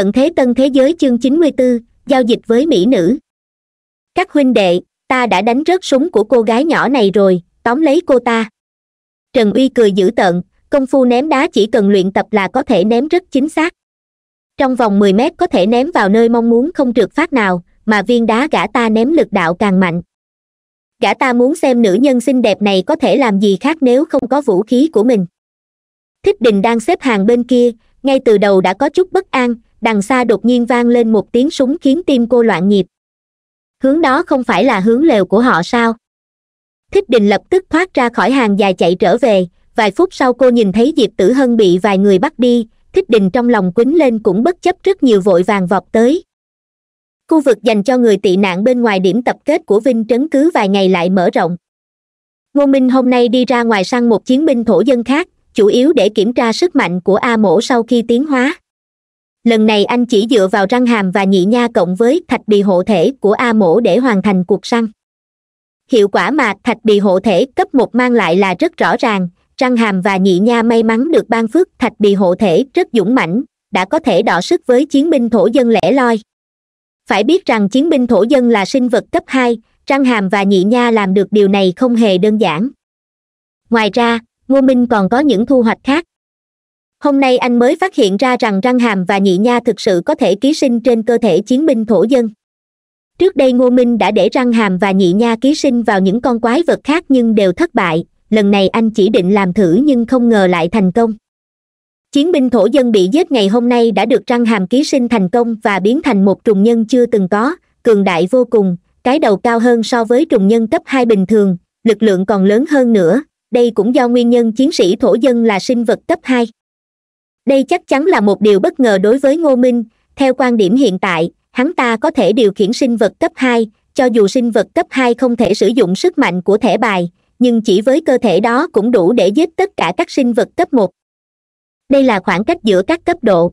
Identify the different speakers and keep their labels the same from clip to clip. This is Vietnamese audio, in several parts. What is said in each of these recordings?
Speaker 1: tận thế tân thế giới chương 94, giao dịch với mỹ nữ các huynh đệ ta đã đánh rớt súng của cô gái nhỏ này rồi tóm lấy cô ta trần uy cười dữ tợn công phu ném đá chỉ cần luyện tập là có thể ném rất chính xác trong vòng mười mét có thể ném vào nơi mong muốn không trượt phát nào mà viên đá gã ta ném lực đạo càng mạnh gã ta muốn xem nữ nhân xinh đẹp này có thể làm gì khác nếu không có vũ khí của mình thích đình đang xếp hàng bên kia ngay từ đầu đã có chút bất an đằng xa đột nhiên vang lên một tiếng súng khiến tim cô loạn nhịp hướng đó không phải là hướng lều của họ sao thích đình lập tức thoát ra khỏi hàng dài chạy trở về vài phút sau cô nhìn thấy diệp tử hân bị vài người bắt đi thích đình trong lòng quýnh lên cũng bất chấp rất nhiều vội vàng vọt tới khu vực dành cho người tị nạn bên ngoài điểm tập kết của vinh trấn cứ vài ngày lại mở rộng ngô minh hôm nay đi ra ngoài săn một chiến binh thổ dân khác chủ yếu để kiểm tra sức mạnh của a mổ sau khi tiến hóa lần này anh chỉ dựa vào răng hàm và nhị nha cộng với thạch bì hộ thể của a mổ để hoàn thành cuộc săn hiệu quả mà thạch bì hộ thể cấp một mang lại là rất rõ ràng răng hàm và nhị nha may mắn được ban phước thạch bì hộ thể rất dũng mãnh đã có thể đọ sức với chiến binh thổ dân lẻ loi phải biết rằng chiến binh thổ dân là sinh vật cấp hai răng hàm và nhị nha làm được điều này không hề đơn giản ngoài ra ngô minh còn có những thu hoạch khác hôm nay anh mới phát hiện ra rằng răng hàm và nhị nha thực sự có thể ký sinh trên cơ thể chiến binh thổ dân trước đây ngô minh đã để răng hàm và nhị nha ký sinh vào những con quái vật khác nhưng đều thất bại lần này anh chỉ định làm thử nhưng không ngờ lại thành công chiến binh thổ dân bị giết ngày hôm nay đã được răng hàm ký sinh thành công và biến thành một trùng nhân chưa từng có cường đại vô cùng cái đầu cao hơn so với trùng nhân cấp hai bình thường lực lượng còn lớn hơn nữa đây cũng do nguyên nhân chiến sĩ thổ dân là sinh vật cấp hai đây chắc chắn là một điều bất ngờ đối với ngô minh theo quan điểm hiện tại hắn ta có thể điều khiển sinh vật cấp hai cho dù sinh vật cấp hai không thể sử dụng sức mạnh của thẻ bài nhưng chỉ với cơ thể đó cũng đủ để giết tất cả các sinh vật cấp một đây là khoảng cách giữa các cấp độ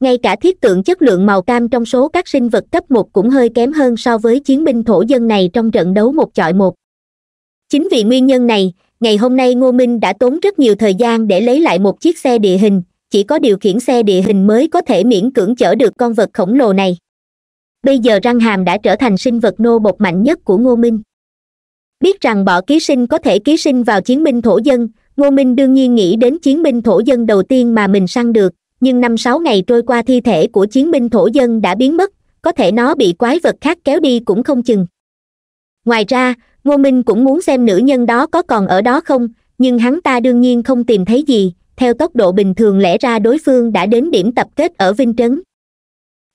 Speaker 1: ngay cả thiết tượng chất lượng màu cam trong số các sinh vật cấp một cũng hơi kém hơn so với chiến binh thổ dân này trong trận đấu một chọi một chính vì nguyên nhân này ngày hôm nay ngô minh đã tốn rất nhiều thời gian để lấy lại một chiếc xe địa hình chỉ có điều khiển xe địa hình mới có thể miễn cưỡng chở được con vật khổng lồ này bây giờ răng hàm đã trở thành sinh vật nô bột mạnh nhất của ngô minh biết rằng bỏ ký sinh có thể ký sinh vào chiến binh thổ dân ngô minh đương nhiên nghĩ đến chiến binh thổ dân đầu tiên mà mình săn được nhưng năm sáu ngày trôi qua thi thể của chiến binh thổ dân đã biến mất có thể nó bị quái vật khác kéo đi cũng không chừng ngoài ra ngô minh cũng muốn xem nữ nhân đó có còn ở đó không nhưng hắn ta đương nhiên không tìm thấy gì theo tốc độ bình thường lẽ ra đối phương đã đến điểm tập kết ở vinh trấn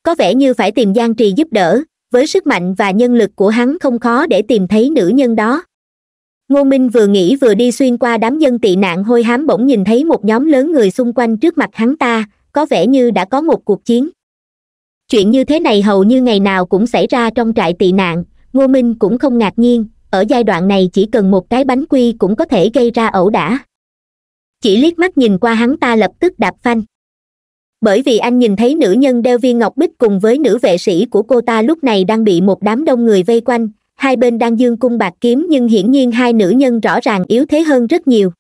Speaker 1: có vẻ như phải tìm giang trì giúp đỡ với sức mạnh và nhân lực của hắn không khó để tìm thấy nữ nhân đó ngô minh vừa nghĩ vừa đi xuyên qua đám dân tị nạn hôi hám bỗng nhìn thấy một nhóm lớn người xung quanh trước mặt hắn ta có vẻ như đã có một cuộc chiến chuyện như thế này hầu như ngày nào cũng xảy ra trong trại tị nạn ngô minh cũng không ngạc nhiên ở giai đoạn này chỉ cần một cái bánh quy cũng có thể gây ra ẩu đả chỉ liếc mắt nhìn qua hắn ta lập tức đạp phanh bởi vì anh nhìn thấy nữ nhân đeo viên ngọc bích cùng với nữ vệ sĩ của cô ta lúc này đang bị một đám đông người vây quanh hai bên đang dương cung bạc kiếm nhưng hiển nhiên hai nữ nhân rõ ràng yếu thế hơn rất nhiều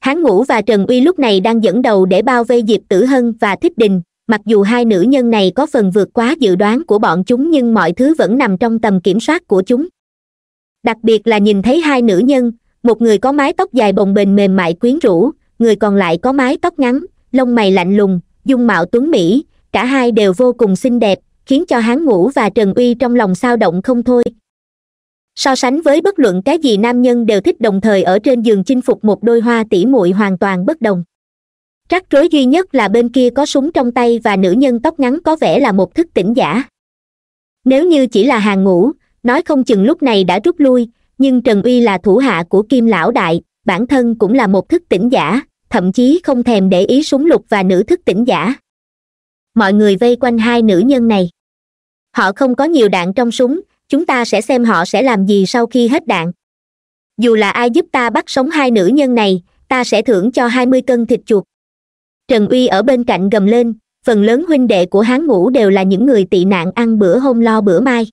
Speaker 1: hán ngũ và trần uy lúc này đang dẫn đầu để bao vây diệp tử hân và thích đình mặc dù hai nữ nhân này có phần vượt quá dự đoán của bọn chúng nhưng mọi thứ vẫn nằm trong tầm kiểm soát của chúng đặc biệt là nhìn thấy hai nữ nhân một người có mái tóc dài bồng bềnh mềm mại quyến rũ người còn lại có mái tóc ngắn lông mày lạnh lùng dung mạo tuấn mỹ cả hai đều vô cùng xinh đẹp khiến cho hắn ngủ và trần uy trong lòng sao động không thôi so sánh với bất luận cái gì nam nhân đều thích đồng thời ở trên giường chinh phục một đôi hoa tỉ muội hoàn toàn bất đồng rắc rối duy nhất là bên kia có súng trong tay và nữ nhân tóc ngắn có vẻ là một thức tỉnh giả nếu như chỉ là hàng ngủ nói không chừng lúc này đã rút lui nhưng trần uy là thủ hạ của kim lão đại bản thân cũng là một thức tỉnh giả thậm chí không thèm để ý súng lục và nữ thức tỉnh giả mọi người vây quanh hai nữ nhân này họ không có nhiều đạn trong súng chúng ta sẽ xem họ sẽ làm gì sau khi hết đạn dù là ai giúp ta bắt sống hai nữ nhân này ta sẽ thưởng cho hai mươi cân thịt chuột trần uy ở bên cạnh gầm lên phần lớn huynh đệ của hán ngũ đều là những người tị nạn ăn bữa hôm lo bữa mai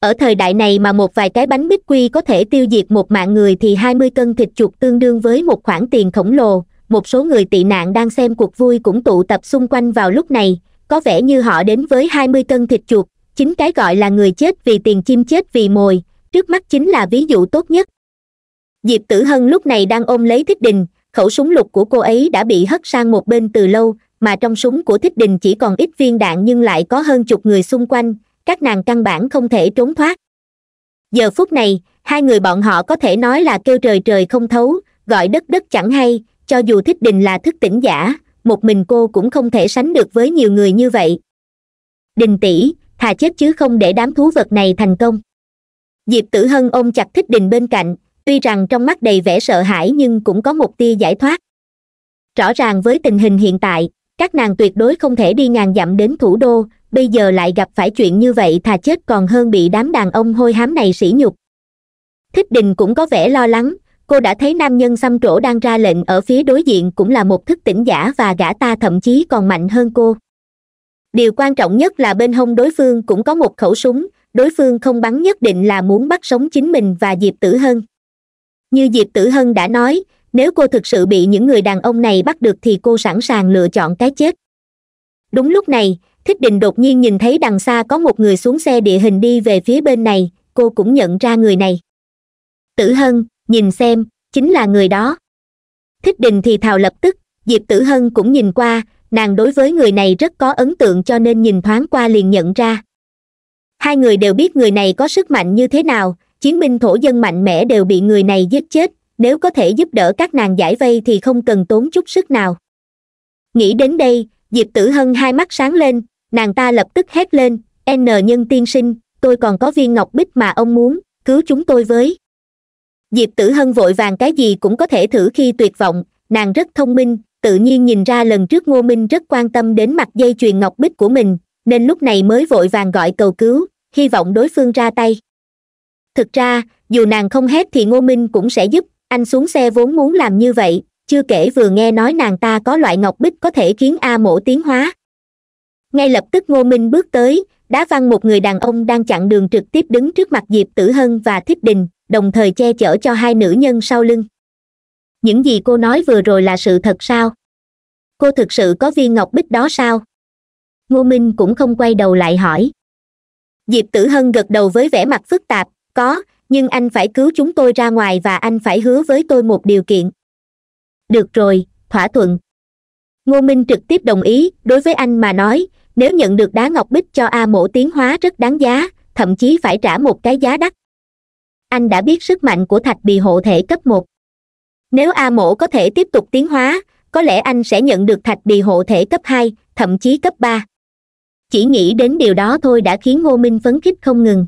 Speaker 1: ở thời đại này mà một vài cái bánh bích quy có thể tiêu diệt một mạng người thì hai mươi cân thịt chuột tương đương với một khoản tiền khổng lồ một số người tị nạn đang xem cuộc vui cũng tụ tập xung quanh vào lúc này có vẻ như họ đến với hai mươi cân thịt chuột chính cái gọi là người chết vì tiền chim chết vì mồi trước mắt chính là ví dụ tốt nhất diệp tử hân lúc này đang ôm lấy thích đình khẩu súng lục của cô ấy đã bị hất sang một bên từ lâu mà trong súng của thích đình chỉ còn ít viên đạn nhưng lại có hơn chục người xung quanh các nàng căn bản không thể trốn thoát giờ phút này hai người bọn họ có thể nói là kêu trời trời không thấu gọi đất đất chẳng hay cho dù thích đình là thức tỉnh giả một mình cô cũng không thể sánh được với nhiều người như vậy đình tỷ thà chết chứ không để đám thú vật này thành công diệp tử hân ôm chặt thích đình bên cạnh tuy rằng trong mắt đầy vẻ sợ hãi nhưng cũng có một tia giải thoát rõ ràng với tình hình hiện tại các nàng tuyệt đối không thể đi ngàn dặm đến thủ đô bây giờ lại gặp phải chuyện như vậy thà chết còn hơn bị đám đàn ông hôi hám này sỉ nhục thích đình cũng có vẻ lo lắng cô đã thấy nam nhân xăm trổ đang ra lệnh ở phía đối diện cũng là một thức tỉnh giả và gã ta thậm chí còn mạnh hơn cô điều quan trọng nhất là bên hông đối phương cũng có một khẩu súng đối phương không bắn nhất định là muốn bắt sống chính mình và diệp tử hân như diệp tử hân đã nói nếu cô thực sự bị những người đàn ông này bắt được thì cô sẵn sàng lựa chọn cái chết đúng lúc này thích đình đột nhiên nhìn thấy đằng xa có một người xuống xe địa hình đi về phía bên này cô cũng nhận ra người này tử hân nhìn xem chính là người đó thích đình thì thào lập tức diệp tử hân cũng nhìn qua nàng đối với người này rất có ấn tượng cho nên nhìn thoáng qua liền nhận ra hai người đều biết người này có sức mạnh như thế nào chiến binh thổ dân mạnh mẽ đều bị người này giết chết nếu có thể giúp đỡ các nàng giải vây thì không cần tốn chút sức nào nghĩ đến đây diệp tử hân hai mắt sáng lên nàng ta lập tức hét lên n nhân tiên sinh tôi còn có viên ngọc bích mà ông muốn cứu chúng tôi với diệp tử hân vội vàng cái gì cũng có thể thử khi tuyệt vọng nàng rất thông minh tự nhiên nhìn ra lần trước ngô minh rất quan tâm đến mặt dây chuyền ngọc bích của mình nên lúc này mới vội vàng gọi cầu cứu hy vọng đối phương ra tay thực ra dù nàng không hét thì ngô minh cũng sẽ giúp anh xuống xe vốn muốn làm như vậy chưa kể vừa nghe nói nàng ta có loại ngọc bích có thể khiến a mổ tiến hóa ngay lập tức ngô minh bước tới đá văng một người đàn ông đang chặn đường trực tiếp đứng trước mặt diệp tử hân và thích đình đồng thời che chở cho hai nữ nhân sau lưng những gì cô nói vừa rồi là sự thật sao cô thực sự có viên ngọc bích đó sao ngô minh cũng không quay đầu lại hỏi diệp tử hân gật đầu với vẻ mặt phức tạp có nhưng anh phải cứu chúng tôi ra ngoài và anh phải hứa với tôi một điều kiện được rồi thỏa thuận ngô minh trực tiếp đồng ý đối với anh mà nói nếu nhận được đá ngọc bích cho a mổ tiến hóa rất đáng giá thậm chí phải trả một cái giá đắt anh đã biết sức mạnh của thạch bì hộ thể cấp một nếu a mổ có thể tiếp tục tiến hóa có lẽ anh sẽ nhận được thạch bì hộ thể cấp hai thậm chí cấp ba chỉ nghĩ đến điều đó thôi đã khiến ngô minh phấn khích không ngừng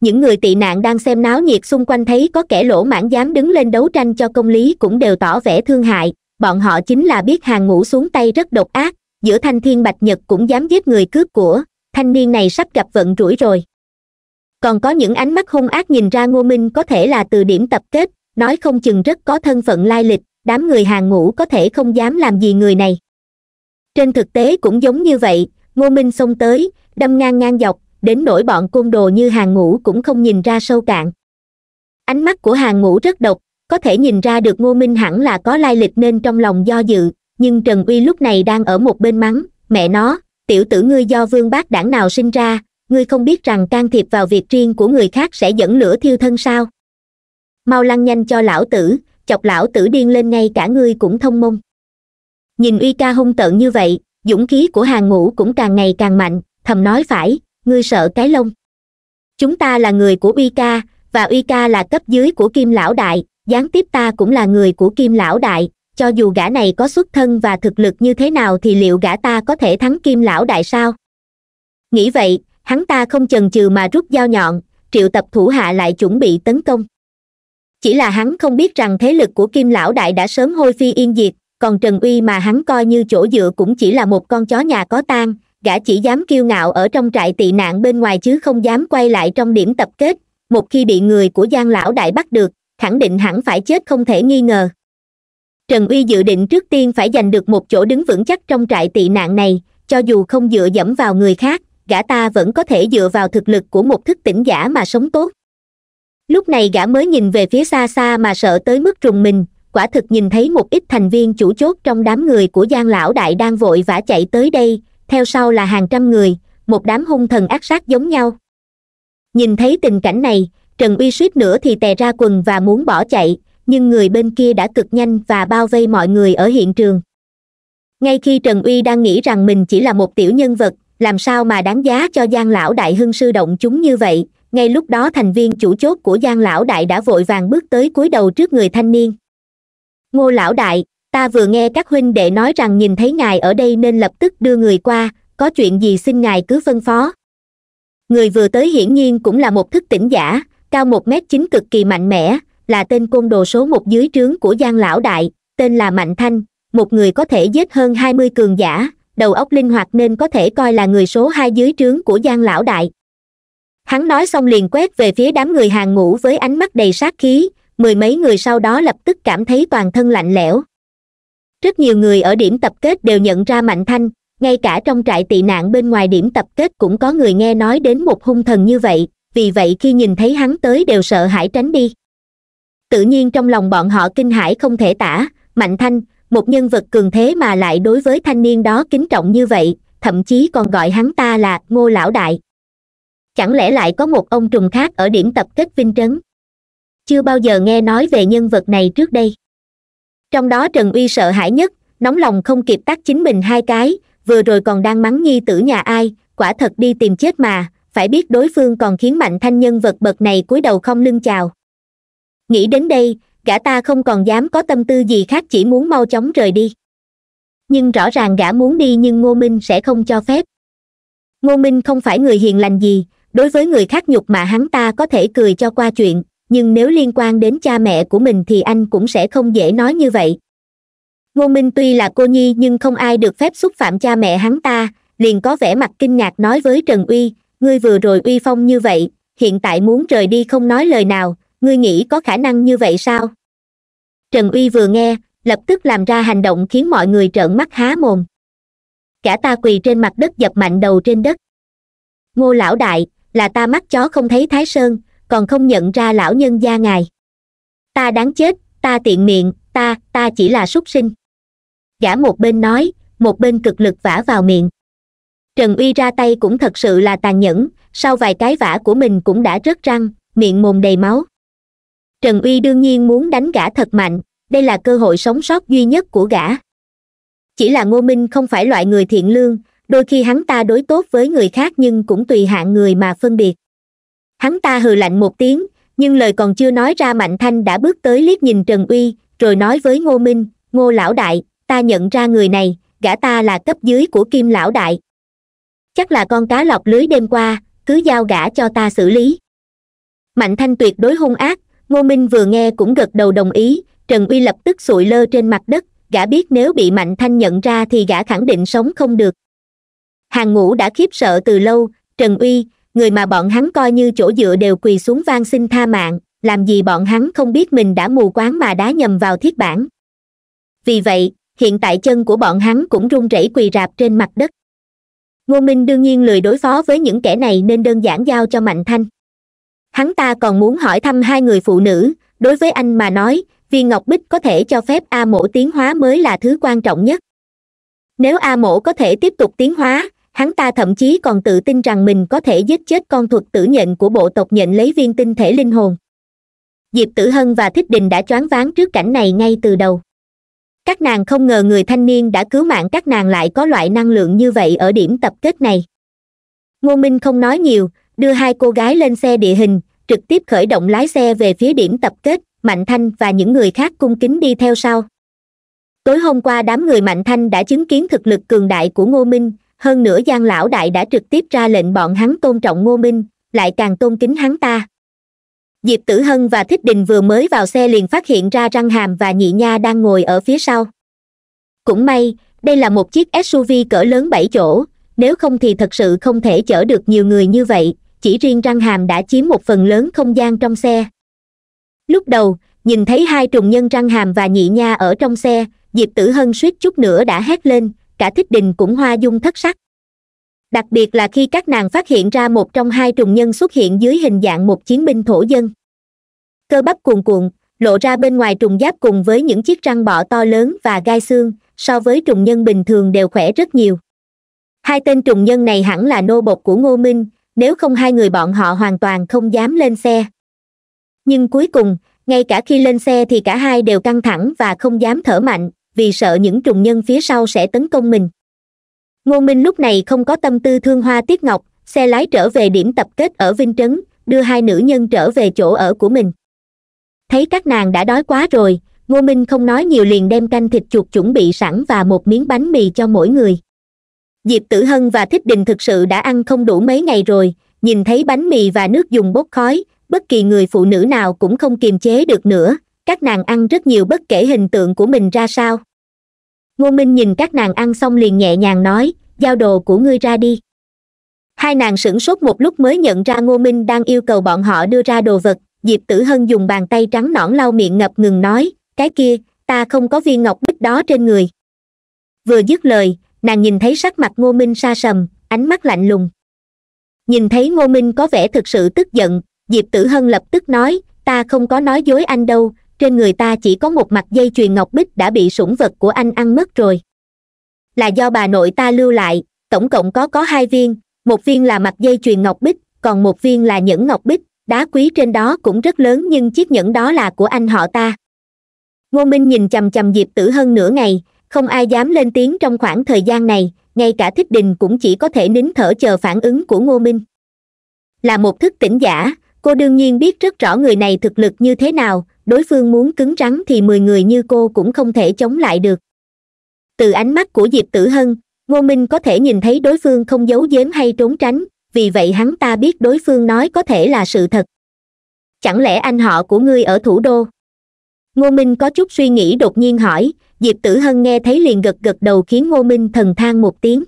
Speaker 1: những người tị nạn đang xem náo nhiệt xung quanh thấy có kẻ lỗ mãn dám đứng lên đấu tranh cho công lý cũng đều tỏ vẻ thương hại bọn họ chính là biết hàng ngũ xuống tay rất độc ác giữa thanh thiên bạch nhật cũng dám giết người cướp của thanh niên này sắp gặp vận rủi rồi còn có những ánh mắt hung ác nhìn ra ngô minh có thể là từ điểm tập kết nói không chừng rất có thân phận lai lịch đám người hàng ngũ có thể không dám làm gì người này trên thực tế cũng giống như vậy ngô minh xông tới đâm ngang ngang dọc đến nỗi bọn côn đồ như hàng ngũ cũng không nhìn ra sâu cạn ánh mắt của hàng ngũ rất độc có thể nhìn ra được ngô minh hẳn là có lai lịch nên trong lòng do dự nhưng trần uy lúc này đang ở một bên mắng mẹ nó tiểu tử ngươi do vương bác đảng nào sinh ra ngươi không biết rằng can thiệp vào việc riêng của người khác sẽ dẫn lửa thiêu thân sao mau lăn nhanh cho lão tử chọc lão tử điên lên ngay cả ngươi cũng thông mông nhìn uy ca hung tợn như vậy dũng khí của hàng ngũ cũng càng ngày càng mạnh thầm nói phải ngươi sợ cái lông chúng ta là người của uy ca và uy ca là cấp dưới của kim lão đại gián tiếp ta cũng là người của kim lão đại cho dù gã này có xuất thân và thực lực như thế nào thì liệu gã ta có thể thắng kim lão đại sao nghĩ vậy hắn ta không chần chừ mà rút dao nhọn triệu tập thủ hạ lại chuẩn bị tấn công chỉ là hắn không biết rằng thế lực của kim lão đại đã sớm hôi phi yên diệt còn trần uy mà hắn coi như chỗ dựa cũng chỉ là một con chó nhà có tan, gã chỉ dám kiêu ngạo ở trong trại tị nạn bên ngoài chứ không dám quay lại trong điểm tập kết một khi bị người của giang lão đại bắt được khẳng định hẳn phải chết không thể nghi ngờ trần uy dự định trước tiên phải giành được một chỗ đứng vững chắc trong trại tị nạn này cho dù không dựa dẫm vào người khác gã ta vẫn có thể dựa vào thực lực của một thức tỉnh giả mà sống tốt lúc này gã mới nhìn về phía xa xa mà sợ tới mức trùng mình quả thực nhìn thấy một ít thành viên chủ chốt trong đám người của giang lão đại đang vội vã chạy tới đây theo sau là hàng trăm người một đám hung thần ác sát giống nhau nhìn thấy tình cảnh này trần uy suýt nữa thì tè ra quần và muốn bỏ chạy nhưng người bên kia đã cực nhanh và bao vây mọi người ở hiện trường ngay khi trần uy đang nghĩ rằng mình chỉ là một tiểu nhân vật làm sao mà đáng giá cho giang lão đại hưng sư động chúng như vậy ngay lúc đó thành viên chủ chốt của giang lão đại đã vội vàng bước tới cúi đầu trước người thanh niên ngô lão đại ta vừa nghe các huynh đệ nói rằng nhìn thấy ngài ở đây nên lập tức đưa người qua có chuyện gì xin ngài cứ phân phó người vừa tới hiển nhiên cũng là một thức tỉnh giả cao một m chín cực kỳ mạnh mẽ là tên côn đồ số một dưới trướng của giang lão đại tên là mạnh thanh một người có thể giết hơn hai mươi cường giả đầu óc linh hoạt nên có thể coi là người số hai dưới trướng của giang lão đại hắn nói xong liền quét về phía đám người hàng ngũ với ánh mắt đầy sát khí mười mấy người sau đó lập tức cảm thấy toàn thân lạnh lẽo rất nhiều người ở điểm tập kết đều nhận ra mạnh thanh ngay cả trong trại tị nạn bên ngoài điểm tập kết cũng có người nghe nói đến một hung thần như vậy vì vậy khi nhìn thấy hắn tới đều sợ hãi tránh đi tự nhiên trong lòng bọn họ kinh hãi không thể tả mạnh thanh một nhân vật cường thế mà lại đối với thanh niên đó kính trọng như vậy thậm chí còn gọi hắn ta là ngô lão đại chẳng lẽ lại có một ông trùng khác ở điểm tập kết vinh trấn chưa bao giờ nghe nói về nhân vật này trước đây trong đó trần uy sợ hãi nhất nóng lòng không kịp tắt chính mình hai cái vừa rồi còn đang mắng nhi tử nhà ai quả thật đi tìm chết mà phải biết đối phương còn khiến mạnh thanh nhân vật bậc này cúi đầu không lưng chào nghĩ đến đây gã ta không còn dám có tâm tư gì khác chỉ muốn mau chóng rời đi nhưng rõ ràng gã muốn đi nhưng ngô minh sẽ không cho phép ngô minh không phải người hiền lành gì đối với người khác nhục mà hắn ta có thể cười cho qua chuyện nhưng nếu liên quan đến cha mẹ của mình thì anh cũng sẽ không dễ nói như vậy ngô minh tuy là cô nhi nhưng không ai được phép xúc phạm cha mẹ hắn ta liền có vẻ mặt kinh ngạc nói với trần uy ngươi vừa rồi uy phong như vậy hiện tại muốn rời đi không nói lời nào ngươi nghĩ có khả năng như vậy sao trần uy vừa nghe lập tức làm ra hành động khiến mọi người trợn mắt há mồm cả ta quỳ trên mặt đất dập mạnh đầu trên đất ngô lão đại là ta mắt chó không thấy thái sơn còn không nhận ra lão nhân gia ngài ta đáng chết ta tiện miệng ta ta chỉ là súc sinh gã một bên nói một bên cực lực vả vào miệng trần uy ra tay cũng thật sự là tàn nhẫn sau vài cái vả của mình cũng đã rớt răng miệng mồm đầy máu trần uy đương nhiên muốn đánh gã thật mạnh đây là cơ hội sống sót duy nhất của gã chỉ là ngô minh không phải loại người thiện lương đôi khi hắn ta đối tốt với người khác nhưng cũng tùy hạng người mà phân biệt hắn ta hừ lạnh một tiếng nhưng lời còn chưa nói ra mạnh thanh đã bước tới liếc nhìn trần uy rồi nói với ngô minh ngô lão đại ta nhận ra người này gã ta là cấp dưới của kim lão đại chắc là con cá lọc lưới đêm qua cứ giao gã cho ta xử lý mạnh thanh tuyệt đối hung ác ngô minh vừa nghe cũng gật đầu đồng ý trần uy lập tức sụi lơ trên mặt đất gã biết nếu bị mạnh thanh nhận ra thì gã khẳng định sống không được hàng ngũ đã khiếp sợ từ lâu trần uy người mà bọn hắn coi như chỗ dựa đều quỳ xuống van xin tha mạng làm gì bọn hắn không biết mình đã mù quáng mà đá nhầm vào thiết bản vì vậy hiện tại chân của bọn hắn cũng run rẩy quỳ rạp trên mặt đất ngô minh đương nhiên lười đối phó với những kẻ này nên đơn giản giao cho mạnh thanh hắn ta còn muốn hỏi thăm hai người phụ nữ đối với anh mà nói viên ngọc bích có thể cho phép a mổ tiến hóa mới là thứ quan trọng nhất nếu a mổ có thể tiếp tục tiến hóa hắn ta thậm chí còn tự tin rằng mình có thể giết chết con thuật tử nhện của bộ tộc nhận lấy viên tinh thể linh hồn diệp tử hân và thích đình đã choáng váng trước cảnh này ngay từ đầu các nàng không ngờ người thanh niên đã cứu mạng các nàng lại có loại năng lượng như vậy ở điểm tập kết này ngô minh không nói nhiều đưa hai cô gái lên xe địa hình trực tiếp khởi động lái xe về phía điểm tập kết mạnh thanh và những người khác cung kính đi theo sau tối hôm qua đám người mạnh thanh đã chứng kiến thực lực cường đại của ngô minh hơn nữa giang lão đại đã trực tiếp ra lệnh bọn hắn tôn trọng ngô minh lại càng tôn kính hắn ta diệp tử hân và thích đình vừa mới vào xe liền phát hiện ra răng hàm và nhị nha đang ngồi ở phía sau cũng may đây là một chiếc suv cỡ lớn bảy chỗ nếu không thì thật sự không thể chở được nhiều người như vậy chỉ riêng răng hàm đã chiếm một phần lớn không gian trong xe lúc đầu nhìn thấy hai trùng nhân răng hàm và nhị nha ở trong xe diệp tử hân suýt chút nữa đã hét lên cả thích đình cũng hoa dung thất sắc đặc biệt là khi các nàng phát hiện ra một trong hai trùng nhân xuất hiện dưới hình dạng một chiến binh thổ dân cơ bắp cuồn cuộn lộ ra bên ngoài trùng giáp cùng với những chiếc răng bọ to lớn và gai xương so với trùng nhân bình thường đều khỏe rất nhiều hai tên trùng nhân này hẳn là nô bộc của ngô minh nếu không hai người bọn họ hoàn toàn không dám lên xe nhưng cuối cùng ngay cả khi lên xe thì cả hai đều căng thẳng và không dám thở mạnh vì sợ những trùng nhân phía sau sẽ tấn công mình ngô minh lúc này không có tâm tư thương hoa tiết ngọc xe lái trở về điểm tập kết ở vinh trấn đưa hai nữ nhân trở về chỗ ở của mình thấy các nàng đã đói quá rồi ngô minh không nói nhiều liền đem canh thịt chuột chuẩn bị sẵn và một miếng bánh mì cho mỗi người diệp tử hân và thích đình thực sự đã ăn không đủ mấy ngày rồi nhìn thấy bánh mì và nước dùng bốc khói bất kỳ người phụ nữ nào cũng không kiềm chế được nữa các nàng ăn rất nhiều bất kể hình tượng của mình ra sao ngô minh nhìn các nàng ăn xong liền nhẹ nhàng nói giao đồ của ngươi ra đi hai nàng sửng sốt một lúc mới nhận ra ngô minh đang yêu cầu bọn họ đưa ra đồ vật diệp tử hân dùng bàn tay trắng nõn lau miệng ngập ngừng nói cái kia ta không có viên ngọc bích đó trên người vừa dứt lời nàng nhìn thấy sắc mặt ngô minh sa sầm ánh mắt lạnh lùng nhìn thấy ngô minh có vẻ thực sự tức giận diệp tử hân lập tức nói ta không có nói dối anh đâu trên người ta chỉ có một mặt dây chuyền ngọc bích đã bị sủng vật của anh ăn mất rồi là do bà nội ta lưu lại tổng cộng có có hai viên một viên là mặt dây chuyền ngọc bích còn một viên là nhẫn ngọc bích đá quý trên đó cũng rất lớn nhưng chiếc nhẫn đó là của anh họ ta ngô minh nhìn chằm chằm diệp tử hân nửa ngày không ai dám lên tiếng trong khoảng thời gian này ngay cả thích đình cũng chỉ có thể nín thở chờ phản ứng của ngô minh là một thức tỉnh giả cô đương nhiên biết rất rõ người này thực lực như thế nào đối phương muốn cứng rắn thì mười người như cô cũng không thể chống lại được từ ánh mắt của diệp tử hân ngô minh có thể nhìn thấy đối phương không giấu giếm hay trốn tránh vì vậy hắn ta biết đối phương nói có thể là sự thật chẳng lẽ anh họ của ngươi ở thủ đô ngô minh có chút suy nghĩ đột nhiên hỏi diệp tử hân nghe thấy liền gật gật đầu khiến ngô minh thần than một tiếng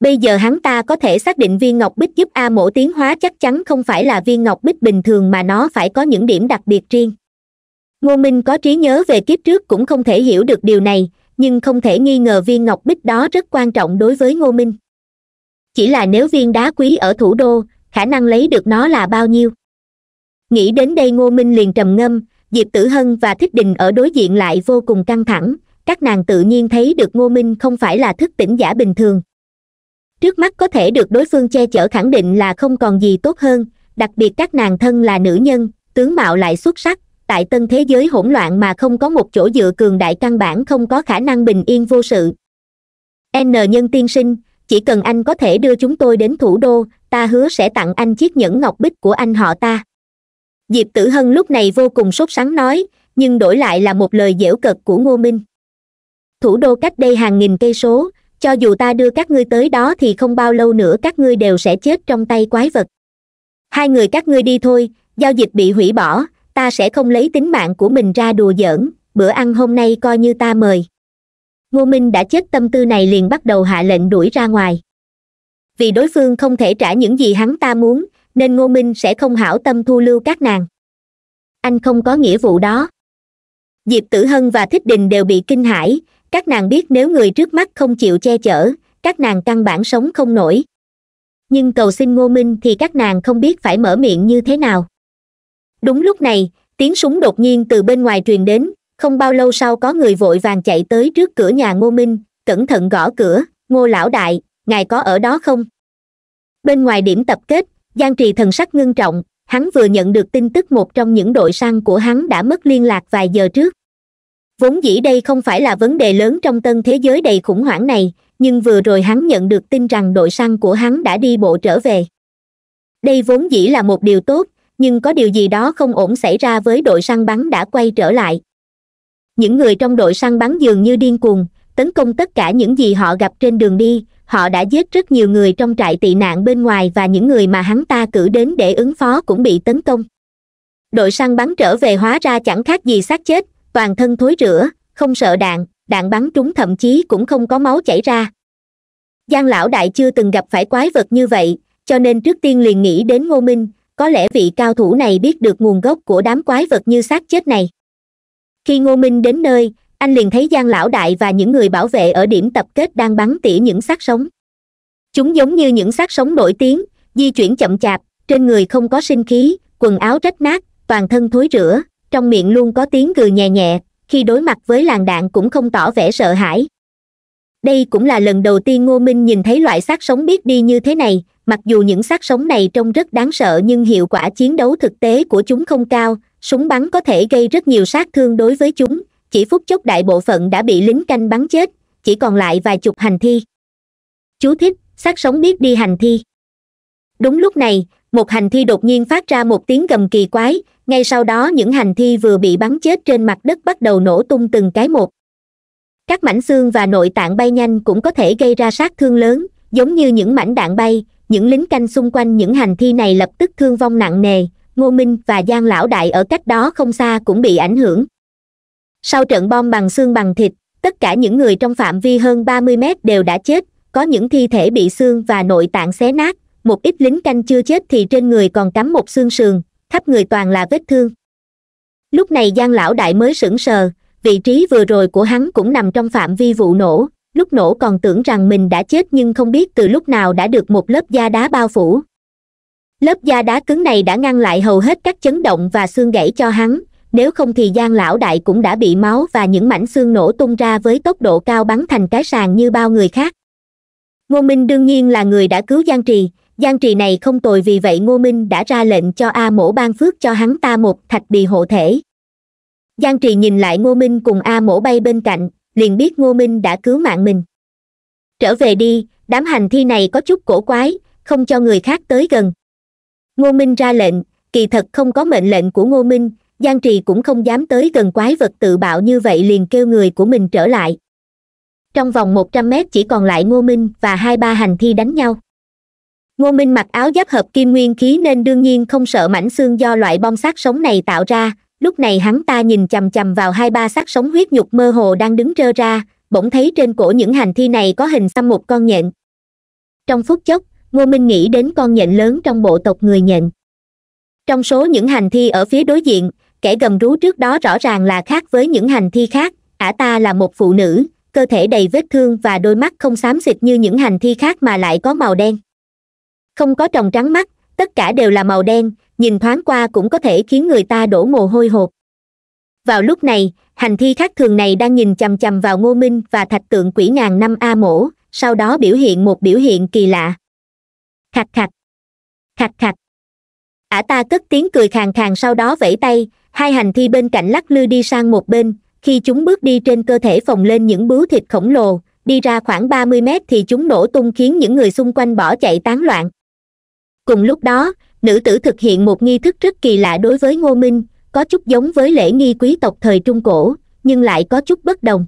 Speaker 1: bây giờ hắn ta có thể xác định viên ngọc bích giúp a mổ tiến hóa chắc chắn không phải là viên ngọc bích bình thường mà nó phải có những điểm đặc biệt riêng ngô minh có trí nhớ về kiếp trước cũng không thể hiểu được điều này nhưng không thể nghi ngờ viên ngọc bích đó rất quan trọng đối với ngô minh chỉ là nếu viên đá quý ở thủ đô khả năng lấy được nó là bao nhiêu nghĩ đến đây ngô minh liền trầm ngâm diệp tử hân và thích đình ở đối diện lại vô cùng căng thẳng các nàng tự nhiên thấy được ngô minh không phải là thức tỉnh giả bình thường trước mắt có thể được đối phương che chở khẳng định là không còn gì tốt hơn đặc biệt các nàng thân là nữ nhân tướng mạo lại xuất sắc tại tân thế giới hỗn loạn mà không có một chỗ dựa cường đại căn bản không có khả năng bình yên vô sự n nhân tiên sinh chỉ cần anh có thể đưa chúng tôi đến thủ đô ta hứa sẽ tặng anh chiếc nhẫn ngọc bích của anh họ ta diệp tử hân lúc này vô cùng sốt sắng nói nhưng đổi lại là một lời dễu cật của ngô minh thủ đô cách đây hàng nghìn cây số cho dù ta đưa các ngươi tới đó thì không bao lâu nữa các ngươi đều sẽ chết trong tay quái vật hai người các ngươi đi thôi giao dịch bị hủy bỏ ta sẽ không lấy tính mạng của mình ra đùa giỡn bữa ăn hôm nay coi như ta mời ngô minh đã chết tâm tư này liền bắt đầu hạ lệnh đuổi ra ngoài vì đối phương không thể trả những gì hắn ta muốn nên ngô minh sẽ không hảo tâm thu lưu các nàng anh không có nghĩa vụ đó diệp tử hân và thích đình đều bị kinh hãi các nàng biết nếu người trước mắt không chịu che chở các nàng căn bản sống không nổi nhưng cầu xin ngô minh thì các nàng không biết phải mở miệng như thế nào đúng lúc này tiếng súng đột nhiên từ bên ngoài truyền đến không bao lâu sau có người vội vàng chạy tới trước cửa nhà ngô minh cẩn thận gõ cửa ngô lão đại ngài có ở đó không bên ngoài điểm tập kết giang trì thần sắc ngưng trọng hắn vừa nhận được tin tức một trong những đội săn của hắn đã mất liên lạc vài giờ trước vốn dĩ đây không phải là vấn đề lớn trong tân thế giới đầy khủng hoảng này nhưng vừa rồi hắn nhận được tin rằng đội săn của hắn đã đi bộ trở về đây vốn dĩ là một điều tốt nhưng có điều gì đó không ổn xảy ra với đội săn bắn đã quay trở lại những người trong đội săn bắn dường như điên cuồng tấn công tất cả những gì họ gặp trên đường đi họ đã giết rất nhiều người trong trại tị nạn bên ngoài và những người mà hắn ta cử đến để ứng phó cũng bị tấn công đội săn bắn trở về hóa ra chẳng khác gì xác chết toàn thân thối rữa không sợ đạn đạn bắn trúng thậm chí cũng không có máu chảy ra giang lão đại chưa từng gặp phải quái vật như vậy cho nên trước tiên liền nghĩ đến ngô minh có lẽ vị cao thủ này biết được nguồn gốc của đám quái vật như xác chết này khi ngô minh đến nơi anh liền thấy giang lão đại và những người bảo vệ ở điểm tập kết đang bắn tỉa những xác sống chúng giống như những xác sống nổi tiếng di chuyển chậm chạp trên người không có sinh khí quần áo rách nát toàn thân thối rữa trong miệng luôn có tiếng gừ nhẹ nhẹ khi đối mặt với làn đạn cũng không tỏ vẻ sợ hãi đây cũng là lần đầu tiên ngô minh nhìn thấy loại xác sống biết đi như thế này mặc dù những xác sống này trông rất đáng sợ nhưng hiệu quả chiến đấu thực tế của chúng không cao súng bắn có thể gây rất nhiều sát thương đối với chúng chỉ phút chốc đại bộ phận đã bị lính canh bắn chết chỉ còn lại vài chục hành thi chú thích xác sống biết đi hành thi đúng lúc này một hành thi đột nhiên phát ra một tiếng gầm kỳ quái ngay sau đó những hành thi vừa bị bắn chết trên mặt đất bắt đầu nổ tung từng cái một các mảnh xương và nội tạng bay nhanh cũng có thể gây ra sát thương lớn giống như những mảnh đạn bay những lính canh xung quanh những hành thi này lập tức thương vong nặng nề ngô minh và giang lão đại ở cách đó không xa cũng bị ảnh hưởng sau trận bom bằng xương bằng thịt tất cả những người trong phạm vi hơn ba mươi mét đều đã chết có những thi thể bị xương và nội tạng xé nát một ít lính canh chưa chết thì trên người còn cắm một xương sườn khắp người toàn là vết thương lúc này giang lão đại mới sững sờ vị trí vừa rồi của hắn cũng nằm trong phạm vi vụ nổ lúc nổ còn tưởng rằng mình đã chết nhưng không biết từ lúc nào đã được một lớp da đá bao phủ lớp da đá cứng này đã ngăn lại hầu hết các chấn động và xương gãy cho hắn nếu không thì giang lão đại cũng đã bị máu và những mảnh xương nổ tung ra với tốc độ cao bắn thành cái sàn như bao người khác ngô minh đương nhiên là người đã cứu giang trì giang trì này không tồi vì vậy ngô minh đã ra lệnh cho a mổ ban phước cho hắn ta một thạch bì hộ thể giang trì nhìn lại ngô minh cùng a mổ bay bên cạnh liền biết ngô minh đã cứu mạng mình trở về đi đám hành thi này có chút cổ quái không cho người khác tới gần ngô minh ra lệnh kỳ thật không có mệnh lệnh của ngô minh giang trì cũng không dám tới gần quái vật tự bạo như vậy liền kêu người của mình trở lại trong vòng một trăm mét chỉ còn lại ngô minh và hai ba hành thi đánh nhau ngô minh mặc áo giáp hợp kim nguyên khí nên đương nhiên không sợ mảnh xương do loại bom sát sống này tạo ra lúc này hắn ta nhìn chằm chằm vào hai ba xác sống huyết nhục mơ hồ đang đứng trơ ra bỗng thấy trên cổ những hành thi này có hình xăm một con nhện trong phút chốc ngô minh nghĩ đến con nhện lớn trong bộ tộc người nhện trong số những hành thi ở phía đối diện kẻ gầm rú trước đó rõ ràng là khác với những hành thi khác ả ta là một phụ nữ cơ thể đầy vết thương và đôi mắt không xám xịt như những hành thi khác mà lại có màu đen không có tròng trắng mắt tất cả đều là màu đen nhìn thoáng qua cũng có thể khiến người ta đổ mồ hôi hột vào lúc này hành thi khác thường này đang nhìn chằm chằm vào ngô minh và thạch tượng quỷ ngàn năm a mổ sau đó biểu hiện một biểu hiện kỳ lạ khạch khạch khạch khạch ả ta cất tiếng cười khàn khàn sau đó vẫy tay hai hành thi bên cạnh lắc lư đi sang một bên khi chúng bước đi trên cơ thể phồng lên những bướu thịt khổng lồ đi ra khoảng ba mươi mét thì chúng nổ tung khiến những người xung quanh bỏ chạy tán loạn cùng lúc đó nữ tử thực hiện một nghi thức rất kỳ lạ đối với ngô minh có chút giống với lễ nghi quý tộc thời trung cổ nhưng lại có chút bất đồng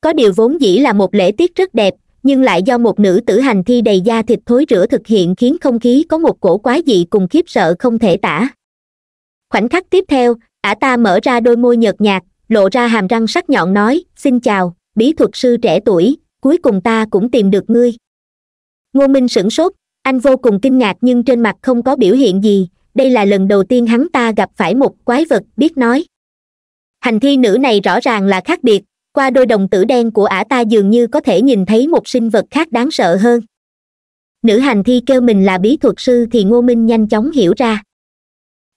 Speaker 1: có điều vốn dĩ là một lễ tiết rất đẹp nhưng lại do một nữ tử hành thi đầy da thịt thối rữa thực hiện khiến không khí có một cổ quá dị cùng khiếp sợ không thể tả khoảnh khắc tiếp theo ả ta mở ra đôi môi nhợt nhạt lộ ra hàm răng sắc nhọn nói xin chào bí thuật sư trẻ tuổi cuối cùng ta cũng tìm được ngươi ngô minh sửng sốt anh vô cùng kinh ngạc nhưng trên mặt không có biểu hiện gì đây là lần đầu tiên hắn ta gặp phải một quái vật biết nói hành thi nữ này rõ ràng là khác biệt qua đôi đồng tử đen của ả ta dường như có thể nhìn thấy một sinh vật khác đáng sợ hơn nữ hành thi kêu mình là bí thuật sư thì ngô minh nhanh chóng hiểu ra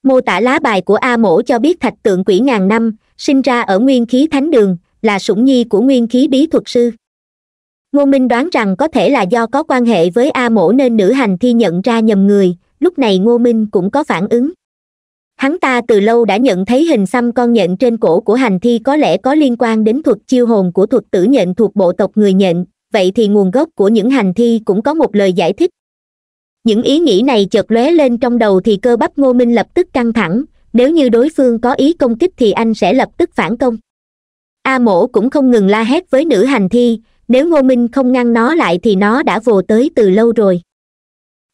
Speaker 1: mô tả lá bài của a mổ cho biết thạch tượng quỷ ngàn năm sinh ra ở nguyên khí thánh đường là sủng nhi của nguyên khí bí thuật sư ngô minh đoán rằng có thể là do có quan hệ với a mổ nên nữ hành thi nhận ra nhầm người lúc này ngô minh cũng có phản ứng hắn ta từ lâu đã nhận thấy hình xăm con nhện trên cổ của hành thi có lẽ có liên quan đến thuật chiêu hồn của thuật tử nhện thuộc bộ tộc người nhện vậy thì nguồn gốc của những hành thi cũng có một lời giải thích những ý nghĩ này chợt lóe lên trong đầu thì cơ bắp ngô minh lập tức căng thẳng nếu như đối phương có ý công kích thì anh sẽ lập tức phản công a mổ cũng không ngừng la hét với nữ hành thi nếu ngô minh không ngăn nó lại thì nó đã vồ tới từ lâu rồi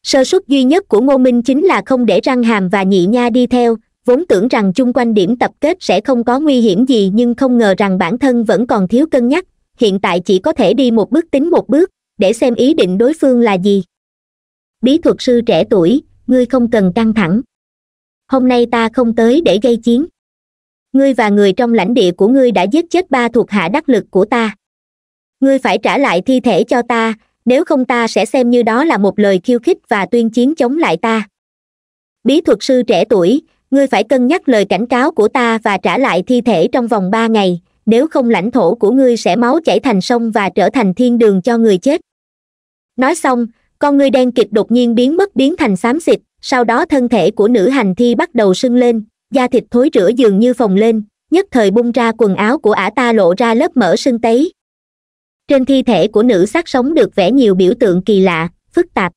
Speaker 1: sơ suất duy nhất của ngô minh chính là không để răng hàm và nhị nha đi theo vốn tưởng rằng chung quanh điểm tập kết sẽ không có nguy hiểm gì nhưng không ngờ rằng bản thân vẫn còn thiếu cân nhắc hiện tại chỉ có thể đi một bước tính một bước để xem ý định đối phương là gì bí thuật sư trẻ tuổi ngươi không cần căng thẳng hôm nay ta không tới để gây chiến ngươi và người trong lãnh địa của ngươi đã giết chết ba thuộc hạ đắc lực của ta ngươi phải trả lại thi thể cho ta nếu không ta sẽ xem như đó là một lời khiêu khích và tuyên chiến chống lại ta bí thuật sư trẻ tuổi ngươi phải cân nhắc lời cảnh cáo của ta và trả lại thi thể trong vòng ba ngày nếu không lãnh thổ của ngươi sẽ máu chảy thành sông và trở thành thiên đường cho người chết nói xong con ngươi đen kịp đột nhiên biến mất biến thành xám xịt sau đó thân thể của nữ hành thi bắt đầu sưng lên da thịt thối rữa dường như phồng lên nhất thời bung ra quần áo của ả ta lộ ra lớp mỡ sưng tấy trên thi thể của nữ sát sống được vẽ nhiều biểu tượng kỳ lạ phức tạp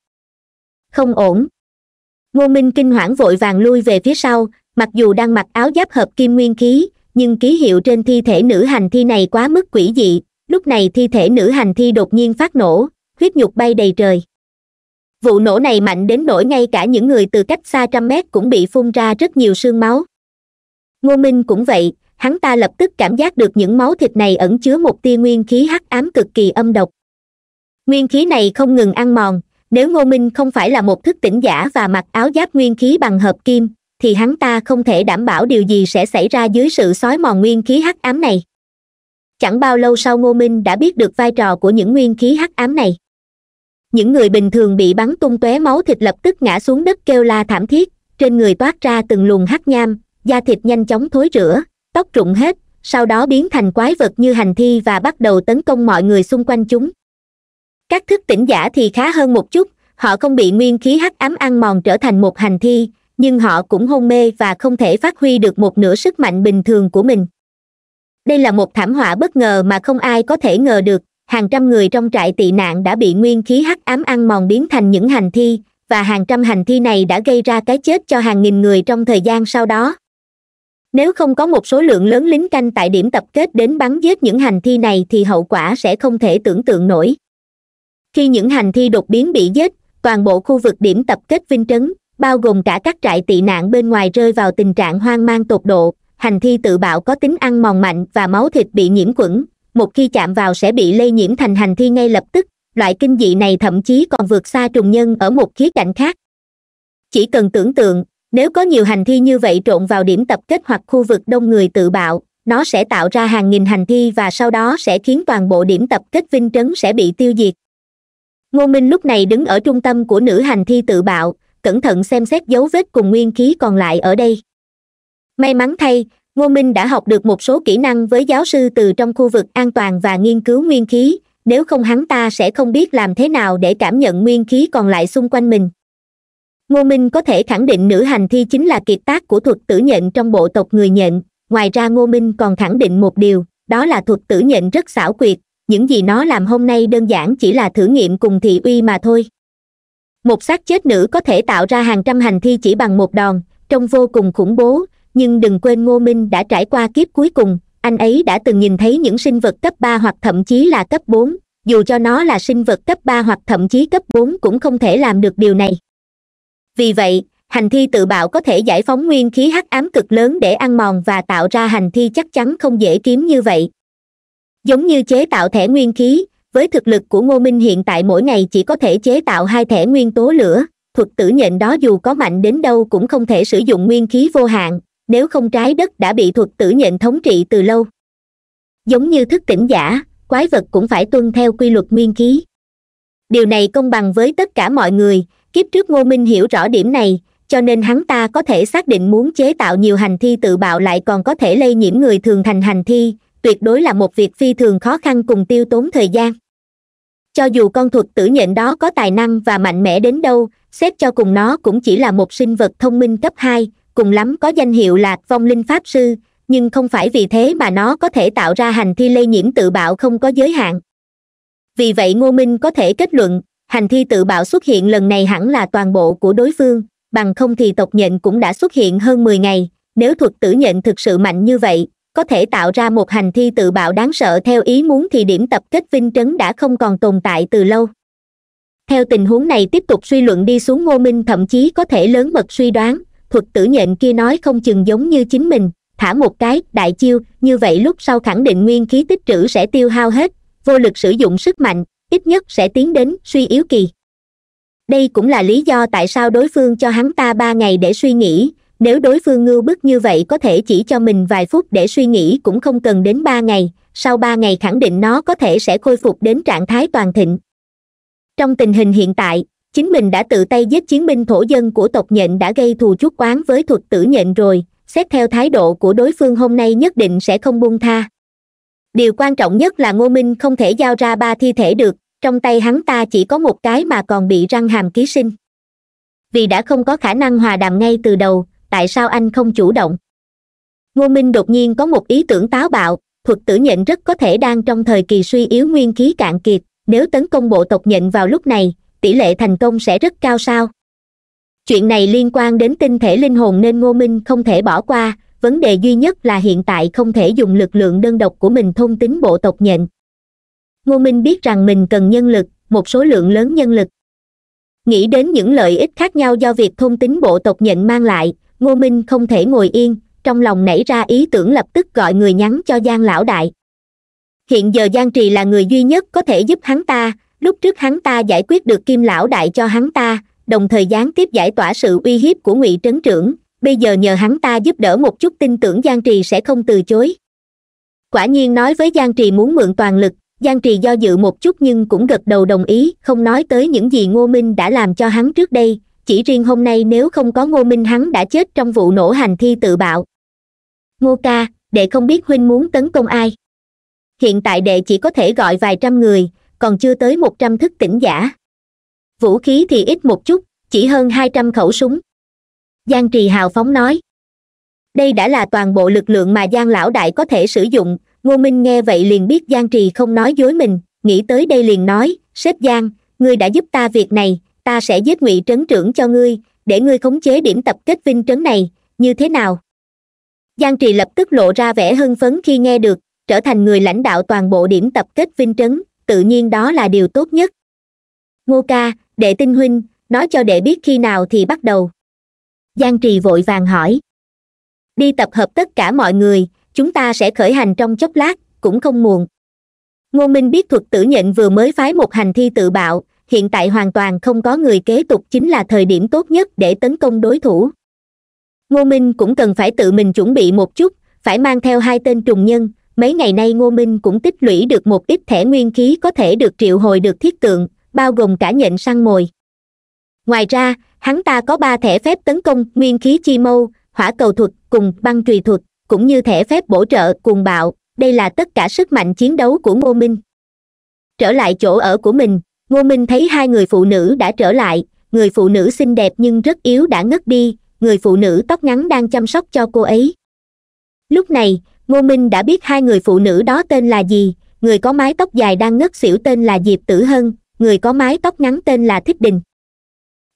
Speaker 1: không ổn ngô minh kinh hoảng vội vàng lui về phía sau mặc dù đang mặc áo giáp hợp kim nguyên khí nhưng ký hiệu trên thi thể nữ hành thi này quá mức quỷ dị lúc này thi thể nữ hành thi đột nhiên phát nổ huyết nhục bay đầy trời vụ nổ này mạnh đến nỗi ngay cả những người từ cách xa trăm mét cũng bị phun ra rất nhiều sương máu ngô minh cũng vậy hắn ta lập tức cảm giác được những máu thịt này ẩn chứa một tia nguyên khí hắc ám cực kỳ âm độc nguyên khí này không ngừng ăn mòn nếu ngô minh không phải là một thức tỉnh giả và mặc áo giáp nguyên khí bằng hợp kim thì hắn ta không thể đảm bảo điều gì sẽ xảy ra dưới sự xói mòn nguyên khí hắc ám này chẳng bao lâu sau ngô minh đã biết được vai trò của những nguyên khí hắc ám này những người bình thường bị bắn tung tóe máu thịt lập tức ngã xuống đất kêu la thảm thiết trên người toát ra từng luồng hắc nham da thịt nhanh chóng thối rửa tóc rụng hết sau đó biến thành quái vật như hành thi và bắt đầu tấn công mọi người xung quanh chúng các thức tỉnh giả thì khá hơn một chút họ không bị nguyên khí hắc ám ăn mòn trở thành một hành thi nhưng họ cũng hôn mê và không thể phát huy được một nửa sức mạnh bình thường của mình đây là một thảm họa bất ngờ mà không ai có thể ngờ được hàng trăm người trong trại tị nạn đã bị nguyên khí hắc ám ăn mòn biến thành những hành thi và hàng trăm hành thi này đã gây ra cái chết cho hàng nghìn người trong thời gian sau đó nếu không có một số lượng lớn lính canh tại điểm tập kết đến bắn giết những hành thi này thì hậu quả sẽ không thể tưởng tượng nổi khi những hành thi đột biến bị giết toàn bộ khu vực điểm tập kết vinh trấn bao gồm cả các trại tị nạn bên ngoài rơi vào tình trạng hoang mang tột độ hành thi tự bạo có tính ăn mòn mạnh và máu thịt bị nhiễm khuẩn một khi chạm vào sẽ bị lây nhiễm thành hành thi ngay lập tức loại kinh dị này thậm chí còn vượt xa trùng nhân ở một khía cạnh khác chỉ cần tưởng tượng nếu có nhiều hành thi như vậy trộn vào điểm tập kết hoặc khu vực đông người tự bạo nó sẽ tạo ra hàng nghìn hành thi và sau đó sẽ khiến toàn bộ điểm tập kết vinh trấn sẽ bị tiêu diệt ngô minh lúc này đứng ở trung tâm của nữ hành thi tự bạo cẩn thận xem xét dấu vết cùng nguyên khí còn lại ở đây may mắn thay ngô minh đã học được một số kỹ năng với giáo sư từ trong khu vực an toàn và nghiên cứu nguyên khí nếu không hắn ta sẽ không biết làm thế nào để cảm nhận nguyên khí còn lại xung quanh mình ngô minh có thể khẳng định nữ hành thi chính là kiệt tác của thuật tử nhện trong bộ tộc người nhện ngoài ra ngô minh còn khẳng định một điều đó là thuật tử nhện rất xảo quyệt những gì nó làm hôm nay đơn giản chỉ là thử nghiệm cùng thị uy mà thôi một xác chết nữ có thể tạo ra hàng trăm hành thi chỉ bằng một đòn trông vô cùng khủng bố nhưng đừng quên ngô minh đã trải qua kiếp cuối cùng anh ấy đã từng nhìn thấy những sinh vật cấp ba hoặc thậm chí là cấp bốn dù cho nó là sinh vật cấp ba hoặc thậm chí cấp bốn cũng không thể làm được điều này vì vậy hành thi tự bạo có thể giải phóng nguyên khí hắc ám cực lớn để ăn mòn và tạo ra hành thi chắc chắn không dễ kiếm như vậy giống như chế tạo thẻ nguyên khí với thực lực của ngô minh hiện tại mỗi ngày chỉ có thể chế tạo hai thẻ nguyên tố lửa thuật tử nhện đó dù có mạnh đến đâu cũng không thể sử dụng nguyên khí vô hạn nếu không trái đất đã bị thuật tử nhện thống trị từ lâu giống như thức tỉnh giả quái vật cũng phải tuân theo quy luật nguyên khí điều này công bằng với tất cả mọi người kiếp trước ngô minh hiểu rõ điểm này cho nên hắn ta có thể xác định muốn chế tạo nhiều hành thi tự bạo lại còn có thể lây nhiễm người thường thành hành thi tuyệt đối là một việc phi thường khó khăn cùng tiêu tốn thời gian cho dù con thuật tử nhện đó có tài năng và mạnh mẽ đến đâu xếp cho cùng nó cũng chỉ là một sinh vật thông minh cấp hai cùng lắm có danh hiệu là vong linh pháp sư nhưng không phải vì thế mà nó có thể tạo ra hành thi lây nhiễm tự bạo không có giới hạn vì vậy ngô minh có thể kết luận hành thi tự bạo xuất hiện lần này hẳn là toàn bộ của đối phương bằng không thì tộc nhận cũng đã xuất hiện hơn mười ngày nếu thuật tử nhận thực sự mạnh như vậy có thể tạo ra một hành thi tự bạo đáng sợ theo ý muốn thì điểm tập kết vinh trấn đã không còn tồn tại từ lâu theo tình huống này tiếp tục suy luận đi xuống ngô minh thậm chí có thể lớn mật suy đoán thuật tử nhện kia nói không chừng giống như chính mình thả một cái đại chiêu như vậy lúc sau khẳng định nguyên khí tích trữ sẽ tiêu hao hết vô lực sử dụng sức mạnh ít nhất sẽ tiến đến suy yếu kỳ đây cũng là lý do tại sao đối phương cho hắn ta ba ngày để suy nghĩ nếu đối phương ngưu bức như vậy có thể chỉ cho mình vài phút để suy nghĩ cũng không cần đến ba ngày sau ba ngày khẳng định nó có thể sẽ khôi phục đến trạng thái toàn thịnh trong tình hình hiện tại chính mình đã tự tay giết chiến binh thổ dân của tộc nhện đã gây thù chuốc oán với thuật tử nhện rồi xét theo thái độ của đối phương hôm nay nhất định sẽ không buông tha điều quan trọng nhất là ngô minh không thể giao ra ba thi thể được trong tay hắn ta chỉ có một cái mà còn bị răng hàm ký sinh vì đã không có khả năng hòa đàm ngay từ đầu tại sao anh không chủ động ngô minh đột nhiên có một ý tưởng táo bạo thuật tử nhện rất có thể đang trong thời kỳ suy yếu nguyên khí cạn kiệt nếu tấn công bộ tộc nhện vào lúc này tỷ lệ thành công sẽ rất cao sao chuyện này liên quan đến tinh thể linh hồn nên ngô minh không thể bỏ qua vấn đề duy nhất là hiện tại không thể dùng lực lượng đơn độc của mình thông tính bộ tộc nhện ngô minh biết rằng mình cần nhân lực một số lượng lớn nhân lực nghĩ đến những lợi ích khác nhau do việc thông tính bộ tộc nhện mang lại ngô minh không thể ngồi yên trong lòng nảy ra ý tưởng lập tức gọi người nhắn cho giang lão đại hiện giờ giang trì là người duy nhất có thể giúp hắn ta lúc trước hắn ta giải quyết được kim lão đại cho hắn ta đồng thời gián tiếp giải tỏa sự uy hiếp của ngụy trấn trưởng bây giờ nhờ hắn ta giúp đỡ một chút tin tưởng giang trì sẽ không từ chối quả nhiên nói với giang trì muốn mượn toàn lực giang trì do dự một chút nhưng cũng gật đầu đồng ý không nói tới những gì ngô minh đã làm cho hắn trước đây chỉ riêng hôm nay nếu không có ngô minh hắn đã chết trong vụ nổ hành thi tự bạo ngô ca đệ không biết huynh muốn tấn công ai hiện tại đệ chỉ có thể gọi vài trăm người còn chưa tới một trăm thức tỉnh giả vũ khí thì ít một chút chỉ hơn hai trăm khẩu súng giang trì hào phóng nói đây đã là toàn bộ lực lượng mà giang lão đại có thể sử dụng ngô minh nghe vậy liền biết giang trì không nói dối mình nghĩ tới đây liền nói sếp giang ngươi đã giúp ta việc này ta sẽ giết ngụy trấn trưởng cho ngươi để ngươi khống chế điểm tập kết vinh trấn này như thế nào giang trì lập tức lộ ra vẻ hưng phấn khi nghe được trở thành người lãnh đạo toàn bộ điểm tập kết vinh trấn tự nhiên đó là điều tốt nhất ngô ca đệ tinh huynh nói cho đệ biết khi nào thì bắt đầu giang trì vội vàng hỏi đi tập hợp tất cả mọi người chúng ta sẽ khởi hành trong chốc lát cũng không muộn ngô minh biết thuật tử nhận vừa mới phái một hành thi tự bạo hiện tại hoàn toàn không có người kế tục chính là thời điểm tốt nhất để tấn công đối thủ ngô minh cũng cần phải tự mình chuẩn bị một chút phải mang theo hai tên trùng nhân mấy ngày nay ngô minh cũng tích lũy được một ít thẻ nguyên khí có thể được triệu hồi được thiết tượng bao gồm cả nhện săn mồi ngoài ra hắn ta có ba thẻ phép tấn công nguyên khí chi mâu hỏa cầu thuật cùng băng trùy thuật cũng như thẻ phép bổ trợ cuồng bạo đây là tất cả sức mạnh chiến đấu của ngô minh trở lại chỗ ở của mình ngô minh thấy hai người phụ nữ đã trở lại người phụ nữ xinh đẹp nhưng rất yếu đã ngất đi người phụ nữ tóc ngắn đang chăm sóc cho cô ấy lúc này ngô minh đã biết hai người phụ nữ đó tên là gì người có mái tóc dài đang ngất xỉu tên là diệp tử hân người có mái tóc ngắn tên là thích đình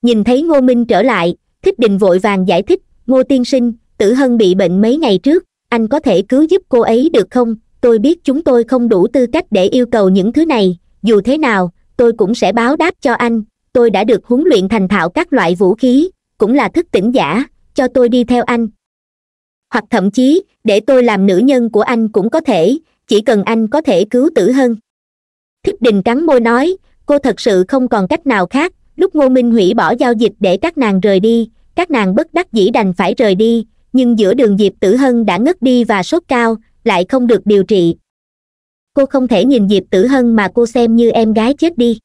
Speaker 1: nhìn thấy ngô minh trở lại thích đình vội vàng giải thích ngô tiên sinh tử hân bị bệnh mấy ngày trước anh có thể cứu giúp cô ấy được không tôi biết chúng tôi không đủ tư cách để yêu cầu những thứ này dù thế nào tôi cũng sẽ báo đáp cho anh tôi đã được huấn luyện thành thạo các loại vũ khí cũng là thức tỉnh giả cho tôi đi theo anh hoặc thậm chí để tôi làm nữ nhân của anh cũng có thể chỉ cần anh có thể cứu tử hân thích đình cắn môi nói cô thật sự không còn cách nào khác lúc ngô minh hủy bỏ giao dịch để các nàng rời đi các nàng bất đắc dĩ đành phải rời đi nhưng giữa đường diệp tử hân đã ngất đi và sốt cao lại không được điều trị cô không thể nhìn diệp tử hân mà cô xem như em gái chết đi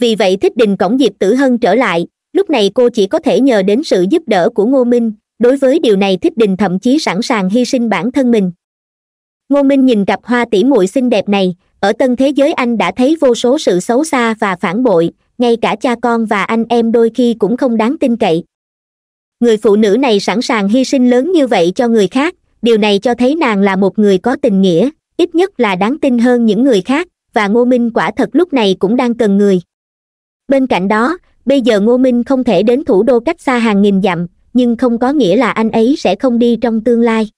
Speaker 1: vì vậy thích đình cổng diệp tử hân trở lại lúc này cô chỉ có thể nhờ đến sự giúp đỡ của ngô minh đối với điều này thích đình thậm chí sẵn sàng hy sinh bản thân mình ngô minh nhìn cặp hoa tỉ muội xinh đẹp này ở tân thế giới anh đã thấy vô số sự xấu xa và phản bội ngay cả cha con và anh em đôi khi cũng không đáng tin cậy người phụ nữ này sẵn sàng hy sinh lớn như vậy cho người khác điều này cho thấy nàng là một người có tình nghĩa ít nhất là đáng tin hơn những người khác và ngô minh quả thật lúc này cũng đang cần người bên cạnh đó bây giờ ngô minh không thể đến thủ đô cách xa hàng nghìn dặm nhưng không có nghĩa là anh ấy sẽ không đi trong tương lai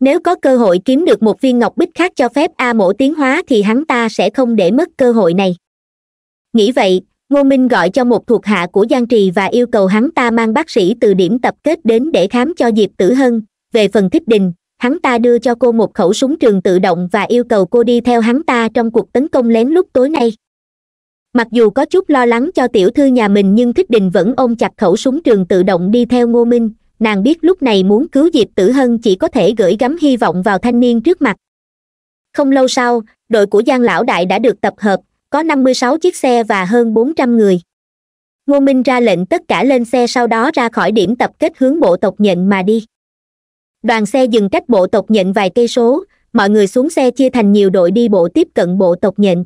Speaker 1: nếu có cơ hội kiếm được một viên ngọc bích khác cho phép a mổ tiến hóa thì hắn ta sẽ không để mất cơ hội này nghĩ vậy ngô minh gọi cho một thuộc hạ của giang trì và yêu cầu hắn ta mang bác sĩ từ điểm tập kết đến để khám cho diệp tử hân về phần thích đình hắn ta đưa cho cô một khẩu súng trường tự động và yêu cầu cô đi theo hắn ta trong cuộc tấn công lén lúc tối nay mặc dù có chút lo lắng cho tiểu thư nhà mình nhưng thích đình vẫn ôm chặt khẩu súng trường tự động đi theo ngô minh nàng biết lúc này muốn cứu diệp tử hân chỉ có thể gửi gắm hy vọng vào thanh niên trước mặt không lâu sau đội của giang lão đại đã được tập hợp có năm mươi sáu chiếc xe và hơn bốn trăm người ngô minh ra lệnh tất cả lên xe sau đó ra khỏi điểm tập kết hướng bộ tộc nhận mà đi đoàn xe dừng cách bộ tộc nhận vài cây số mọi người xuống xe chia thành nhiều đội đi bộ tiếp cận bộ tộc nhận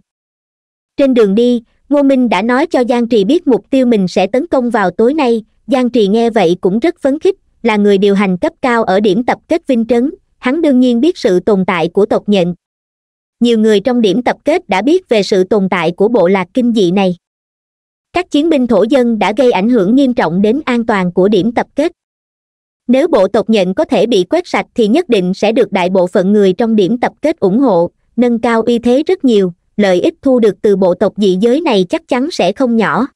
Speaker 1: trên đường đi ngô minh đã nói cho giang trì biết mục tiêu mình sẽ tấn công vào tối nay giang trì nghe vậy cũng rất phấn khích là người điều hành cấp cao ở điểm tập kết vinh trấn hắn đương nhiên biết sự tồn tại của tộc nhện nhiều người trong điểm tập kết đã biết về sự tồn tại của bộ lạc kinh dị này các chiến binh thổ dân đã gây ảnh hưởng nghiêm trọng đến an toàn của điểm tập kết nếu bộ tộc nhện có thể bị quét sạch thì nhất định sẽ được đại bộ phận người trong điểm tập kết ủng hộ nâng cao uy thế rất nhiều lợi ích thu được từ bộ tộc dị giới này chắc chắn sẽ không nhỏ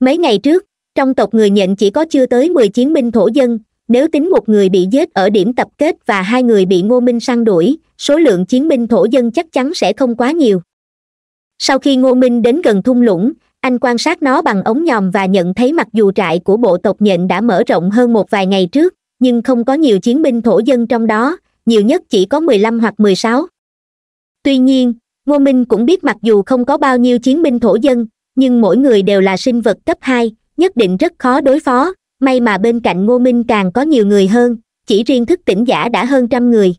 Speaker 1: mấy ngày trước trong tộc người nhện chỉ có chưa tới mười chiến binh thổ dân nếu tính một người bị giết ở điểm tập kết và hai người bị ngô minh săn đuổi số lượng chiến binh thổ dân chắc chắn sẽ không quá nhiều sau khi ngô minh đến gần thung lũng anh quan sát nó bằng ống nhòm và nhận thấy mặc dù trại của bộ tộc nhện đã mở rộng hơn một vài ngày trước nhưng không có nhiều chiến binh thổ dân trong đó nhiều nhất chỉ có mười lăm hoặc mười sáu tuy nhiên ngô minh cũng biết mặc dù không có bao nhiêu chiến binh thổ dân nhưng mỗi người đều là sinh vật cấp hai nhất định rất khó đối phó may mà bên cạnh ngô minh càng có nhiều người hơn chỉ riêng thức tỉnh giả đã hơn trăm người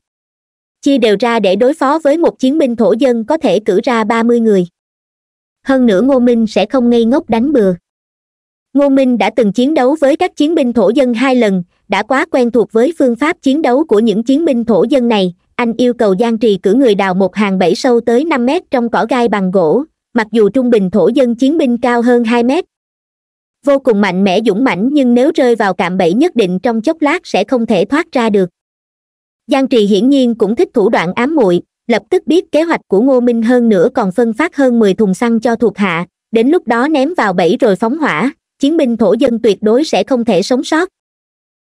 Speaker 1: chia đều ra để đối phó với một chiến binh thổ dân có thể cử ra ba mươi người hơn nữa ngô minh sẽ không ngây ngốc đánh bừa ngô minh đã từng chiến đấu với các chiến binh thổ dân hai lần đã quá quen thuộc với phương pháp chiến đấu của những chiến binh thổ dân này anh yêu cầu giang trì cử người đào một hàng bẫy sâu tới năm mét trong cỏ gai bằng gỗ mặc dù trung bình thổ dân chiến binh cao hơn hai mét vô cùng mạnh mẽ dũng mãnh nhưng nếu rơi vào cạm bẫy nhất định trong chốc lát sẽ không thể thoát ra được giang trì hiển nhiên cũng thích thủ đoạn ám muội lập tức biết kế hoạch của ngô minh hơn nữa còn phân phát hơn mười thùng xăng cho thuộc hạ đến lúc đó ném vào bẫy rồi phóng hỏa chiến binh thổ dân tuyệt đối sẽ không thể sống sót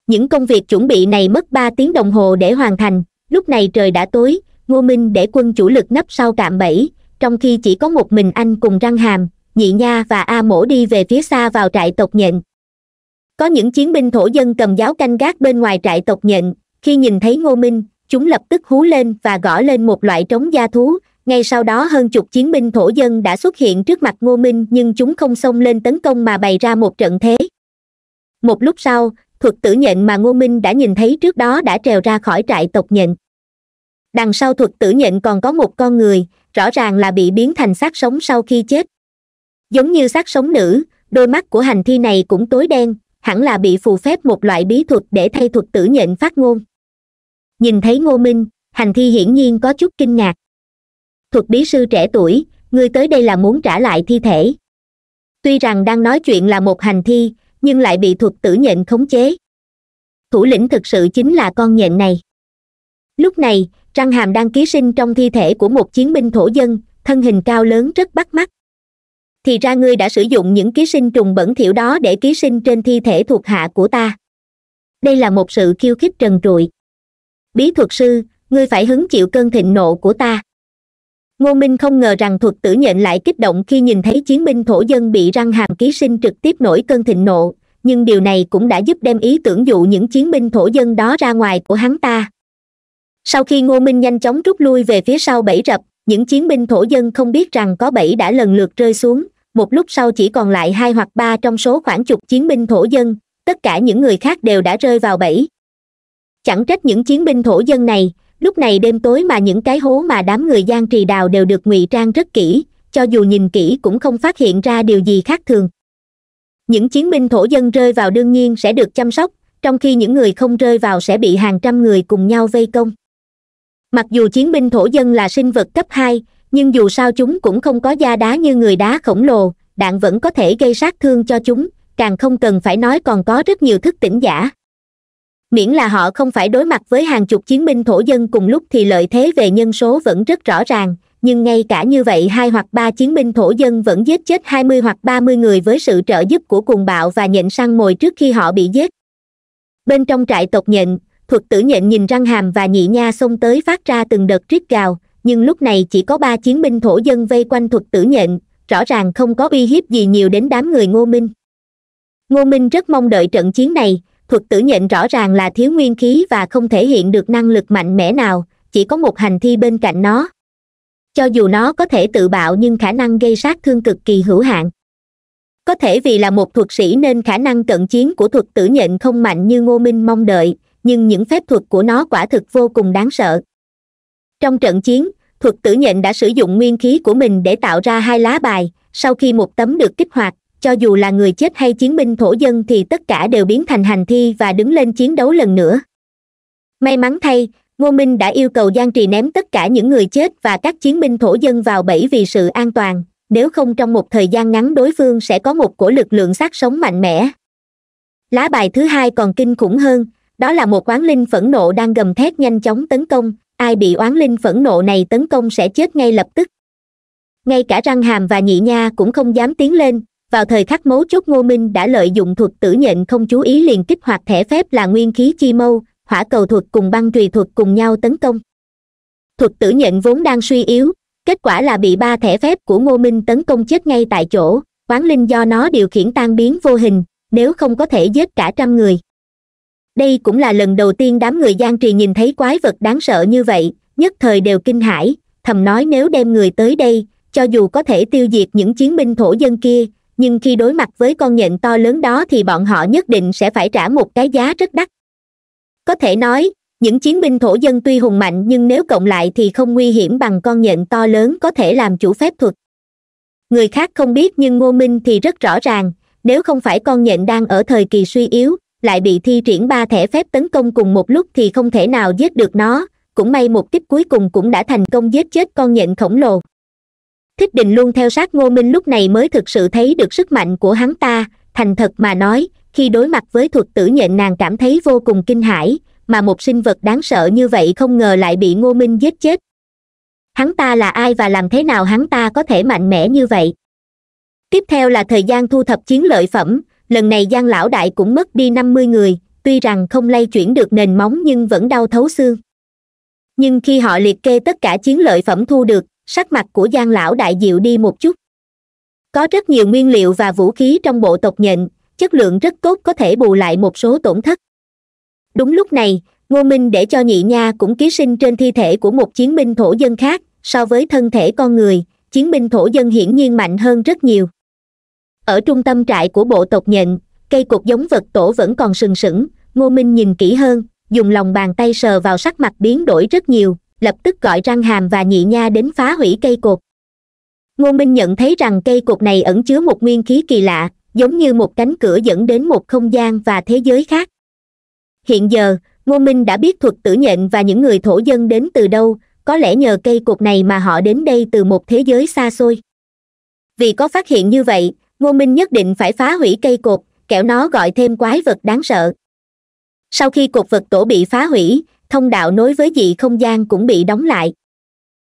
Speaker 1: những công việc chuẩn bị này mất ba tiếng đồng hồ để hoàn thành lúc này trời đã tối ngô minh để quân chủ lực nấp sau cạm bẫy trong khi chỉ có một mình anh cùng răng hàm nhị nha và a mổ đi về phía xa vào trại tộc nhện có những chiến binh thổ dân cầm giáo canh gác bên ngoài trại tộc nhện khi nhìn thấy ngô minh chúng lập tức hú lên và gõ lên một loại trống gia thú ngay sau đó hơn chục chiến binh thổ dân đã xuất hiện trước mặt ngô minh nhưng chúng không xông lên tấn công mà bày ra một trận thế một lúc sau thuật tử nhện mà ngô minh đã nhìn thấy trước đó đã trèo ra khỏi trại tộc nhện đằng sau thuật tử nhện còn có một con người rõ ràng là bị biến thành xác sống sau khi chết giống như xác sống nữ đôi mắt của hành thi này cũng tối đen hẳn là bị phù phép một loại bí thuật để thay thuật tử nhện phát ngôn nhìn thấy ngô minh hành thi hiển nhiên có chút kinh ngạc thuật bí sư trẻ tuổi ngươi tới đây là muốn trả lại thi thể tuy rằng đang nói chuyện là một hành thi nhưng lại bị thuật tử nhện khống chế thủ lĩnh thực sự chính là con nhện này lúc này răng hàm đang ký sinh trong thi thể của một chiến binh thổ dân thân hình cao lớn rất bắt mắt thì ra ngươi đã sử dụng những ký sinh trùng bẩn thỉu đó để ký sinh trên thi thể thuộc hạ của ta đây là một sự khiêu khích trần trụi bí thuật sư ngươi phải hứng chịu cơn thịnh nộ của ta ngô minh không ngờ rằng thuật tử nhện lại kích động khi nhìn thấy chiến binh thổ dân bị răng hàm ký sinh trực tiếp nổi cơn thịnh nộ nhưng điều này cũng đã giúp đem ý tưởng dụ những chiến binh thổ dân đó ra ngoài của hắn ta sau khi ngô minh nhanh chóng rút lui về phía sau bẫy rập những chiến binh thổ dân không biết rằng có bẫy đã lần lượt rơi xuống một lúc sau chỉ còn lại hai hoặc ba trong số khoảng chục chiến binh thổ dân tất cả những người khác đều đã rơi vào bẫy chẳng trách những chiến binh thổ dân này lúc này đêm tối mà những cái hố mà đám người gian trì đào đều được ngụy trang rất kỹ cho dù nhìn kỹ cũng không phát hiện ra điều gì khác thường những chiến binh thổ dân rơi vào đương nhiên sẽ được chăm sóc trong khi những người không rơi vào sẽ bị hàng trăm người cùng nhau vây công mặc dù chiến binh thổ dân là sinh vật cấp hai nhưng dù sao chúng cũng không có da đá như người đá khổng lồ đạn vẫn có thể gây sát thương cho chúng càng không cần phải nói còn có rất nhiều thức tỉnh giả miễn là họ không phải đối mặt với hàng chục chiến binh thổ dân cùng lúc thì lợi thế về nhân số vẫn rất rõ ràng nhưng ngay cả như vậy hai hoặc ba chiến binh thổ dân vẫn giết chết hai mươi hoặc ba mươi người với sự trợ giúp của cuồng bạo và nhện săn mồi trước khi họ bị giết bên trong trại tộc nhện thuật tử nhện nhìn răng hàm và nhị nha xông tới phát ra từng đợt rít gào nhưng lúc này chỉ có ba chiến binh thổ dân vây quanh thuật tử nhện rõ ràng không có uy hiếp gì nhiều đến đám người ngô minh ngô minh rất mong đợi trận chiến này thuật tử nhện rõ ràng là thiếu nguyên khí và không thể hiện được năng lực mạnh mẽ nào chỉ có một hành thi bên cạnh nó cho dù nó có thể tự bạo nhưng khả năng gây sát thương cực kỳ hữu hạn có thể vì là một thuật sĩ nên khả năng cận chiến của thuật tử nhện không mạnh như ngô minh mong đợi nhưng những phép thuật của nó quả thực vô cùng đáng sợ trong trận chiến thuật tử nhện đã sử dụng nguyên khí của mình để tạo ra hai lá bài sau khi một tấm được kích hoạt cho dù là người chết hay chiến binh thổ dân thì tất cả đều biến thành hành thi và đứng lên chiến đấu lần nữa may mắn thay ngô minh đã yêu cầu giang trì ném tất cả những người chết và các chiến binh thổ dân vào bẫy vì sự an toàn nếu không trong một thời gian ngắn đối phương sẽ có một cổ lực lượng sát sống mạnh mẽ lá bài thứ hai còn kinh khủng hơn đó là một oán linh phẫn nộ đang gầm thét nhanh chóng tấn công ai bị oán linh phẫn nộ này tấn công sẽ chết ngay lập tức ngay cả răng hàm và nhị nha cũng không dám tiến lên vào thời khắc mấu chốt ngô minh đã lợi dụng thuật tử nhện không chú ý liền kích hoạt thẻ phép là nguyên khí chi mâu hỏa cầu thuật cùng băng trùy thuật cùng nhau tấn công thuật tử nhện vốn đang suy yếu kết quả là bị ba thẻ phép của ngô minh tấn công chết ngay tại chỗ quán linh do nó điều khiển tan biến vô hình nếu không có thể giết cả trăm người đây cũng là lần đầu tiên đám người gian trì nhìn thấy quái vật đáng sợ như vậy nhất thời đều kinh hãi thầm nói nếu đem người tới đây cho dù có thể tiêu diệt những chiến binh thổ dân kia nhưng khi đối mặt với con nhện to lớn đó thì bọn họ nhất định sẽ phải trả một cái giá rất đắt có thể nói những chiến binh thổ dân tuy hùng mạnh nhưng nếu cộng lại thì không nguy hiểm bằng con nhện to lớn có thể làm chủ phép thuật người khác không biết nhưng ngô minh thì rất rõ ràng nếu không phải con nhện đang ở thời kỳ suy yếu lại bị thi triển ba thẻ phép tấn công cùng một lúc thì không thể nào giết được nó cũng may một kích cuối cùng cũng đã thành công giết chết con nhện khổng lồ thích đình luôn theo sát ngô minh lúc này mới thực sự thấy được sức mạnh của hắn ta thành thật mà nói khi đối mặt với thuật tử nhện nàng cảm thấy vô cùng kinh hãi mà một sinh vật đáng sợ như vậy không ngờ lại bị ngô minh giết chết hắn ta là ai và làm thế nào hắn ta có thể mạnh mẽ như vậy tiếp theo là thời gian thu thập chiến lợi phẩm lần này giang lão đại cũng mất đi năm mươi người tuy rằng không lay chuyển được nền móng nhưng vẫn đau thấu xương nhưng khi họ liệt kê tất cả chiến lợi phẩm thu được sắc mặt của giang lão đại diệu đi một chút có rất nhiều nguyên liệu và vũ khí trong bộ tộc nhện chất lượng rất tốt có thể bù lại một số tổn thất đúng lúc này ngô minh để cho nhị nha cũng ký sinh trên thi thể của một chiến binh thổ dân khác so với thân thể con người chiến binh thổ dân hiển nhiên mạnh hơn rất nhiều ở trung tâm trại của bộ tộc nhện cây cột giống vật tổ vẫn còn sừng sững ngô minh nhìn kỹ hơn dùng lòng bàn tay sờ vào sắc mặt biến đổi rất nhiều lập tức gọi răng hàm và nhị nha đến phá hủy cây cột ngô minh nhận thấy rằng cây cột này ẩn chứa một nguyên khí kỳ lạ giống như một cánh cửa dẫn đến một không gian và thế giới khác hiện giờ ngô minh đã biết thuật tử nhện và những người thổ dân đến từ đâu có lẽ nhờ cây cột này mà họ đến đây từ một thế giới xa xôi vì có phát hiện như vậy ngô minh nhất định phải phá hủy cây cột kẻo nó gọi thêm quái vật đáng sợ sau khi cột vật tổ bị phá hủy thông đạo nối với dị không gian cũng bị đóng lại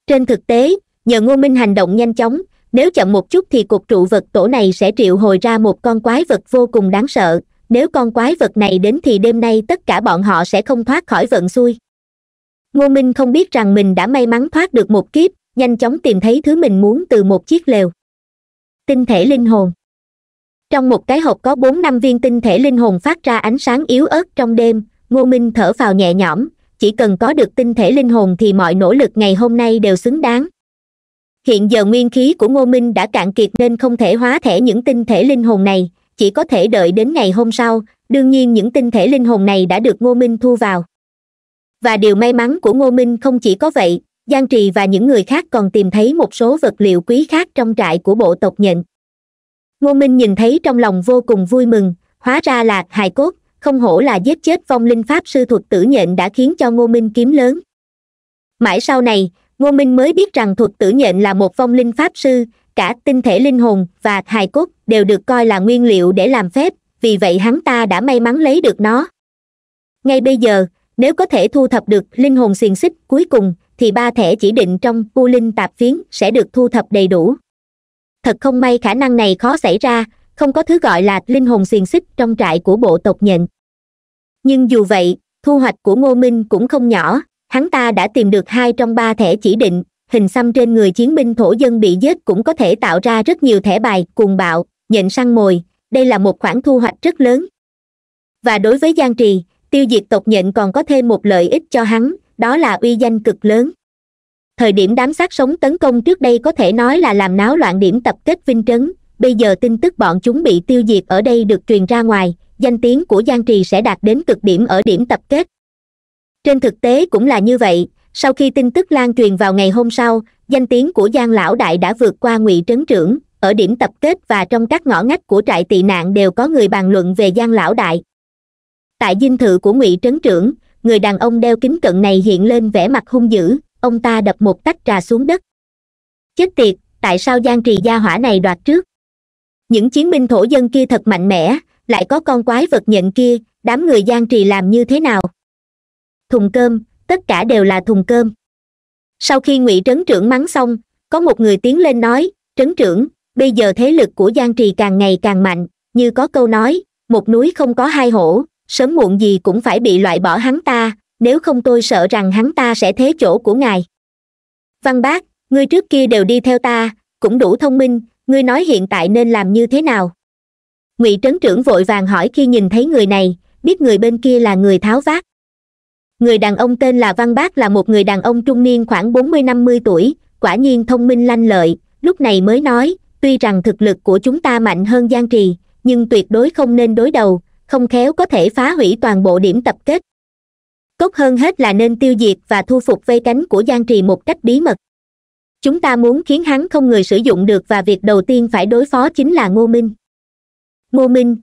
Speaker 1: trên thực tế nhờ ngô minh hành động nhanh chóng nếu chậm một chút thì cục trụ vật tổ này sẽ triệu hồi ra một con quái vật vô cùng đáng sợ nếu con quái vật này đến thì đêm nay tất cả bọn họ sẽ không thoát khỏi vận xui ngô minh không biết rằng mình đã may mắn thoát được một kiếp nhanh chóng tìm thấy thứ mình muốn từ một chiếc lều tinh thể linh hồn trong một cái hộp có bốn năm viên tinh thể linh hồn phát ra ánh sáng yếu ớt trong đêm ngô minh thở vào nhẹ nhõm chỉ cần có được tinh thể linh hồn thì mọi nỗ lực ngày hôm nay đều xứng đáng hiện giờ nguyên khí của ngô minh đã cạn kiệt nên không thể hóa thể những tinh thể linh hồn này chỉ có thể đợi đến ngày hôm sau đương nhiên những tinh thể linh hồn này đã được ngô minh thu vào và điều may mắn của ngô minh không chỉ có vậy giang trì và những người khác còn tìm thấy một số vật liệu quý khác trong trại của bộ tộc nhận ngô minh nhìn thấy trong lòng vô cùng vui mừng hóa ra là hài cốt không hổ là giết chết phong linh pháp sư thuật tử nhện đã khiến cho ngô minh kiếm lớn mãi sau này ngô minh mới biết rằng thuật tử nhện là một phong linh pháp sư cả tinh thể linh hồn và hài cốt đều được coi là nguyên liệu để làm phép vì vậy hắn ta đã may mắn lấy được nó ngay bây giờ nếu có thể thu thập được linh hồn xiềng xích cuối cùng thì ba thẻ chỉ định trong u linh tạp phiến sẽ được thu thập đầy đủ thật không may khả năng này khó xảy ra không có thứ gọi là linh hồn xiềng xích trong trại của bộ tộc nhện nhưng dù vậy thu hoạch của ngô minh cũng không nhỏ hắn ta đã tìm được hai trong ba thẻ chỉ định hình xăm trên người chiến binh thổ dân bị giết cũng có thể tạo ra rất nhiều thẻ bài cuồng bạo nhện săn mồi đây là một khoản thu hoạch rất lớn và đối với giang trì tiêu diệt tộc nhện còn có thêm một lợi ích cho hắn đó là uy danh cực lớn thời điểm đám sát sống tấn công trước đây có thể nói là làm náo loạn điểm tập kết vinh trấn bây giờ tin tức bọn chúng bị tiêu diệt ở đây được truyền ra ngoài danh tiếng của giang trì sẽ đạt đến cực điểm ở điểm tập kết trên thực tế cũng là như vậy sau khi tin tức lan truyền vào ngày hôm sau danh tiếng của giang lão đại đã vượt qua ngụy trấn trưởng ở điểm tập kết và trong các ngõ ngách của trại tị nạn đều có người bàn luận về giang lão đại tại dinh thự của ngụy trấn trưởng người đàn ông đeo kính cận này hiện lên vẻ mặt hung dữ ông ta đập một tách trà xuống đất chết tiệt tại sao giang trì gia hỏa này đoạt trước những chiến binh thổ dân kia thật mạnh mẽ lại có con quái vật nhận kia đám người gian trì làm như thế nào thùng cơm tất cả đều là thùng cơm sau khi ngụy trấn trưởng mắng xong có một người tiến lên nói trấn trưởng bây giờ thế lực của gian trì càng ngày càng mạnh như có câu nói một núi không có hai hổ sớm muộn gì cũng phải bị loại bỏ hắn ta nếu không tôi sợ rằng hắn ta sẽ thế chỗ của ngài văn bác ngươi trước kia đều đi theo ta cũng đủ thông minh ngươi nói hiện tại nên làm như thế nào ngụy trấn trưởng vội vàng hỏi khi nhìn thấy người này biết người bên kia là người tháo vát người đàn ông tên là văn bác là một người đàn ông trung niên khoảng bốn mươi năm mươi tuổi quả nhiên thông minh lanh lợi lúc này mới nói tuy rằng thực lực của chúng ta mạnh hơn giang trì nhưng tuyệt đối không nên đối đầu không khéo có thể phá hủy toàn bộ điểm tập kết tốt hơn hết là nên tiêu diệt và thu phục vây cánh của giang trì một cách bí mật chúng ta muốn khiến hắn không người sử dụng được và việc đầu tiên phải đối phó chính là ngô minh ngô minh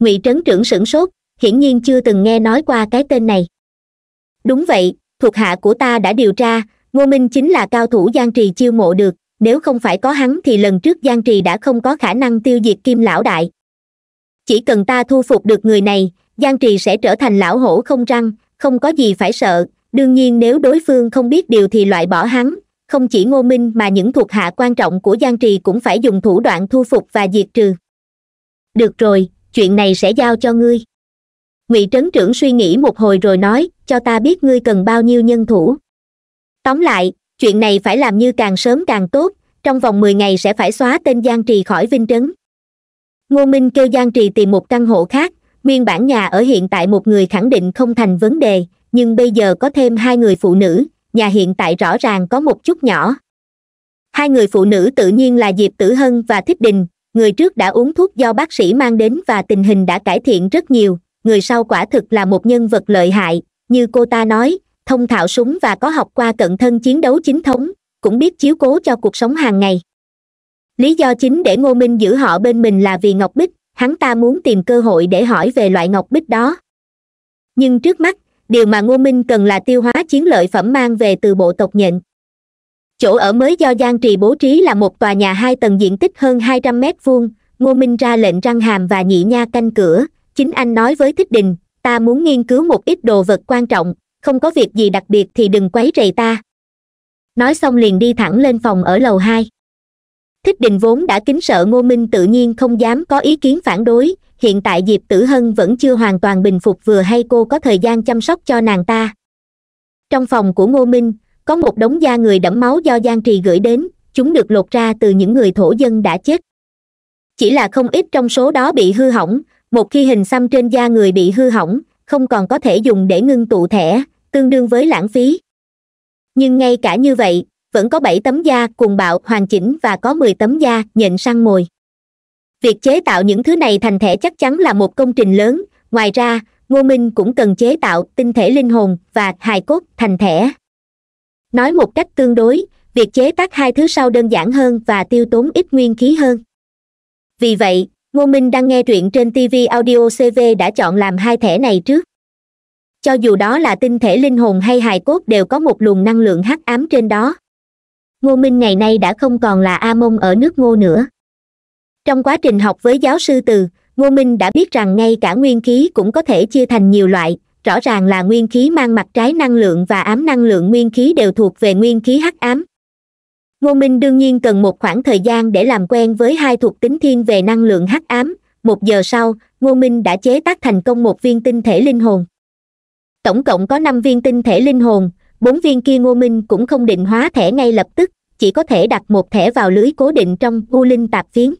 Speaker 1: ngụy trấn trưởng sửng sốt hiển nhiên chưa từng nghe nói qua cái tên này đúng vậy thuộc hạ của ta đã điều tra ngô minh chính là cao thủ giang trì chiêu mộ được nếu không phải có hắn thì lần trước giang trì đã không có khả năng tiêu diệt kim lão đại chỉ cần ta thu phục được người này giang trì sẽ trở thành lão hổ không răng không có gì phải sợ đương nhiên nếu đối phương không biết điều thì loại bỏ hắn không chỉ ngô minh mà những thuộc hạ quan trọng của giang trì cũng phải dùng thủ đoạn thu phục và diệt trừ được rồi chuyện này sẽ giao cho ngươi ngụy trấn trưởng suy nghĩ một hồi rồi nói cho ta biết ngươi cần bao nhiêu nhân thủ tóm lại chuyện này phải làm như càng sớm càng tốt trong vòng mười ngày sẽ phải xóa tên giang trì khỏi vinh trấn ngô minh kêu giang trì tìm một căn hộ khác nguyên bản nhà ở hiện tại một người khẳng định không thành vấn đề nhưng bây giờ có thêm hai người phụ nữ nhà hiện tại rõ ràng có một chút nhỏ hai người phụ nữ tự nhiên là diệp tử hân và thích đình người trước đã uống thuốc do bác sĩ mang đến và tình hình đã cải thiện rất nhiều người sau quả thực là một nhân vật lợi hại như cô ta nói thông thạo súng và có học qua cận thân chiến đấu chính thống cũng biết chiếu cố cho cuộc sống hàng ngày lý do chính để ngô minh giữ họ bên mình là vì ngọc bích hắn ta muốn tìm cơ hội để hỏi về loại ngọc bích đó nhưng trước mắt điều mà ngô minh cần là tiêu hóa chiến lợi phẩm mang về từ bộ tộc nhện chỗ ở mới do giang trì bố trí là một tòa nhà hai tầng diện tích hơn hai trăm mét vuông ngô minh ra lệnh răng hàm và nhị nha canh cửa chính anh nói với thích đình ta muốn nghiên cứu một ít đồ vật quan trọng không có việc gì đặc biệt thì đừng quấy rầy ta nói xong liền đi thẳng lên phòng ở lầu hai thích đình vốn đã kính sợ ngô minh tự nhiên không dám có ý kiến phản đối hiện tại diệp tử hân vẫn chưa hoàn toàn bình phục vừa hay cô có thời gian chăm sóc cho nàng ta trong phòng của ngô minh có một đống da người đẫm máu do giang trì gửi đến chúng được lột ra từ những người thổ dân đã chết chỉ là không ít trong số đó bị hư hỏng một khi hình xăm trên da người bị hư hỏng không còn có thể dùng để ngưng tụ thẻ tương đương với lãng phí nhưng ngay cả như vậy vẫn có bảy tấm da cùng bạo hoàn chỉnh và có mười tấm da nhện săn mồi việc chế tạo những thứ này thành thể chắc chắn là một công trình lớn ngoài ra ngô minh cũng cần chế tạo tinh thể linh hồn và hài cốt thành thể nói một cách tương đối việc chế tác hai thứ sau đơn giản hơn và tiêu tốn ít nguyên khí hơn vì vậy ngô minh đang nghe truyện trên tv audio cv đã chọn làm hai thẻ này trước cho dù đó là tinh thể linh hồn hay hài cốt đều có một luồng năng lượng hắc ám trên đó ngô minh ngày nay đã không còn là a mông ở nước ngô nữa trong quá trình học với giáo sư từ ngô minh đã biết rằng ngay cả nguyên khí cũng có thể chia thành nhiều loại rõ ràng là nguyên khí mang mặt trái năng lượng và ám năng lượng nguyên khí đều thuộc về nguyên khí hắc ám ngô minh đương nhiên cần một khoảng thời gian để làm quen với hai thuộc tính thiên về năng lượng hắc ám một giờ sau ngô minh đã chế tác thành công một viên tinh thể linh hồn tổng cộng có năm viên tinh thể linh hồn bốn viên kia ngô minh cũng không định hóa thẻ ngay lập tức chỉ có thể đặt một thẻ vào lưới cố định trong u linh tạp phiến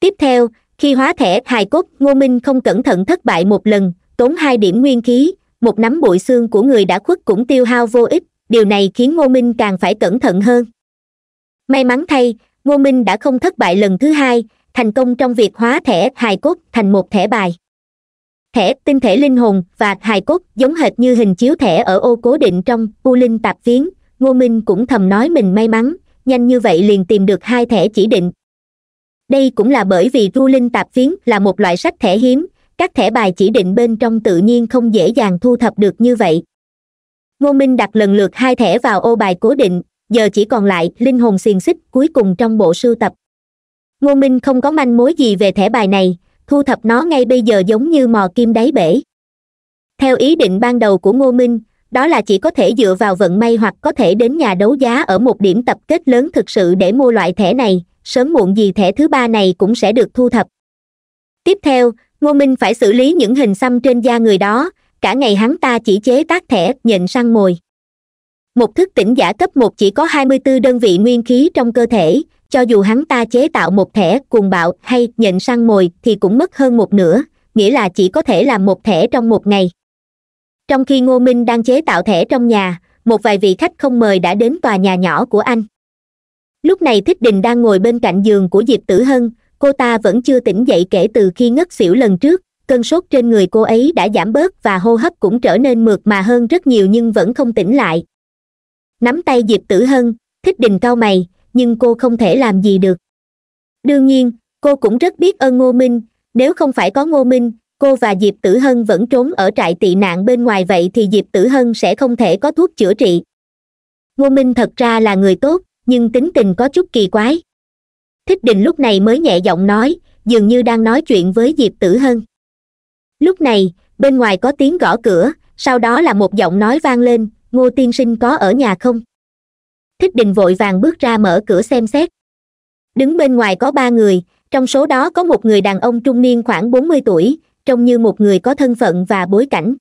Speaker 1: tiếp theo khi hóa thẻ hài cốt ngô minh không cẩn thận thất bại một lần tốn hai điểm nguyên khí một nắm bụi xương của người đã khuất cũng tiêu hao vô ích điều này khiến ngô minh càng phải cẩn thận hơn may mắn thay ngô minh đã không thất bại lần thứ hai thành công trong việc hóa thẻ hài cốt thành một thẻ bài thẻ tinh thể linh hồn và hài cốt giống hệt như hình chiếu thẻ ở ô cố định trong u linh tạp viến ngô minh cũng thầm nói mình may mắn nhanh như vậy liền tìm được hai thẻ chỉ định đây cũng là bởi vì ru linh tạp phiến là một loại sách thẻ hiếm các thẻ bài chỉ định bên trong tự nhiên không dễ dàng thu thập được như vậy ngô minh đặt lần lượt hai thẻ vào ô bài cố định giờ chỉ còn lại linh hồn xiềng xích cuối cùng trong bộ sưu tập ngô minh không có manh mối gì về thẻ bài này thu thập nó ngay bây giờ giống như mò kim đáy bể theo ý định ban đầu của ngô minh đó là chỉ có thể dựa vào vận may hoặc có thể đến nhà đấu giá ở một điểm tập kết lớn thực sự để mua loại thẻ này sớm muộn gì thẻ thứ ba này cũng sẽ được thu thập tiếp theo ngô minh phải xử lý những hình xăm trên da người đó cả ngày hắn ta chỉ chế tác thẻ nhện săn mồi một thức tỉnh giả cấp một chỉ có hai mươi bốn đơn vị nguyên khí trong cơ thể cho dù hắn ta chế tạo một thẻ cuồng bạo hay nhện săn mồi thì cũng mất hơn một nửa nghĩa là chỉ có thể làm một thẻ trong một ngày trong khi ngô minh đang chế tạo thẻ trong nhà một vài vị khách không mời đã đến tòa nhà nhỏ của anh lúc này thích đình đang ngồi bên cạnh giường của diệp tử hân cô ta vẫn chưa tỉnh dậy kể từ khi ngất xỉu lần trước cơn sốt trên người cô ấy đã giảm bớt và hô hấp cũng trở nên mượt mà hơn rất nhiều nhưng vẫn không tỉnh lại nắm tay diệp tử hân thích đình cau mày nhưng cô không thể làm gì được đương nhiên cô cũng rất biết ơn ngô minh nếu không phải có ngô minh cô và diệp tử hân vẫn trốn ở trại tị nạn bên ngoài vậy thì diệp tử hân sẽ không thể có thuốc chữa trị ngô minh thật ra là người tốt nhưng tính tình có chút kỳ quái thích đình lúc này mới nhẹ giọng nói dường như đang nói chuyện với diệp tử hân lúc này bên ngoài có tiếng gõ cửa sau đó là một giọng nói vang lên ngô tiên sinh có ở nhà không thích đình vội vàng bước ra mở cửa xem xét đứng bên ngoài có ba người trong số đó có một người đàn ông trung niên khoảng bốn mươi tuổi trông như một người có thân phận và bối cảnh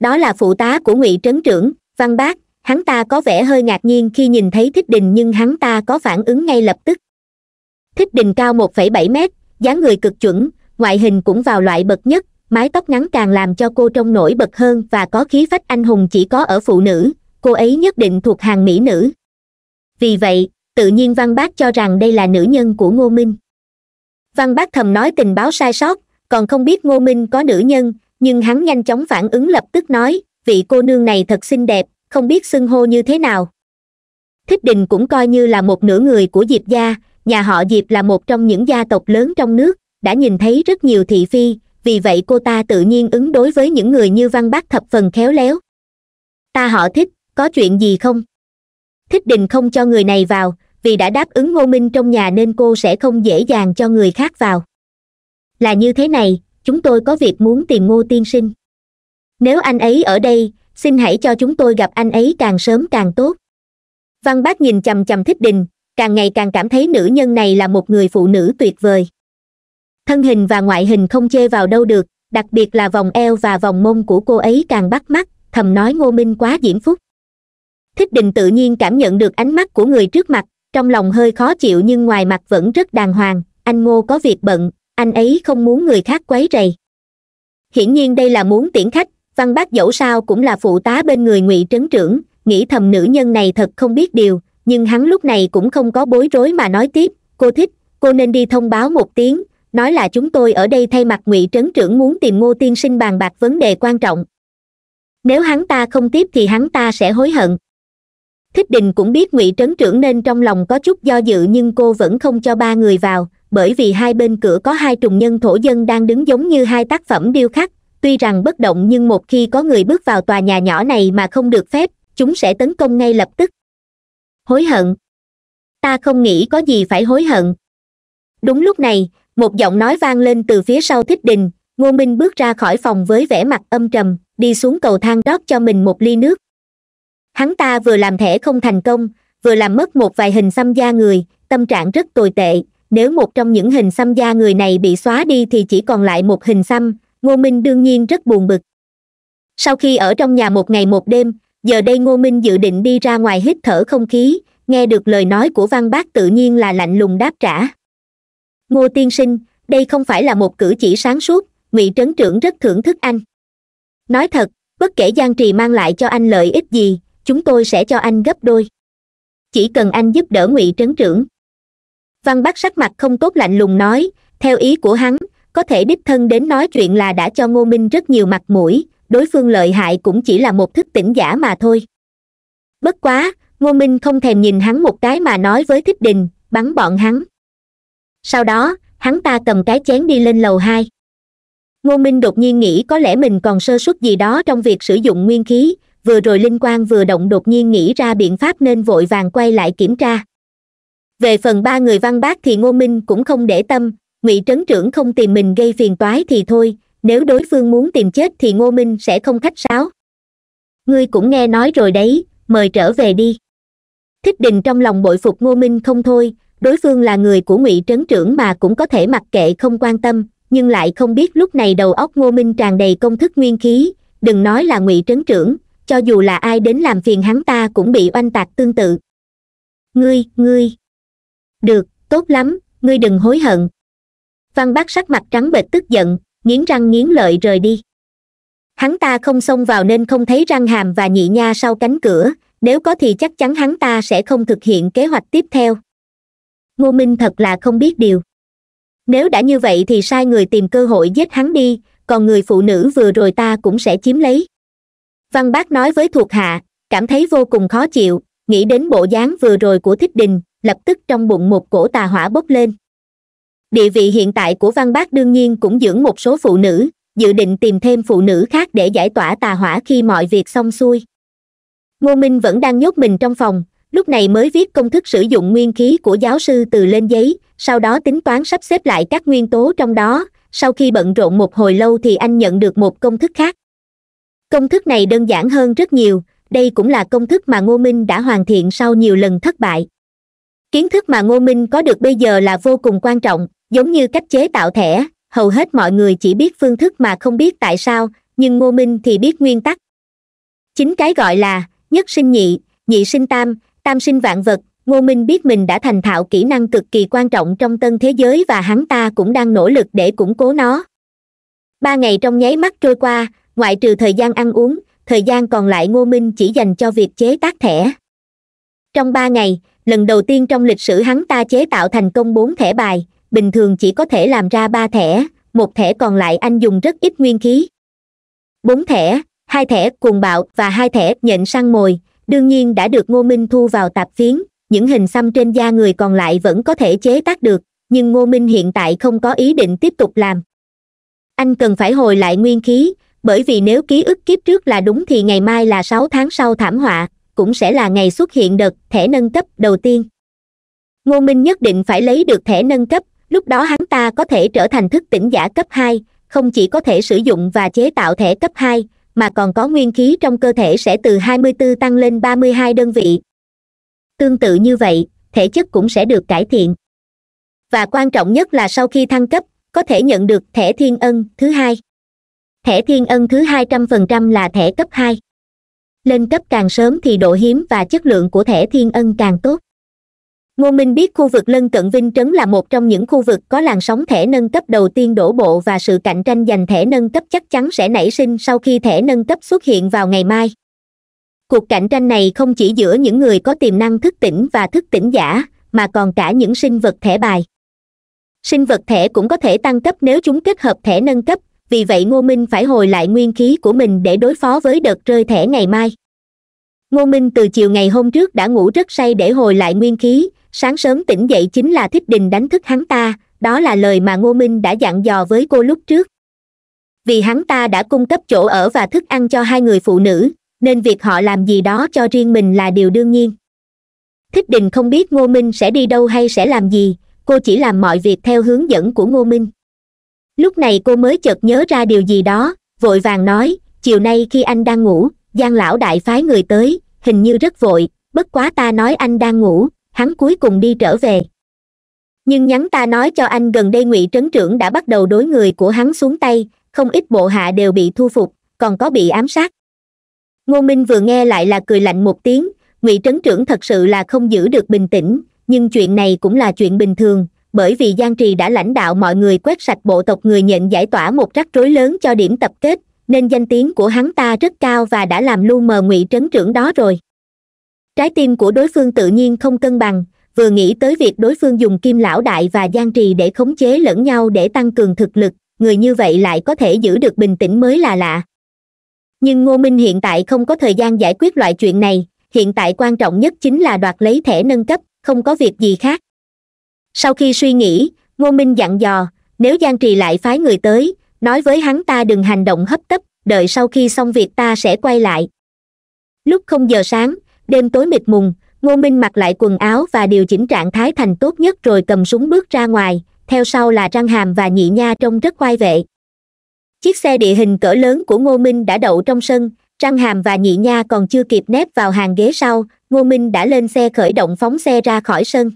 Speaker 1: đó là phụ tá của ngụy trấn trưởng văn bác hắn ta có vẻ hơi ngạc nhiên khi nhìn thấy thích đình nhưng hắn ta có phản ứng ngay lập tức thích đình cao một phẩy bảy mét dáng người cực chuẩn ngoại hình cũng vào loại bậc nhất mái tóc ngắn càng làm cho cô trông nổi bật hơn và có khí phách anh hùng chỉ có ở phụ nữ cô ấy nhất định thuộc hàng mỹ nữ vì vậy tự nhiên văn bác cho rằng đây là nữ nhân của ngô minh văn bác thầm nói tình báo sai sót còn không biết ngô minh có nữ nhân nhưng hắn nhanh chóng phản ứng lập tức nói vị cô nương này thật xinh đẹp không biết xưng hô như thế nào thích đình cũng coi như là một nửa người của diệp gia nhà họ diệp là một trong những gia tộc lớn trong nước đã nhìn thấy rất nhiều thị phi vì vậy cô ta tự nhiên ứng đối với những người như văn bác thập phần khéo léo ta họ thích có chuyện gì không thích đình không cho người này vào vì đã đáp ứng ngô minh trong nhà nên cô sẽ không dễ dàng cho người khác vào là như thế này chúng tôi có việc muốn tìm ngô tiên sinh nếu anh ấy ở đây xin hãy cho chúng tôi gặp anh ấy càng sớm càng tốt văn bác nhìn chằm chằm thích đình càng ngày càng cảm thấy nữ nhân này là một người phụ nữ tuyệt vời thân hình và ngoại hình không chê vào đâu được đặc biệt là vòng eo và vòng mông của cô ấy càng bắt mắt thầm nói ngô minh quá diễm phúc thích đình tự nhiên cảm nhận được ánh mắt của người trước mặt trong lòng hơi khó chịu nhưng ngoài mặt vẫn rất đàng hoàng anh ngô có việc bận anh ấy không muốn người khác quấy rầy hiển nhiên đây là muốn tiễn khách văn bác dẫu sao cũng là phụ tá bên người ngụy trấn trưởng nghĩ thầm nữ nhân này thật không biết điều nhưng hắn lúc này cũng không có bối rối mà nói tiếp cô thích cô nên đi thông báo một tiếng nói là chúng tôi ở đây thay mặt ngụy trấn trưởng muốn tìm ngô tiên sinh bàn bạc vấn đề quan trọng nếu hắn ta không tiếp thì hắn ta sẽ hối hận thích đình cũng biết ngụy trấn trưởng nên trong lòng có chút do dự nhưng cô vẫn không cho ba người vào bởi vì hai bên cửa có hai trùng nhân thổ dân đang đứng giống như hai tác phẩm điêu khắc tuy rằng bất động nhưng một khi có người bước vào tòa nhà nhỏ này mà không được phép chúng sẽ tấn công ngay lập tức hối hận ta không nghĩ có gì phải hối hận đúng lúc này một giọng nói vang lên từ phía sau thích đình ngô minh bước ra khỏi phòng với vẻ mặt âm trầm đi xuống cầu thang rót cho mình một ly nước hắn ta vừa làm thẻ không thành công vừa làm mất một vài hình xăm da người tâm trạng rất tồi tệ nếu một trong những hình xăm da người này bị xóa đi thì chỉ còn lại một hình xăm ngô minh đương nhiên rất buồn bực sau khi ở trong nhà một ngày một đêm giờ đây ngô minh dự định đi ra ngoài hít thở không khí nghe được lời nói của văn bác tự nhiên là lạnh lùng đáp trả ngô tiên sinh đây không phải là một cử chỉ sáng suốt ngụy trấn trưởng rất thưởng thức anh nói thật bất kể giang trì mang lại cho anh lợi ích gì chúng tôi sẽ cho anh gấp đôi chỉ cần anh giúp đỡ ngụy trấn trưởng văn Bác sắc mặt không tốt lạnh lùng nói theo ý của hắn có thể đích thân đến nói chuyện là đã cho ngô minh rất nhiều mặt mũi đối phương lợi hại cũng chỉ là một thức tỉnh giả mà thôi bất quá ngô minh không thèm nhìn hắn một cái mà nói với thích đình bắn bọn hắn sau đó hắn ta cầm cái chén đi lên lầu hai ngô minh đột nhiên nghĩ có lẽ mình còn sơ suất gì đó trong việc sử dụng nguyên khí vừa rồi linh quang vừa động đột nhiên nghĩ ra biện pháp nên vội vàng quay lại kiểm tra về phần ba người văn bác thì ngô minh cũng không để tâm ngụy trấn trưởng không tìm mình gây phiền toái thì thôi nếu đối phương muốn tìm chết thì ngô minh sẽ không khách sáo ngươi cũng nghe nói rồi đấy mời trở về đi thích đình trong lòng bội phục ngô minh không thôi đối phương là người của ngụy trấn trưởng mà cũng có thể mặc kệ không quan tâm nhưng lại không biết lúc này đầu óc ngô minh tràn đầy công thức nguyên khí đừng nói là ngụy trấn trưởng cho dù là ai đến làm phiền hắn ta cũng bị oanh tạc tương tự ngươi ngươi được tốt lắm ngươi đừng hối hận văn bác sắc mặt trắng bệch tức giận nghiến răng nghiến lợi rời đi hắn ta không xông vào nên không thấy răng hàm và nhị nha sau cánh cửa nếu có thì chắc chắn hắn ta sẽ không thực hiện kế hoạch tiếp theo ngô minh thật là không biết điều nếu đã như vậy thì sai người tìm cơ hội giết hắn đi còn người phụ nữ vừa rồi ta cũng sẽ chiếm lấy văn bác nói với thuộc hạ cảm thấy vô cùng khó chịu nghĩ đến bộ dáng vừa rồi của thích đình lập tức trong bụng một cổ tà hỏa bốc lên địa vị hiện tại của văn bác đương nhiên cũng dưỡng một số phụ nữ dự định tìm thêm phụ nữ khác để giải tỏa tà hỏa khi mọi việc xong xuôi ngô minh vẫn đang nhốt mình trong phòng lúc này mới viết công thức sử dụng nguyên khí của giáo sư từ lên giấy sau đó tính toán sắp xếp lại các nguyên tố trong đó sau khi bận rộn một hồi lâu thì anh nhận được một công thức khác công thức này đơn giản hơn rất nhiều đây cũng là công thức mà ngô minh đã hoàn thiện sau nhiều lần thất bại kiến thức mà ngô minh có được bây giờ là vô cùng quan trọng giống như cách chế tạo thẻ hầu hết mọi người chỉ biết phương thức mà không biết tại sao nhưng ngô minh thì biết nguyên tắc chính cái gọi là nhất sinh nhị nhị sinh tam tam sinh vạn vật ngô minh biết mình đã thành thạo kỹ năng cực kỳ quan trọng trong tân thế giới và hắn ta cũng đang nỗ lực để củng cố nó ba ngày trong nháy mắt trôi qua ngoại trừ thời gian ăn uống thời gian còn lại ngô minh chỉ dành cho việc chế tác thẻ trong ba ngày lần đầu tiên trong lịch sử hắn ta chế tạo thành công bốn thẻ bài bình thường chỉ có thể làm ra ba thẻ một thẻ còn lại anh dùng rất ít nguyên khí bốn thẻ hai thẻ cuồng bạo và hai thẻ nhện săn mồi đương nhiên đã được ngô minh thu vào tạp phiến những hình xăm trên da người còn lại vẫn có thể chế tác được nhưng ngô minh hiện tại không có ý định tiếp tục làm anh cần phải hồi lại nguyên khí bởi vì nếu ký ức kiếp trước là đúng thì ngày mai là sáu tháng sau thảm họa cũng sẽ là ngày xuất hiện đợt thẻ nâng cấp đầu tiên ngô minh nhất định phải lấy được thẻ nâng cấp lúc đó hắn ta có thể trở thành thức tỉnh giả cấp hai không chỉ có thể sử dụng và chế tạo thẻ cấp hai mà còn có nguyên khí trong cơ thể sẽ từ 24 tăng lên 32 đơn vị tương tự như vậy thể chất cũng sẽ được cải thiện và quan trọng nhất là sau khi thăng cấp có thể nhận được thẻ thiên ân thứ hai thẻ thiên ân thứ hai trăm phần trăm là thẻ cấp hai lên cấp càng sớm thì độ hiếm và chất lượng của thẻ thiên ân càng tốt ngô minh biết khu vực lân cận vinh trấn là một trong những khu vực có làn sóng thẻ nâng cấp đầu tiên đổ bộ và sự cạnh tranh giành thẻ nâng cấp chắc chắn sẽ nảy sinh sau khi thẻ nâng cấp xuất hiện vào ngày mai cuộc cạnh tranh này không chỉ giữa những người có tiềm năng thức tỉnh và thức tỉnh giả mà còn cả những sinh vật thẻ bài sinh vật thẻ cũng có thể tăng cấp nếu chúng kết hợp thẻ nâng cấp vì vậy ngô minh phải hồi lại nguyên khí của mình để đối phó với đợt rơi thẻ ngày mai ngô minh từ chiều ngày hôm trước đã ngủ rất say để hồi lại nguyên khí sáng sớm tỉnh dậy chính là thích đình đánh thức hắn ta đó là lời mà ngô minh đã dặn dò với cô lúc trước vì hắn ta đã cung cấp chỗ ở và thức ăn cho hai người phụ nữ nên việc họ làm gì đó cho riêng mình là điều đương nhiên thích đình không biết ngô minh sẽ đi đâu hay sẽ làm gì cô chỉ làm mọi việc theo hướng dẫn của ngô minh lúc này cô mới chợt nhớ ra điều gì đó vội vàng nói chiều nay khi anh đang ngủ giang lão đại phái người tới hình như rất vội bất quá ta nói anh đang ngủ hắn cuối cùng đi trở về nhưng nhắn ta nói cho anh gần đây ngụy trấn trưởng đã bắt đầu đối người của hắn xuống tay không ít bộ hạ đều bị thu phục còn có bị ám sát ngô minh vừa nghe lại là cười lạnh một tiếng ngụy trấn trưởng thật sự là không giữ được bình tĩnh nhưng chuyện này cũng là chuyện bình thường bởi vì giang trì đã lãnh đạo mọi người quét sạch bộ tộc người nhận giải tỏa một rắc rối lớn cho điểm tập kết nên danh tiếng của hắn ta rất cao và đã làm lu mờ ngụy trấn trưởng đó rồi trái tim của đối phương tự nhiên không cân bằng vừa nghĩ tới việc đối phương dùng kim lão đại và gian trì để khống chế lẫn nhau để tăng cường thực lực người như vậy lại có thể giữ được bình tĩnh mới là lạ nhưng ngô minh hiện tại không có thời gian giải quyết loại chuyện này hiện tại quan trọng nhất chính là đoạt lấy thẻ nâng cấp không có việc gì khác sau khi suy nghĩ ngô minh dặn dò nếu gian trì lại phái người tới nói với hắn ta đừng hành động hấp tấp đợi sau khi xong việc ta sẽ quay lại lúc không giờ sáng đêm tối mịt mùng ngô minh mặc lại quần áo và điều chỉnh trạng thái thành tốt nhất rồi cầm súng bước ra ngoài theo sau là răng hàm và nhị nha trông rất oai vệ chiếc xe địa hình cỡ lớn của ngô minh đã đậu trong sân răng hàm và nhị nha còn chưa kịp nép vào hàng ghế sau ngô minh đã lên xe khởi động phóng xe ra khỏi sân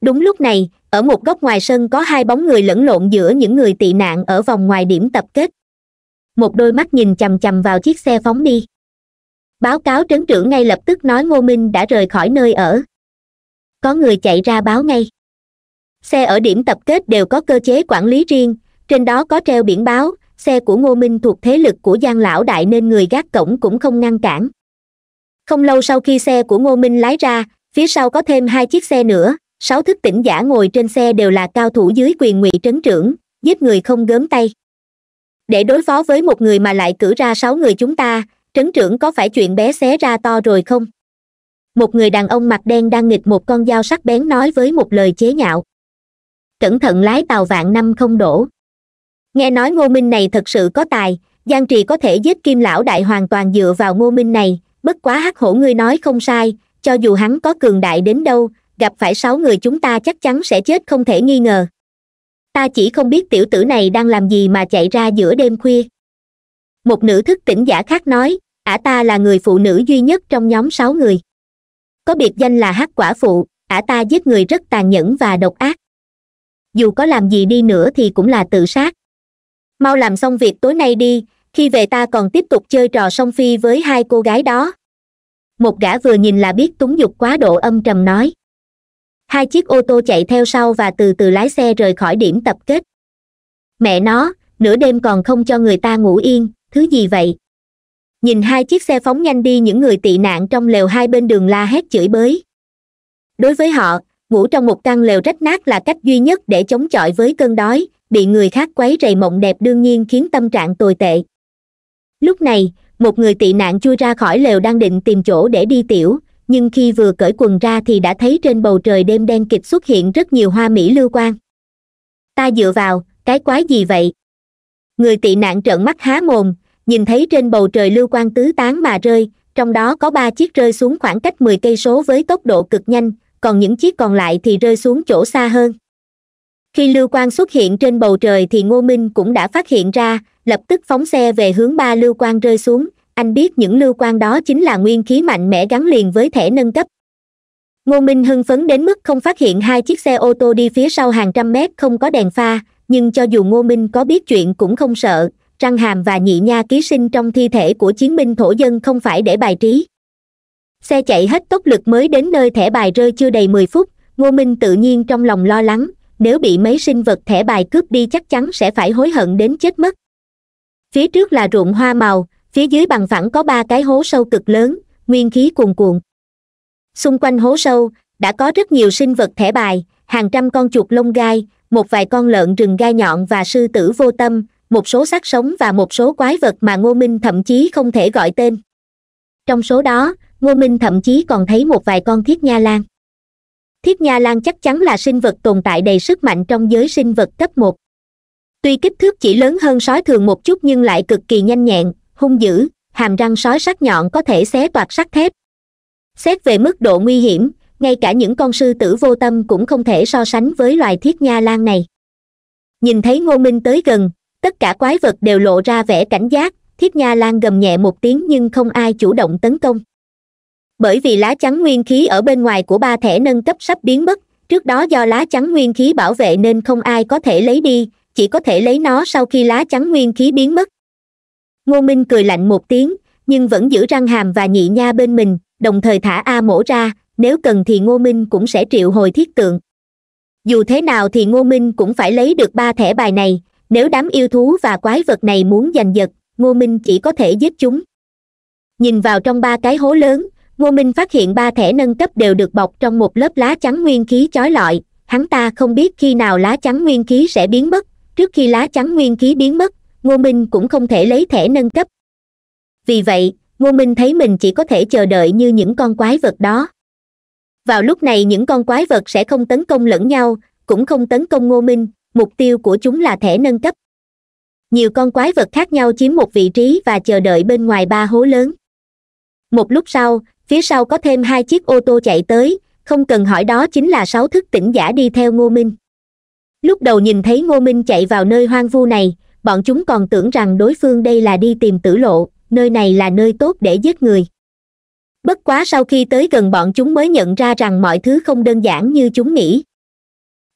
Speaker 1: đúng lúc này ở một góc ngoài sân có hai bóng người lẫn lộn giữa những người tị nạn ở vòng ngoài điểm tập kết một đôi mắt nhìn chằm chằm vào chiếc xe phóng đi báo cáo trấn trưởng ngay lập tức nói ngô minh đã rời khỏi nơi ở có người chạy ra báo ngay xe ở điểm tập kết đều có cơ chế quản lý riêng trên đó có treo biển báo xe của ngô minh thuộc thế lực của giang lão đại nên người gác cổng cũng không ngăn cản không lâu sau khi xe của ngô minh lái ra phía sau có thêm hai chiếc xe nữa sáu thức tỉnh giả ngồi trên xe đều là cao thủ dưới quyền ngụy trấn trưởng giết người không gớm tay để đối phó với một người mà lại cử ra sáu người chúng ta trấn trưởng có phải chuyện bé xé ra to rồi không một người đàn ông mặt đen đang nghịch một con dao sắc bén nói với một lời chế nhạo cẩn thận lái tàu vạn năm không đổ nghe nói ngô minh này thật sự có tài giang trì có thể giết kim lão đại hoàn toàn dựa vào ngô minh này bất quá hắc hổ ngươi nói không sai cho dù hắn có cường đại đến đâu gặp phải sáu người chúng ta chắc chắn sẽ chết không thể nghi ngờ ta chỉ không biết tiểu tử này đang làm gì mà chạy ra giữa đêm khuya một nữ thức tỉnh giả khác nói ả ta là người phụ nữ duy nhất trong nhóm sáu người có biệt danh là hát quả phụ ả ta giết người rất tàn nhẫn và độc ác dù có làm gì đi nữa thì cũng là tự sát mau làm xong việc tối nay đi khi về ta còn tiếp tục chơi trò song phi với hai cô gái đó một gã vừa nhìn là biết túng dục quá độ âm trầm nói hai chiếc ô tô chạy theo sau và từ từ lái xe rời khỏi điểm tập kết mẹ nó nửa đêm còn không cho người ta ngủ yên thứ gì vậy nhìn hai chiếc xe phóng nhanh đi những người tị nạn trong lều hai bên đường la hét chửi bới đối với họ ngủ trong một căn lều rách nát là cách duy nhất để chống chọi với cơn đói bị người khác quấy rầy mộng đẹp đương nhiên khiến tâm trạng tồi tệ lúc này một người tị nạn chui ra khỏi lều đang định tìm chỗ để đi tiểu nhưng khi vừa cởi quần ra thì đã thấy trên bầu trời đêm đen kịch xuất hiện rất nhiều hoa mỹ lưu quang ta dựa vào cái quái gì vậy người tị nạn trợn mắt há mồm nhìn thấy trên bầu trời lưu quang tứ tán mà rơi trong đó có ba chiếc rơi xuống khoảng cách mười cây số với tốc độ cực nhanh còn những chiếc còn lại thì rơi xuống chỗ xa hơn khi lưu quang xuất hiện trên bầu trời thì ngô minh cũng đã phát hiện ra lập tức phóng xe về hướng ba lưu quang rơi xuống anh biết những lưu quan đó chính là nguyên khí mạnh mẽ gắn liền với thẻ nâng cấp ngô minh hưng phấn đến mức không phát hiện hai chiếc xe ô tô đi phía sau hàng trăm mét không có đèn pha nhưng cho dù ngô minh có biết chuyện cũng không sợ răng hàm và nhị nha ký sinh trong thi thể của chiến binh thổ dân không phải để bài trí xe chạy hết tốc lực mới đến nơi thẻ bài rơi chưa đầy mười phút ngô minh tự nhiên trong lòng lo lắng nếu bị mấy sinh vật thẻ bài cướp đi chắc chắn sẽ phải hối hận đến chết mất phía trước là ruộng hoa màu phía dưới bằng phẳng có ba cái hố sâu cực lớn nguyên khí cuồn cuộn xung quanh hố sâu đã có rất nhiều sinh vật thẻ bài hàng trăm con chuột lông gai một vài con lợn rừng gai nhọn và sư tử vô tâm một số xác sống và một số quái vật mà ngô minh thậm chí không thể gọi tên trong số đó ngô minh thậm chí còn thấy một vài con thiết nha lan thiết nha lan chắc chắn là sinh vật tồn tại đầy sức mạnh trong giới sinh vật cấp một tuy kích thước chỉ lớn hơn sói thường một chút nhưng lại cực kỳ nhanh nhẹn hung dữ hàm răng sói sắc nhọn có thể xé toạc sắt thép xét về mức độ nguy hiểm ngay cả những con sư tử vô tâm cũng không thể so sánh với loài thiết nha lan này nhìn thấy ngô minh tới gần tất cả quái vật đều lộ ra vẻ cảnh giác thiết nha lan gầm nhẹ một tiếng nhưng không ai chủ động tấn công bởi vì lá chắn nguyên khí ở bên ngoài của ba thẻ nâng cấp sắp biến mất trước đó do lá chắn nguyên khí bảo vệ nên không ai có thể lấy đi chỉ có thể lấy nó sau khi lá chắn nguyên khí biến mất ngô minh cười lạnh một tiếng nhưng vẫn giữ răng hàm và nhị nha bên mình đồng thời thả a mổ ra nếu cần thì ngô minh cũng sẽ triệu hồi thiết tượng dù thế nào thì ngô minh cũng phải lấy được ba thẻ bài này nếu đám yêu thú và quái vật này muốn giành giật ngô minh chỉ có thể giết chúng nhìn vào trong ba cái hố lớn ngô minh phát hiện ba thẻ nâng cấp đều được bọc trong một lớp lá trắng nguyên khí chói lọi hắn ta không biết khi nào lá trắng nguyên khí sẽ biến mất trước khi lá trắng nguyên khí biến mất ngô minh cũng không thể lấy thẻ nâng cấp vì vậy ngô minh thấy mình chỉ có thể chờ đợi như những con quái vật đó vào lúc này những con quái vật sẽ không tấn công lẫn nhau cũng không tấn công ngô minh mục tiêu của chúng là thẻ nâng cấp nhiều con quái vật khác nhau chiếm một vị trí và chờ đợi bên ngoài ba hố lớn một lúc sau phía sau có thêm hai chiếc ô tô chạy tới không cần hỏi đó chính là sáu thức tỉnh giả đi theo ngô minh lúc đầu nhìn thấy ngô minh chạy vào nơi hoang vu này bọn chúng còn tưởng rằng đối phương đây là đi tìm tử lộ nơi này là nơi tốt để giết người bất quá sau khi tới gần bọn chúng mới nhận ra rằng mọi thứ không đơn giản như chúng nghĩ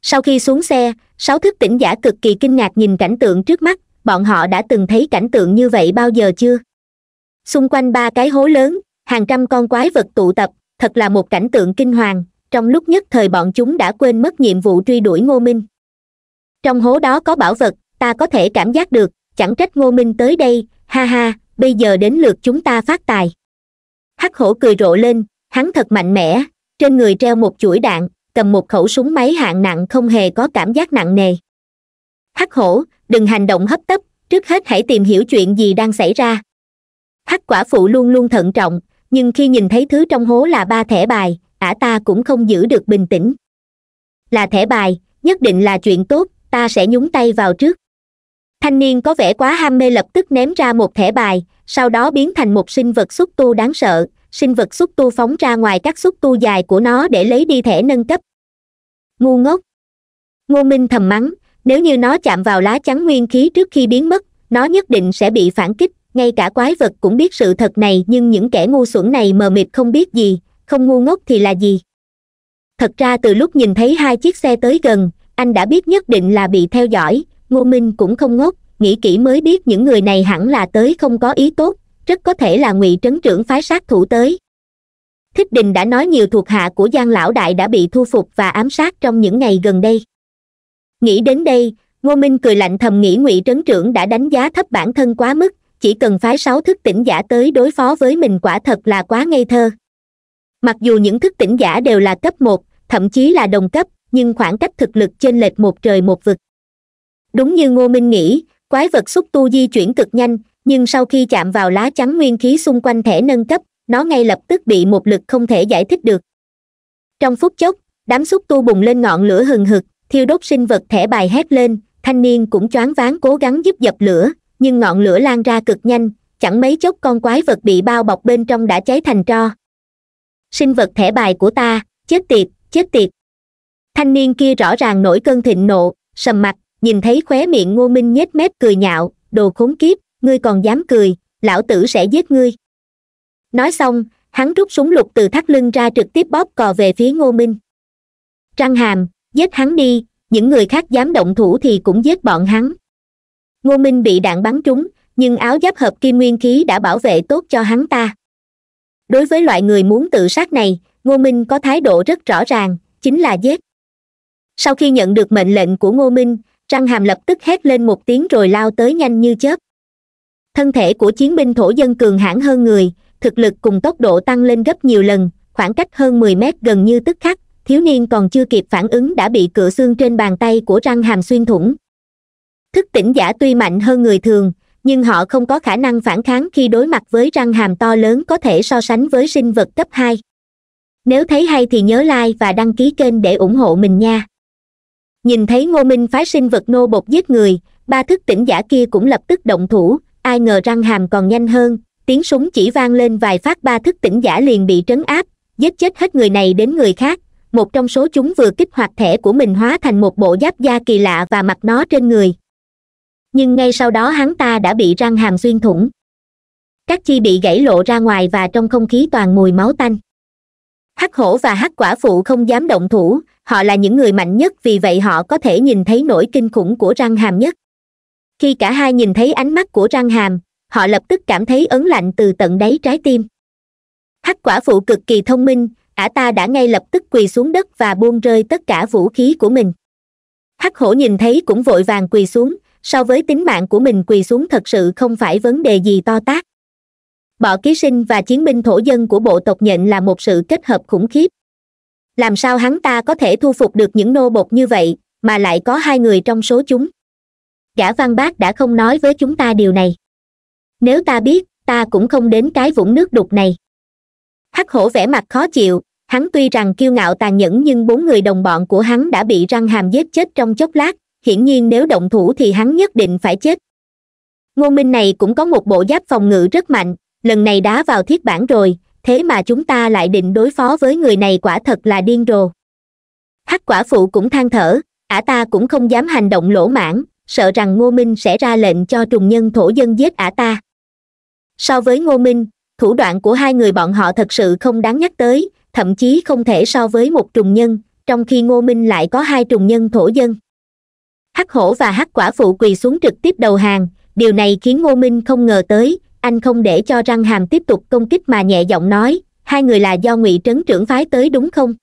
Speaker 1: sau khi xuống xe sáu thức tỉnh giả cực kỳ kinh ngạc nhìn cảnh tượng trước mắt bọn họ đã từng thấy cảnh tượng như vậy bao giờ chưa xung quanh ba cái hố lớn hàng trăm con quái vật tụ tập thật là một cảnh tượng kinh hoàng trong lúc nhất thời bọn chúng đã quên mất nhiệm vụ truy đuổi ngô minh trong hố đó có bảo vật ta có thể cảm giác được chẳng trách ngô minh tới đây ha ha bây giờ đến lượt chúng ta phát tài hắc hổ cười rộ lên hắn thật mạnh mẽ trên người treo một chuỗi đạn cầm một khẩu súng máy hạng nặng không hề có cảm giác nặng nề hắc hổ đừng hành động hấp tấp trước hết hãy tìm hiểu chuyện gì đang xảy ra hắc quả phụ luôn luôn thận trọng nhưng khi nhìn thấy thứ trong hố là ba thẻ bài ả ta cũng không giữ được bình tĩnh là thẻ bài nhất định là chuyện tốt ta sẽ nhúng tay vào trước thanh niên có vẻ quá ham mê lập tức ném ra một thẻ bài sau đó biến thành một sinh vật xúc tu đáng sợ sinh vật xúc tu phóng ra ngoài các xúc tu dài của nó để lấy đi thẻ nâng cấp ngu ngốc ngô minh thầm mắng nếu như nó chạm vào lá chắn nguyên khí trước khi biến mất nó nhất định sẽ bị phản kích ngay cả quái vật cũng biết sự thật này nhưng những kẻ ngu xuẩn này mờ mịt không biết gì không ngu ngốc thì là gì thật ra từ lúc nhìn thấy hai chiếc xe tới gần anh đã biết nhất định là bị theo dõi ngô minh cũng không ngốc nghĩ kỹ mới biết những người này hẳn là tới không có ý tốt rất có thể là ngụy trấn trưởng phái sát thủ tới thích đình đã nói nhiều thuộc hạ của giang lão đại đã bị thu phục và ám sát trong những ngày gần đây nghĩ đến đây ngô minh cười lạnh thầm nghĩ ngụy trấn trưởng đã đánh giá thấp bản thân quá mức chỉ cần phái sáu thức tỉnh giả tới đối phó với mình quả thật là quá ngây thơ mặc dù những thức tỉnh giả đều là cấp một thậm chí là đồng cấp nhưng khoảng cách thực lực chênh lệch một trời một vực đúng như ngô minh nghĩ quái vật xúc tu di chuyển cực nhanh nhưng sau khi chạm vào lá chắn nguyên khí xung quanh thẻ nâng cấp nó ngay lập tức bị một lực không thể giải thích được trong phút chốc đám xúc tu bùng lên ngọn lửa hừng hực thiêu đốt sinh vật thẻ bài hét lên thanh niên cũng choáng váng cố gắng giúp dập lửa nhưng ngọn lửa lan ra cực nhanh chẳng mấy chốc con quái vật bị bao bọc bên trong đã cháy thành tro sinh vật thẻ bài của ta chết tiệt chết tiệt thanh niên kia rõ ràng nổi cơn thịnh nộ sầm mặt nhìn thấy khóe miệng ngô minh nhếch mép cười nhạo đồ khốn kiếp ngươi còn dám cười lão tử sẽ giết ngươi nói xong hắn rút súng lục từ thắt lưng ra trực tiếp bóp cò về phía ngô minh răng hàm giết hắn đi những người khác dám động thủ thì cũng giết bọn hắn ngô minh bị đạn bắn trúng nhưng áo giáp hợp kim nguyên khí đã bảo vệ tốt cho hắn ta đối với loại người muốn tự sát này ngô minh có thái độ rất rõ ràng chính là giết sau khi nhận được mệnh lệnh của ngô minh răng hàm lập tức hét lên một tiếng rồi lao tới nhanh như chớp thân thể của chiến binh thổ dân cường hãn hơn người thực lực cùng tốc độ tăng lên gấp nhiều lần khoảng cách hơn mười mét gần như tức khắc thiếu niên còn chưa kịp phản ứng đã bị cựa xương trên bàn tay của răng hàm xuyên thủng thức tỉnh giả tuy mạnh hơn người thường nhưng họ không có khả năng phản kháng khi đối mặt với răng hàm to lớn có thể so sánh với sinh vật cấp hai nếu thấy hay thì nhớ like và đăng ký kênh để ủng hộ mình nha nhìn thấy ngô minh phái sinh vật nô bột giết người ba thức tỉnh giả kia cũng lập tức động thủ ai ngờ răng hàm còn nhanh hơn tiếng súng chỉ vang lên vài phát ba thức tỉnh giả liền bị trấn áp giết chết hết người này đến người khác một trong số chúng vừa kích hoạt thẻ của mình hóa thành một bộ giáp da kỳ lạ và mặc nó trên người nhưng ngay sau đó hắn ta đã bị răng hàm xuyên thủng các chi bị gãy lộ ra ngoài và trong không khí toàn mùi máu tanh hắc hổ và hắc quả phụ không dám động thủ họ là những người mạnh nhất vì vậy họ có thể nhìn thấy nỗi kinh khủng của răng hàm nhất khi cả hai nhìn thấy ánh mắt của răng hàm họ lập tức cảm thấy ấn lạnh từ tận đáy trái tim hắc quả phụ cực kỳ thông minh ả ta đã ngay lập tức quỳ xuống đất và buông rơi tất cả vũ khí của mình hắc hổ nhìn thấy cũng vội vàng quỳ xuống so với tính mạng của mình quỳ xuống thật sự không phải vấn đề gì to tát bọ ký sinh và chiến binh thổ dân của bộ tộc nhận là một sự kết hợp khủng khiếp làm sao hắn ta có thể thu phục được những nô bột như vậy mà lại có hai người trong số chúng gã văn bác đã không nói với chúng ta điều này nếu ta biết ta cũng không đến cái vũng nước đục này hắc hổ vẻ mặt khó chịu hắn tuy rằng kiêu ngạo tàn nhẫn nhưng bốn người đồng bọn của hắn đã bị răng hàm giết chết trong chốc lát hiển nhiên nếu động thủ thì hắn nhất định phải chết ngô minh này cũng có một bộ giáp phòng ngự rất mạnh lần này đá vào thiết bản rồi thế mà chúng ta lại định đối phó với người này quả thật là điên rồ hắc quả phụ cũng than thở ả ta cũng không dám hành động lỗ mãn sợ rằng ngô minh sẽ ra lệnh cho trùng nhân thổ dân giết ả ta so với ngô minh thủ đoạn của hai người bọn họ thật sự không đáng nhắc tới thậm chí không thể so với một trùng nhân trong khi ngô minh lại có hai trùng nhân thổ dân hắc hổ và hắc quả phụ quỳ xuống trực tiếp đầu hàng điều này khiến ngô minh không ngờ tới anh không để cho răng hàm tiếp tục công kích mà nhẹ giọng nói hai người là do ngụy trấn trưởng phái tới đúng không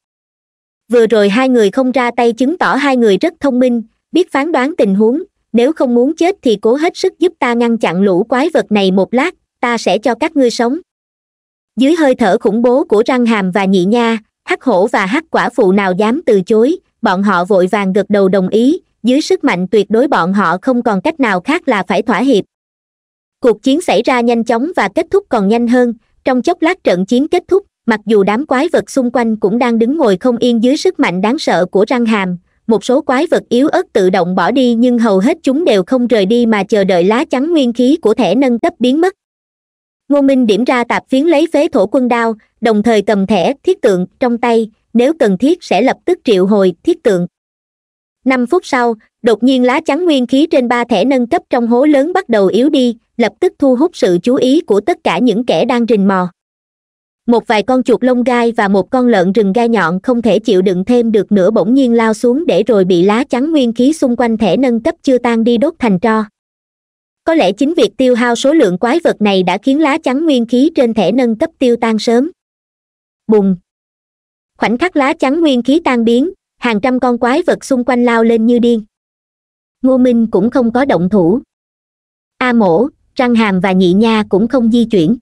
Speaker 1: vừa rồi hai người không ra tay chứng tỏ hai người rất thông minh biết phán đoán tình huống nếu không muốn chết thì cố hết sức giúp ta ngăn chặn lũ quái vật này một lát ta sẽ cho các ngươi sống dưới hơi thở khủng bố của răng hàm và nhị nha hắc hổ và hắc quả phụ nào dám từ chối bọn họ vội vàng gật đầu đồng ý dưới sức mạnh tuyệt đối bọn họ không còn cách nào khác là phải thỏa hiệp cuộc chiến xảy ra nhanh chóng và kết thúc còn nhanh hơn trong chốc lát trận chiến kết thúc mặc dù đám quái vật xung quanh cũng đang đứng ngồi không yên dưới sức mạnh đáng sợ của răng hàm một số quái vật yếu ớt tự động bỏ đi nhưng hầu hết chúng đều không rời đi mà chờ đợi lá chắn nguyên khí của thẻ nâng cấp biến mất ngô minh điểm ra tạp phiến lấy phế thổ quân đao đồng thời cầm thẻ thiết tượng trong tay nếu cần thiết sẽ lập tức triệu hồi thiết tượng năm phút sau đột nhiên lá chắn nguyên khí trên ba thẻ nâng cấp trong hố lớn bắt đầu yếu đi lập tức thu hút sự chú ý của tất cả những kẻ đang rình mò một vài con chuột lông gai và một con lợn rừng gai nhọn không thể chịu đựng thêm được nữa bỗng nhiên lao xuống để rồi bị lá chắn nguyên khí xung quanh thẻ nâng cấp chưa tan đi đốt thành tro có lẽ chính việc tiêu hao số lượng quái vật này đã khiến lá chắn nguyên khí trên thẻ nâng cấp tiêu tan sớm bùng khoảnh khắc lá chắn nguyên khí tan biến hàng trăm con quái vật xung quanh lao lên như điên ngô minh cũng không có động thủ a mổ răng hàm và nhị nha cũng không di chuyển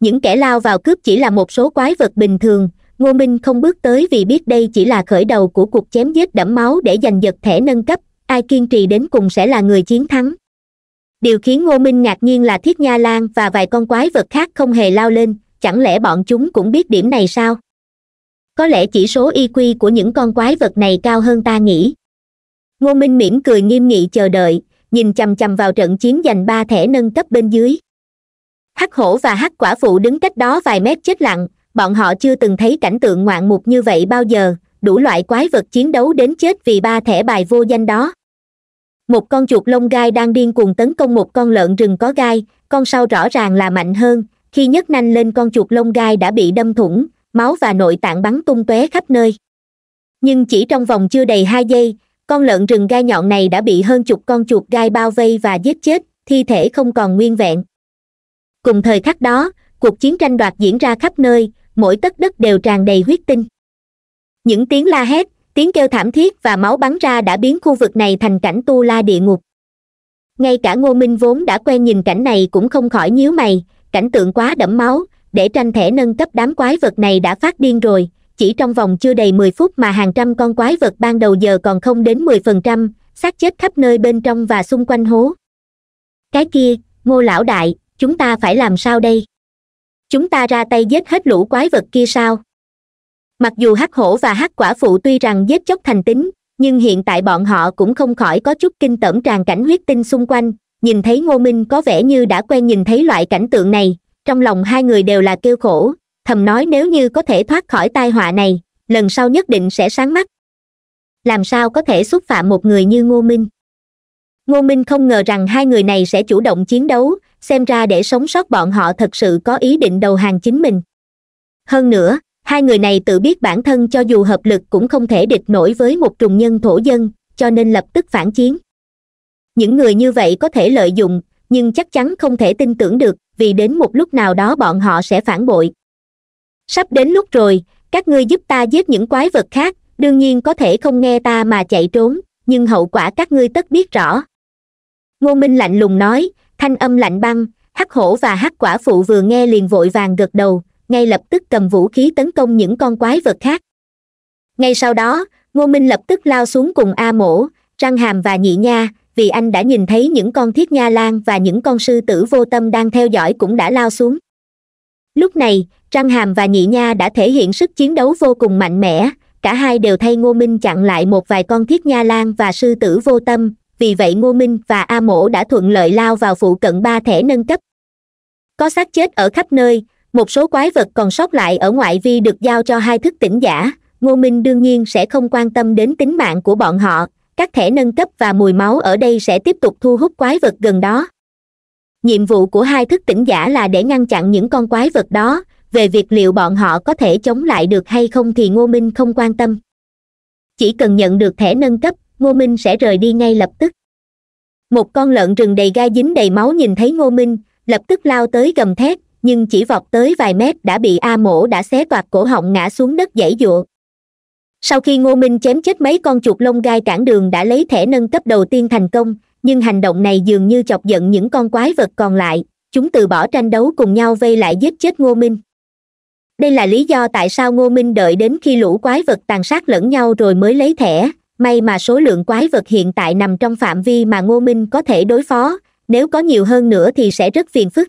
Speaker 1: những kẻ lao vào cướp chỉ là một số quái vật bình thường ngô minh không bước tới vì biết đây chỉ là khởi đầu của cuộc chém giết đẫm máu để giành giật thẻ nâng cấp ai kiên trì đến cùng sẽ là người chiến thắng điều khiến ngô minh ngạc nhiên là thiết nha lan và vài con quái vật khác không hề lao lên chẳng lẽ bọn chúng cũng biết điểm này sao có lẽ chỉ số iq e của những con quái vật này cao hơn ta nghĩ ngô minh mỉm cười nghiêm nghị chờ đợi nhìn chằm chằm vào trận chiến giành ba thẻ nâng cấp bên dưới hắc hổ và hắc quả phụ đứng cách đó vài mét chết lặng bọn họ chưa từng thấy cảnh tượng ngoạn mục như vậy bao giờ đủ loại quái vật chiến đấu đến chết vì ba thẻ bài vô danh đó một con chuột lông gai đang điên cuồng tấn công một con lợn rừng có gai con sau rõ ràng là mạnh hơn khi nhấc nanh lên con chuột lông gai đã bị đâm thủng máu và nội tạng bắn tung tóe khắp nơi nhưng chỉ trong vòng chưa đầy hai giây con lợn rừng gai nhọn này đã bị hơn chục con chuột gai bao vây và giết chết thi thể không còn nguyên vẹn cùng thời khắc đó cuộc chiến tranh đoạt diễn ra khắp nơi mỗi tấc đất đều tràn đầy huyết tinh những tiếng la hét tiếng kêu thảm thiết và máu bắn ra đã biến khu vực này thành cảnh tu la địa ngục ngay cả ngô minh vốn đã quen nhìn cảnh này cũng không khỏi nhíu mày cảnh tượng quá đẫm máu để tranh thẻ nâng cấp đám quái vật này đã phát điên rồi chỉ trong vòng chưa đầy mười phút mà hàng trăm con quái vật ban đầu giờ còn không đến mười phần trăm xác chết khắp nơi bên trong và xung quanh hố cái kia ngô lão đại chúng ta phải làm sao đây chúng ta ra tay giết hết lũ quái vật kia sao mặc dù hắc hổ và hắc quả phụ tuy rằng giết chóc thành tính nhưng hiện tại bọn họ cũng không khỏi có chút kinh tởm tràn cảnh huyết tinh xung quanh nhìn thấy ngô minh có vẻ như đã quen nhìn thấy loại cảnh tượng này trong lòng hai người đều là kêu khổ thầm nói nếu như có thể thoát khỏi tai họa này lần sau nhất định sẽ sáng mắt làm sao có thể xúc phạm một người như ngô minh ngô minh không ngờ rằng hai người này sẽ chủ động chiến đấu xem ra để sống sót bọn họ thật sự có ý định đầu hàng chính mình hơn nữa hai người này tự biết bản thân cho dù hợp lực cũng không thể địch nổi với một trùng nhân thổ dân cho nên lập tức phản chiến những người như vậy có thể lợi dụng nhưng chắc chắn không thể tin tưởng được vì đến một lúc nào đó bọn họ sẽ phản bội sắp đến lúc rồi các ngươi giúp ta giết những quái vật khác đương nhiên có thể không nghe ta mà chạy trốn nhưng hậu quả các ngươi tất biết rõ ngô minh lạnh lùng nói thanh âm lạnh băng hắc hổ và hắc quả phụ vừa nghe liền vội vàng gật đầu ngay lập tức cầm vũ khí tấn công những con quái vật khác ngay sau đó ngô minh lập tức lao xuống cùng a mổ Trăng hàm và nhị nha vì anh đã nhìn thấy những con thiết nha lan và những con sư tử vô tâm đang theo dõi cũng đã lao xuống lúc này răng hàm và nhị nha đã thể hiện sức chiến đấu vô cùng mạnh mẽ cả hai đều thay ngô minh chặn lại một vài con thiết nha lan và sư tử vô tâm vì vậy ngô minh và a mổ đã thuận lợi lao vào phụ cận ba thẻ nâng cấp có xác chết ở khắp nơi một số quái vật còn sót lại ở ngoại vi được giao cho hai thức tỉnh giả ngô minh đương nhiên sẽ không quan tâm đến tính mạng của bọn họ các thẻ nâng cấp và mùi máu ở đây sẽ tiếp tục thu hút quái vật gần đó nhiệm vụ của hai thức tỉnh giả là để ngăn chặn những con quái vật đó về việc liệu bọn họ có thể chống lại được hay không thì ngô minh không quan tâm chỉ cần nhận được thẻ nâng cấp ngô minh sẽ rời đi ngay lập tức một con lợn rừng đầy gai dính đầy máu nhìn thấy ngô minh lập tức lao tới gầm thét nhưng chỉ vọt tới vài mét đã bị a mổ đã xé toạc cổ họng ngã xuống đất dãy dụa sau khi ngô minh chém chết mấy con chuột lông gai cản đường đã lấy thẻ nâng cấp đầu tiên thành công nhưng hành động này dường như chọc giận những con quái vật còn lại chúng từ bỏ tranh đấu cùng nhau vây lại giết chết ngô minh đây là lý do tại sao ngô minh đợi đến khi lũ quái vật tàn sát lẫn nhau rồi mới lấy thẻ may mà số lượng quái vật hiện tại nằm trong phạm vi mà ngô minh có thể đối phó nếu có nhiều hơn nữa thì sẽ rất phiền phức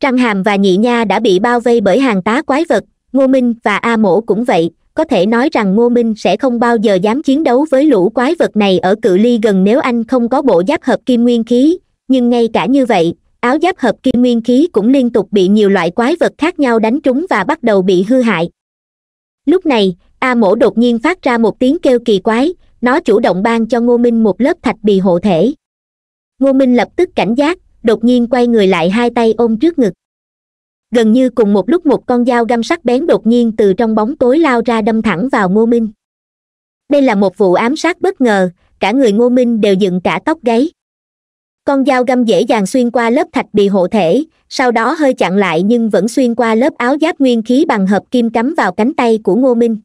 Speaker 1: trăng hàm và nhị nha đã bị bao vây bởi hàng tá quái vật ngô minh và a mổ cũng vậy có thể nói rằng ngô minh sẽ không bao giờ dám chiến đấu với lũ quái vật này ở cự ly gần nếu anh không có bộ giáp hợp kim nguyên khí nhưng ngay cả như vậy áo giáp hợp kim nguyên khí cũng liên tục bị nhiều loại quái vật khác nhau đánh trúng và bắt đầu bị hư hại lúc này a mổ đột nhiên phát ra một tiếng kêu kỳ quái nó chủ động ban cho ngô minh một lớp thạch bì hộ thể ngô minh lập tức cảnh giác đột nhiên quay người lại hai tay ôm trước ngực gần như cùng một lúc một con dao găm sắc bén đột nhiên từ trong bóng tối lao ra đâm thẳng vào ngô minh đây là một vụ ám sát bất ngờ cả người ngô minh đều dựng cả tóc gáy con dao găm dễ dàng xuyên qua lớp thạch bị hộ thể sau đó hơi chặn lại nhưng vẫn xuyên qua lớp áo giáp nguyên khí bằng hợp kim cắm vào cánh tay của ngô minh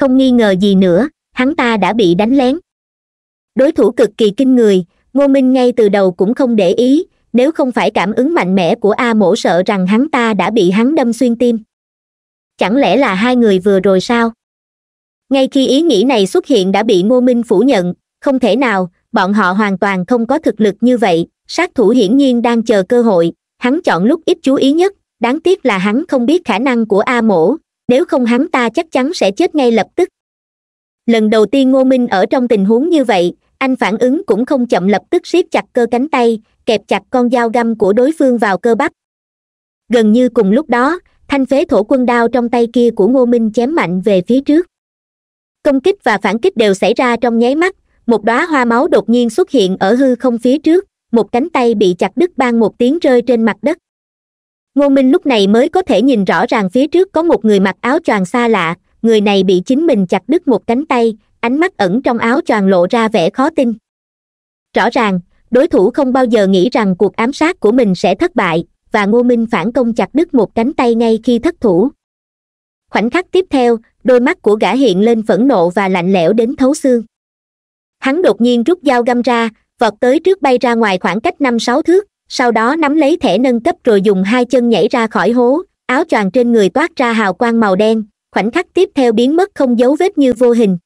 Speaker 1: không nghi ngờ gì nữa hắn ta đã bị đánh lén đối thủ cực kỳ kinh người ngô minh ngay từ đầu cũng không để ý nếu không phải cảm ứng mạnh mẽ của a mổ sợ rằng hắn ta đã bị hắn đâm xuyên tim chẳng lẽ là hai người vừa rồi sao ngay khi ý nghĩ này xuất hiện đã bị ngô minh phủ nhận không thể nào bọn họ hoàn toàn không có thực lực như vậy sát thủ hiển nhiên đang chờ cơ hội hắn chọn lúc ít chú ý nhất đáng tiếc là hắn không biết khả năng của a mổ nếu không hắn ta chắc chắn sẽ chết ngay lập tức lần đầu tiên ngô minh ở trong tình huống như vậy anh phản ứng cũng không chậm lập tức siết chặt cơ cánh tay kẹp chặt con dao găm của đối phương vào cơ bắp gần như cùng lúc đó thanh phế thổ quân đao trong tay kia của ngô minh chém mạnh về phía trước công kích và phản kích đều xảy ra trong nháy mắt một đóa hoa máu đột nhiên xuất hiện ở hư không phía trước một cánh tay bị chặt đứt ban một tiếng rơi trên mặt đất ngô minh lúc này mới có thể nhìn rõ ràng phía trước có một người mặc áo choàng xa lạ người này bị chính mình chặt đứt một cánh tay ánh mắt ẩn trong áo choàng lộ ra vẻ khó tin rõ ràng đối thủ không bao giờ nghĩ rằng cuộc ám sát của mình sẽ thất bại và ngô minh phản công chặt đứt một cánh tay ngay khi thất thủ khoảnh khắc tiếp theo đôi mắt của gã hiện lên phẫn nộ và lạnh lẽo đến thấu xương hắn đột nhiên rút dao găm ra vọt tới trước bay ra ngoài khoảng cách năm sáu thước sau đó nắm lấy thẻ nâng cấp rồi dùng hai chân nhảy ra khỏi hố áo choàng trên người toát ra hào quang màu đen khoảnh khắc tiếp theo biến mất không dấu vết như vô hình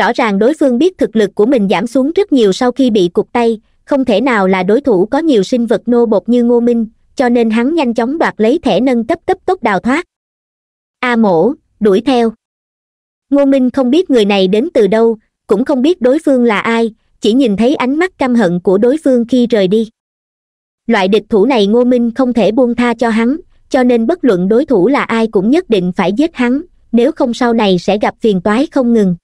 Speaker 1: rõ ràng đối phương biết thực lực của mình giảm xuống rất nhiều sau khi bị cục tay không thể nào là đối thủ có nhiều sinh vật nô bột như ngô minh cho nên hắn nhanh chóng đoạt lấy thẻ nâng cấp cấp tốc đào thoát a mổ đuổi theo ngô minh không biết người này đến từ đâu cũng không biết đối phương là ai chỉ nhìn thấy ánh mắt căm hận của đối phương khi rời đi loại địch thủ này ngô minh không thể buông tha cho hắn cho nên bất luận đối thủ là ai cũng nhất định phải giết hắn nếu không sau này sẽ gặp phiền toái không ngừng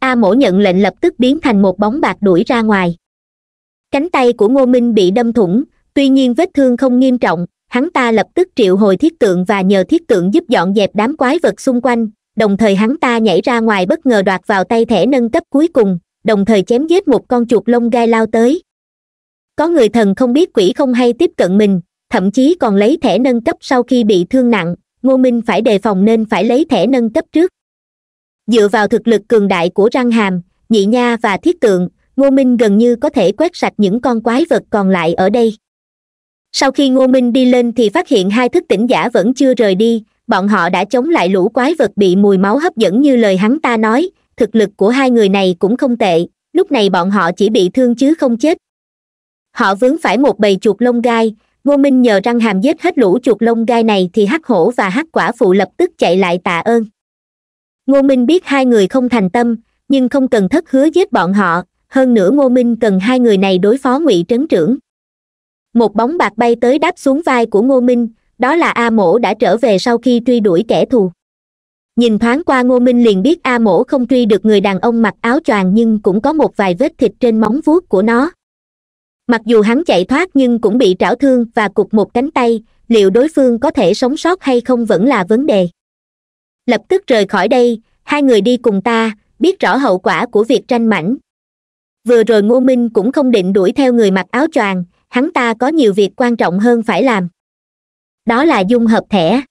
Speaker 1: a mổ nhận lệnh lập tức biến thành một bóng bạc đuổi ra ngoài cánh tay của ngô minh bị đâm thủng tuy nhiên vết thương không nghiêm trọng hắn ta lập tức triệu hồi thiết tượng và nhờ thiết tượng giúp dọn dẹp đám quái vật xung quanh đồng thời hắn ta nhảy ra ngoài bất ngờ đoạt vào tay thẻ nâng cấp cuối cùng đồng thời chém giết một con chuột lông gai lao tới có người thần không biết quỷ không hay tiếp cận mình thậm chí còn lấy thẻ nâng cấp sau khi bị thương nặng ngô minh phải đề phòng nên phải lấy thẻ nâng cấp trước dựa vào thực lực cường đại của răng hàm nhị nha và thiết tượng ngô minh gần như có thể quét sạch những con quái vật còn lại ở đây sau khi ngô minh đi lên thì phát hiện hai thức tỉnh giả vẫn chưa rời đi bọn họ đã chống lại lũ quái vật bị mùi máu hấp dẫn như lời hắn ta nói thực lực của hai người này cũng không tệ lúc này bọn họ chỉ bị thương chứ không chết họ vướng phải một bầy chuột lông gai ngô minh nhờ răng hàm giết hết lũ chuột lông gai này thì hắc hổ và hắc quả phụ lập tức chạy lại tạ ơn ngô minh biết hai người không thành tâm nhưng không cần thất hứa giết bọn họ hơn nữa ngô minh cần hai người này đối phó ngụy trấn trưởng một bóng bạc bay tới đáp xuống vai của ngô minh đó là a mổ đã trở về sau khi truy đuổi kẻ thù nhìn thoáng qua ngô minh liền biết a mổ không truy được người đàn ông mặc áo choàng nhưng cũng có một vài vết thịt trên móng vuốt của nó mặc dù hắn chạy thoát nhưng cũng bị trảo thương và cụt một cánh tay liệu đối phương có thể sống sót hay không vẫn là vấn đề lập tức rời khỏi đây hai người đi cùng ta biết rõ hậu quả của việc tranh mảnh vừa rồi ngô minh cũng không định đuổi theo người mặc áo choàng hắn ta có nhiều việc quan trọng hơn phải làm đó là dung hợp thẻ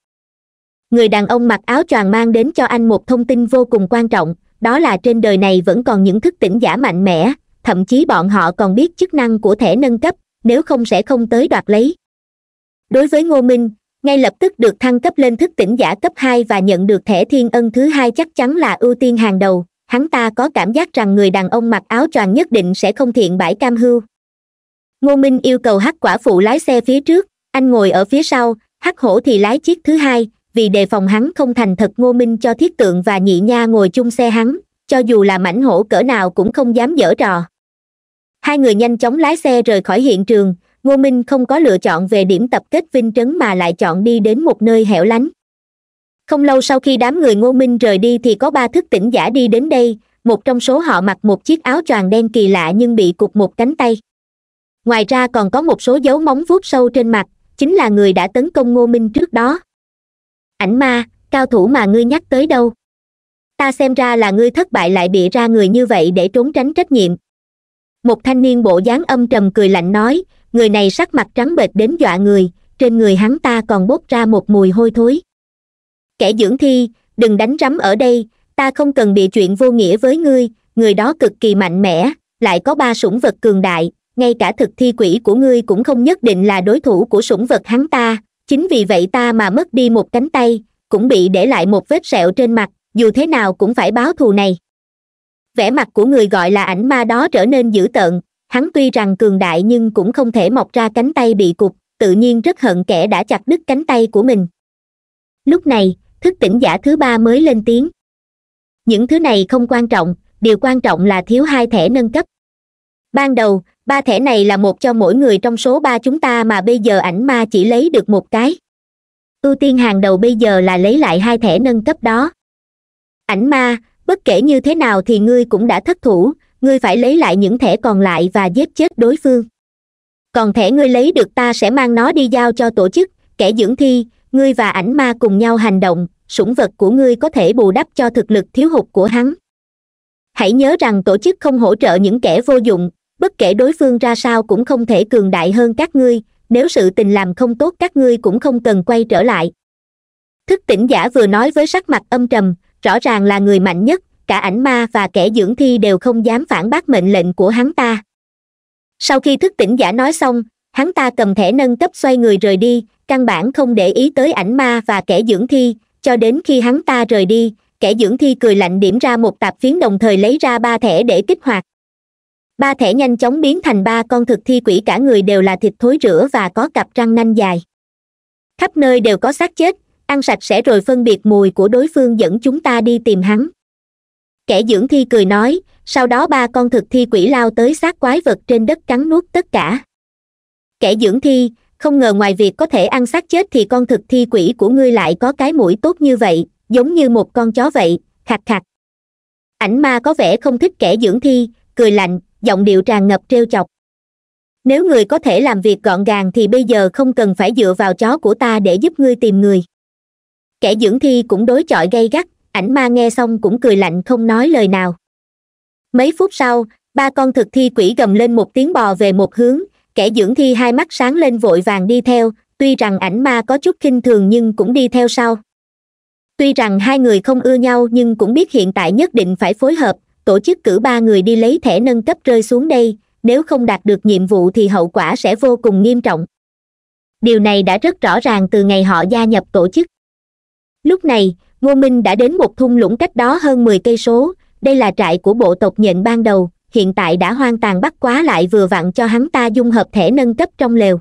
Speaker 1: người đàn ông mặc áo choàng mang đến cho anh một thông tin vô cùng quan trọng đó là trên đời này vẫn còn những thức tỉnh giả mạnh mẽ thậm chí bọn họ còn biết chức năng của thẻ nâng cấp nếu không sẽ không tới đoạt lấy đối với ngô minh ngay lập tức được thăng cấp lên thức tỉnh giả cấp hai và nhận được thẻ thiên ân thứ hai chắc chắn là ưu tiên hàng đầu hắn ta có cảm giác rằng người đàn ông mặc áo choàng nhất định sẽ không thiện bãi cam hưu ngô minh yêu cầu hắc quả phụ lái xe phía trước anh ngồi ở phía sau hắc hổ thì lái chiếc thứ hai vì đề phòng hắn không thành thật ngô minh cho thiết tượng và nhị nha ngồi chung xe hắn cho dù là mảnh hổ cỡ nào cũng không dám dở trò hai người nhanh chóng lái xe rời khỏi hiện trường ngô minh không có lựa chọn về điểm tập kết vinh trấn mà lại chọn đi đến một nơi hẻo lánh không lâu sau khi đám người ngô minh rời đi thì có ba thức tỉnh giả đi đến đây một trong số họ mặc một chiếc áo choàng đen kỳ lạ nhưng bị cụt một cánh tay ngoài ra còn có một số dấu móng vuốt sâu trên mặt chính là người đã tấn công ngô minh trước đó ảnh ma cao thủ mà ngươi nhắc tới đâu ta xem ra là ngươi thất bại lại bịa ra người như vậy để trốn tránh trách nhiệm một thanh niên bộ dáng âm trầm cười lạnh nói người này sắc mặt trắng bệch đến dọa người trên người hắn ta còn bốc ra một mùi hôi thối kẻ dưỡng thi đừng đánh rắm ở đây ta không cần bị chuyện vô nghĩa với ngươi người đó cực kỳ mạnh mẽ lại có ba sủng vật cường đại ngay cả thực thi quỷ của ngươi cũng không nhất định là đối thủ của sủng vật hắn ta chính vì vậy ta mà mất đi một cánh tay cũng bị để lại một vết sẹo trên mặt dù thế nào cũng phải báo thù này vẻ mặt của người gọi là ảnh ma đó trở nên dữ tợn hắn tuy rằng cường đại nhưng cũng không thể mọc ra cánh tay bị cục. tự nhiên rất hận kẻ đã chặt đứt cánh tay của mình lúc này thức tỉnh giả thứ ba mới lên tiếng những thứ này không quan trọng điều quan trọng là thiếu hai thẻ nâng cấp ban đầu ba thẻ này là một cho mỗi người trong số ba chúng ta mà bây giờ ảnh ma chỉ lấy được một cái ưu tiên hàng đầu bây giờ là lấy lại hai thẻ nâng cấp đó ảnh ma bất kể như thế nào thì ngươi cũng đã thất thủ ngươi phải lấy lại những thẻ còn lại và giết chết đối phương còn thẻ ngươi lấy được ta sẽ mang nó đi giao cho tổ chức kẻ dưỡng thi ngươi và ảnh ma cùng nhau hành động sủng vật của ngươi có thể bù đắp cho thực lực thiếu hụt của hắn hãy nhớ rằng tổ chức không hỗ trợ những kẻ vô dụng bất kể đối phương ra sao cũng không thể cường đại hơn các ngươi nếu sự tình làm không tốt các ngươi cũng không cần quay trở lại thức tỉnh giả vừa nói với sắc mặt âm trầm rõ ràng là người mạnh nhất cả ảnh ma và kẻ dưỡng thi đều không dám phản bác mệnh lệnh của hắn ta sau khi thức tỉnh giả nói xong hắn ta cầm thẻ nâng cấp xoay người rời đi căn bản không để ý tới ảnh ma và kẻ dưỡng thi cho đến khi hắn ta rời đi kẻ dưỡng thi cười lạnh điểm ra một tạp phiến đồng thời lấy ra ba thẻ để kích hoạt ba thẻ nhanh chóng biến thành ba con thực thi quỷ cả người đều là thịt thối rửa và có cặp răng nanh dài khắp nơi đều có xác chết ăn sạch sẽ rồi phân biệt mùi của đối phương dẫn chúng ta đi tìm hắn kẻ dưỡng thi cười nói sau đó ba con thực thi quỷ lao tới xác quái vật trên đất cắn nuốt tất cả kẻ dưỡng thi không ngờ ngoài việc có thể ăn xác chết thì con thực thi quỷ của ngươi lại có cái mũi tốt như vậy giống như một con chó vậy khạc khạc ảnh ma có vẻ không thích kẻ dưỡng thi cười lạnh giọng điệu tràn ngập trêu chọc nếu người có thể làm việc gọn gàng thì bây giờ không cần phải dựa vào chó của ta để giúp ngươi tìm người kẻ dưỡng thi cũng đối chọi gay gắt ảnh ma nghe xong cũng cười lạnh không nói lời nào mấy phút sau ba con thực thi quỷ gầm lên một tiếng bò về một hướng kẻ dưỡng thi hai mắt sáng lên vội vàng đi theo tuy rằng ảnh ma có chút khinh thường nhưng cũng đi theo sau tuy rằng hai người không ưa nhau nhưng cũng biết hiện tại nhất định phải phối hợp tổ chức cử ba người đi lấy thẻ nâng cấp rơi xuống đây nếu không đạt được nhiệm vụ thì hậu quả sẽ vô cùng nghiêm trọng điều này đã rất rõ ràng từ ngày họ gia nhập tổ chức lúc này ngô minh đã đến một thung lũng cách đó hơn mười cây số đây là trại của bộ tộc nhện ban đầu hiện tại đã hoang tàn bắt quá lại vừa vặn cho hắn ta dung hợp thẻ nâng cấp trong lều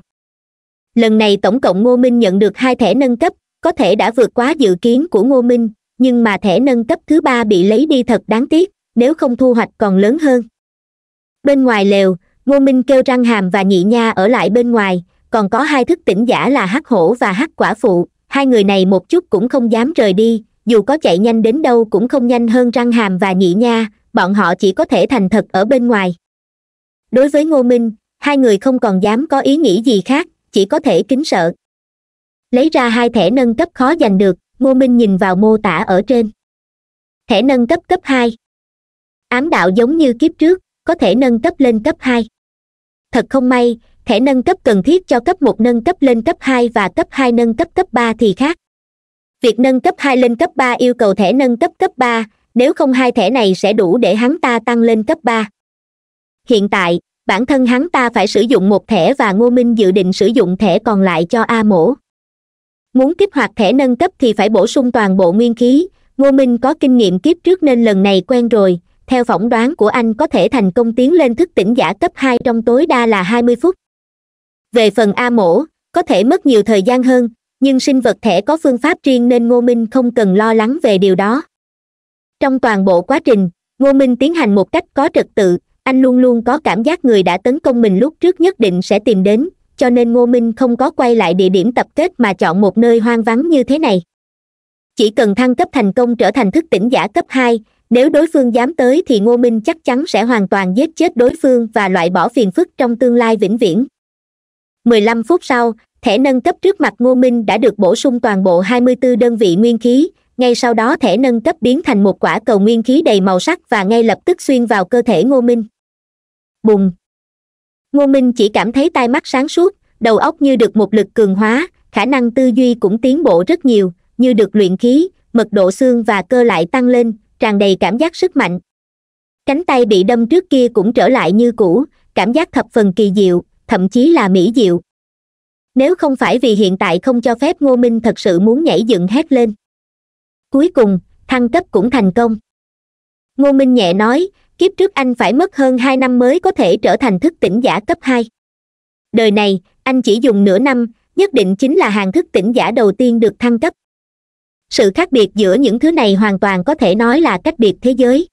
Speaker 1: lần này tổng cộng ngô minh nhận được hai thẻ nâng cấp có thể đã vượt quá dự kiến của ngô minh nhưng mà thẻ nâng cấp thứ ba bị lấy đi thật đáng tiếc nếu không thu hoạch còn lớn hơn bên ngoài lều ngô minh kêu răng hàm và nhị nha ở lại bên ngoài còn có hai thức tỉnh giả là hắc hổ và hắc quả phụ hai người này một chút cũng không dám rời đi dù có chạy nhanh đến đâu cũng không nhanh hơn răng hàm và nhị nha bọn họ chỉ có thể thành thật ở bên ngoài đối với ngô minh hai người không còn dám có ý nghĩ gì khác chỉ có thể kính sợ lấy ra hai thẻ nâng cấp khó giành được ngô minh nhìn vào mô tả ở trên thẻ nâng cấp cấp hai ám đạo giống như kiếp trước có thể nâng cấp lên cấp hai thật không may thẻ nâng cấp cần thiết cho cấp một nâng cấp lên cấp hai và cấp hai nâng cấp cấp ba thì khác việc nâng cấp hai lên cấp ba yêu cầu thẻ nâng cấp cấp ba nếu không hai thẻ này sẽ đủ để hắn ta tăng lên cấp ba hiện tại bản thân hắn ta phải sử dụng một thẻ và ngô minh dự định sử dụng thẻ còn lại cho a mổ muốn kích hoạt thẻ nâng cấp thì phải bổ sung toàn bộ nguyên khí ngô minh có kinh nghiệm kiếp trước nên lần này quen rồi theo phỏng đoán của anh có thể thành công tiến lên thức tỉnh giả cấp hai trong tối đa là hai mươi phút về phần a mổ có thể mất nhiều thời gian hơn nhưng sinh vật thể có phương pháp riêng nên ngô minh không cần lo lắng về điều đó trong toàn bộ quá trình ngô minh tiến hành một cách có trật tự anh luôn luôn có cảm giác người đã tấn công mình lúc trước nhất định sẽ tìm đến cho nên ngô minh không có quay lại địa điểm tập kết mà chọn một nơi hoang vắng như thế này chỉ cần thăng cấp thành công trở thành thức tỉnh giả cấp hai nếu đối phương dám tới thì ngô minh chắc chắn sẽ hoàn toàn giết chết đối phương và loại bỏ phiền phức trong tương lai vĩnh viễn 15 phút sau thẻ nâng cấp trước mặt ngô minh đã được bổ sung toàn bộ 24 đơn vị nguyên khí ngay sau đó thẻ nâng cấp biến thành một quả cầu nguyên khí đầy màu sắc và ngay lập tức xuyên vào cơ thể ngô minh bùng ngô minh chỉ cảm thấy tai mắt sáng suốt đầu óc như được một lực cường hóa khả năng tư duy cũng tiến bộ rất nhiều như được luyện khí mật độ xương và cơ lại tăng lên tràn đầy cảm giác sức mạnh cánh tay bị đâm trước kia cũng trở lại như cũ cảm giác thập phần kỳ diệu thậm chí là mỹ diệu nếu không phải vì hiện tại không cho phép ngô minh thật sự muốn nhảy dựng hét lên cuối cùng thăng cấp cũng thành công ngô minh nhẹ nói kiếp trước anh phải mất hơn hai năm mới có thể trở thành thức tỉnh giả cấp hai đời này anh chỉ dùng nửa năm nhất định chính là hàng thức tỉnh giả đầu tiên được thăng cấp sự khác biệt giữa những thứ này hoàn toàn có thể nói là cách biệt thế giới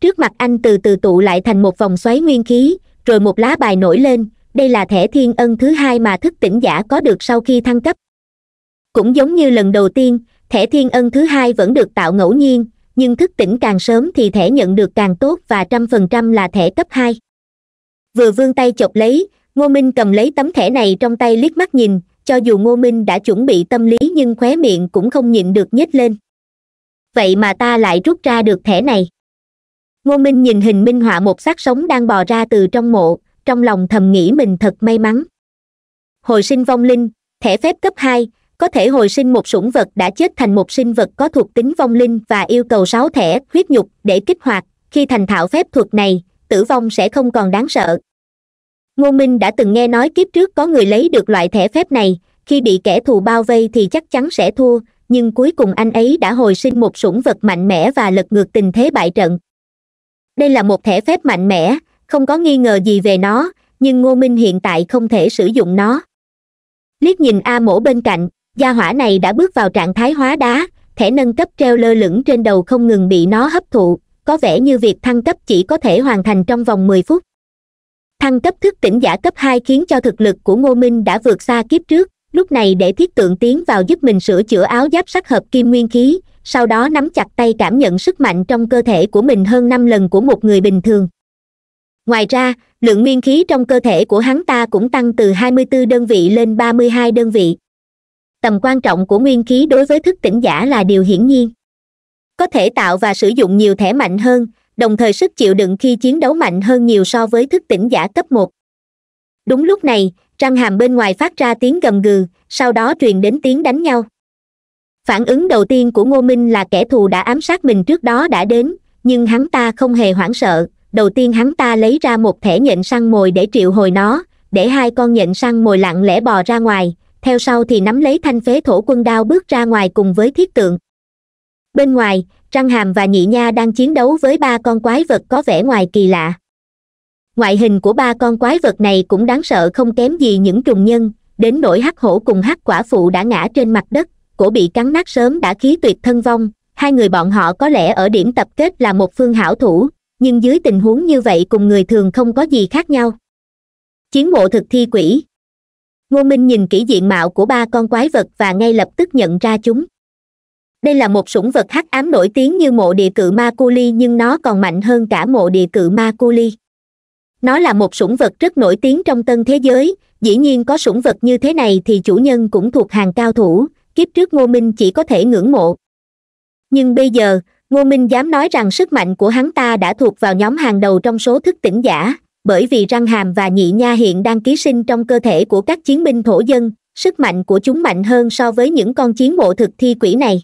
Speaker 1: trước mặt anh từ từ tụ lại thành một vòng xoáy nguyên khí rồi một lá bài nổi lên đây là thẻ thiên ân thứ hai mà thức tỉnh giả có được sau khi thăng cấp cũng giống như lần đầu tiên thẻ thiên ân thứ hai vẫn được tạo ngẫu nhiên nhưng thức tỉnh càng sớm thì thẻ nhận được càng tốt và trăm phần trăm là thẻ cấp hai vừa vươn tay chọc lấy ngô minh cầm lấy tấm thẻ này trong tay liếc mắt nhìn cho dù ngô minh đã chuẩn bị tâm lý nhưng khóe miệng cũng không nhịn được nhếch lên vậy mà ta lại rút ra được thẻ này ngô minh nhìn hình minh họa một xác sống đang bò ra từ trong mộ trong lòng thầm nghĩ mình thật may mắn hồi sinh vong linh thẻ phép cấp hai có thể hồi sinh một sủng vật đã chết thành một sinh vật có thuộc tính vong linh và yêu cầu sáu thẻ huyết nhục để kích hoạt khi thành thạo phép thuật này tử vong sẽ không còn đáng sợ ngô minh đã từng nghe nói kiếp trước có người lấy được loại thẻ phép này khi bị kẻ thù bao vây thì chắc chắn sẽ thua nhưng cuối cùng anh ấy đã hồi sinh một sủng vật mạnh mẽ và lật ngược tình thế bại trận đây là một thẻ phép mạnh mẽ không có nghi ngờ gì về nó nhưng ngô minh hiện tại không thể sử dụng nó liếc nhìn a mổ bên cạnh gia hỏa này đã bước vào trạng thái hóa đá thể nâng cấp treo lơ lửng trên đầu không ngừng bị nó hấp thụ có vẻ như việc thăng cấp chỉ có thể hoàn thành trong vòng mười phút thăng cấp thức tỉnh giả cấp hai khiến cho thực lực của ngô minh đã vượt xa kiếp trước lúc này để thiết tượng tiến vào giúp mình sửa chữa áo giáp sắc hợp kim nguyên khí sau đó nắm chặt tay cảm nhận sức mạnh trong cơ thể của mình hơn năm lần của một người bình thường ngoài ra lượng nguyên khí trong cơ thể của hắn ta cũng tăng từ 24 đơn vị lên 32 đơn vị tầm quan trọng của nguyên khí đối với thức tỉnh giả là điều hiển nhiên có thể tạo và sử dụng nhiều thẻ mạnh hơn đồng thời sức chịu đựng khi chiến đấu mạnh hơn nhiều so với thức tỉnh giả cấp một đúng lúc này răng hàm bên ngoài phát ra tiếng gầm gừ sau đó truyền đến tiếng đánh nhau phản ứng đầu tiên của ngô minh là kẻ thù đã ám sát mình trước đó đã đến nhưng hắn ta không hề hoảng sợ đầu tiên hắn ta lấy ra một thẻ nhện săn mồi để triệu hồi nó để hai con nhện săn mồi lặng lẽ bò ra ngoài theo sau thì nắm lấy thanh phế thổ quân đao bước ra ngoài cùng với thiết tượng bên ngoài răng hàm và nhị nha đang chiến đấu với ba con quái vật có vẻ ngoài kỳ lạ ngoại hình của ba con quái vật này cũng đáng sợ không kém gì những trùng nhân đến nỗi hắc hổ cùng hắc quả phụ đã ngã trên mặt đất cổ bị cắn nát sớm đã khí tuyệt thân vong hai người bọn họ có lẽ ở điểm tập kết là một phương hảo thủ nhưng dưới tình huống như vậy cùng người thường không có gì khác nhau chiến bộ thực thi quỷ ngô minh nhìn kỹ diện mạo của ba con quái vật và ngay lập tức nhận ra chúng đây là một sủng vật hắc ám nổi tiếng như mộ địa cự ma cu li nhưng nó còn mạnh hơn cả mộ địa cự ma cu li nó là một sủng vật rất nổi tiếng trong tân thế giới dĩ nhiên có sủng vật như thế này thì chủ nhân cũng thuộc hàng cao thủ kiếp trước ngô minh chỉ có thể ngưỡng mộ nhưng bây giờ ngô minh dám nói rằng sức mạnh của hắn ta đã thuộc vào nhóm hàng đầu trong số thức tỉnh giả bởi vì răng hàm và nhị nha hiện đang ký sinh trong cơ thể của các chiến binh thổ dân sức mạnh của chúng mạnh hơn so với những con chiến bộ thực thi quỷ này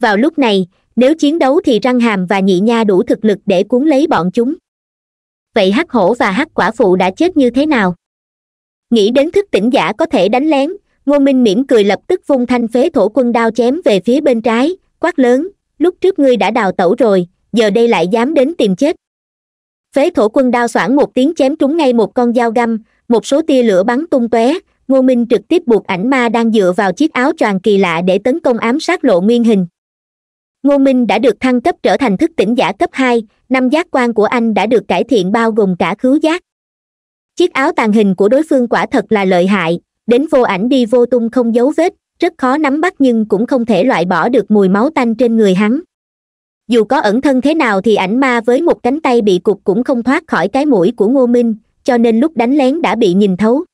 Speaker 1: vào lúc này nếu chiến đấu thì răng hàm và nhị nha đủ thực lực để cuốn lấy bọn chúng vậy hắc hổ và hắc quả phụ đã chết như thế nào nghĩ đến thức tỉnh giả có thể đánh lén ngô minh mỉm cười lập tức vung thanh phế thổ quân đao chém về phía bên trái quát lớn lúc trước ngươi đã đào tẩu rồi giờ đây lại dám đến tìm chết phế thổ quân đao xoảng một tiếng chém trúng ngay một con dao găm một số tia lửa bắn tung tóe ngô minh trực tiếp buộc ảnh ma đang dựa vào chiếc áo choàng kỳ lạ để tấn công ám sát lộ nguyên hình ngô minh đã được thăng cấp trở thành thức tỉnh giả cấp hai năm giác quan của anh đã được cải thiện bao gồm cả khứu giác chiếc áo tàn hình của đối phương quả thật là lợi hại đến vô ảnh đi vô tung không dấu vết rất khó nắm bắt nhưng cũng không thể loại bỏ được mùi máu tanh trên người hắn dù có ẩn thân thế nào thì ảnh ma với một cánh tay bị cục cũng không thoát khỏi cái mũi của ngô minh cho nên lúc đánh lén đã bị nhìn thấu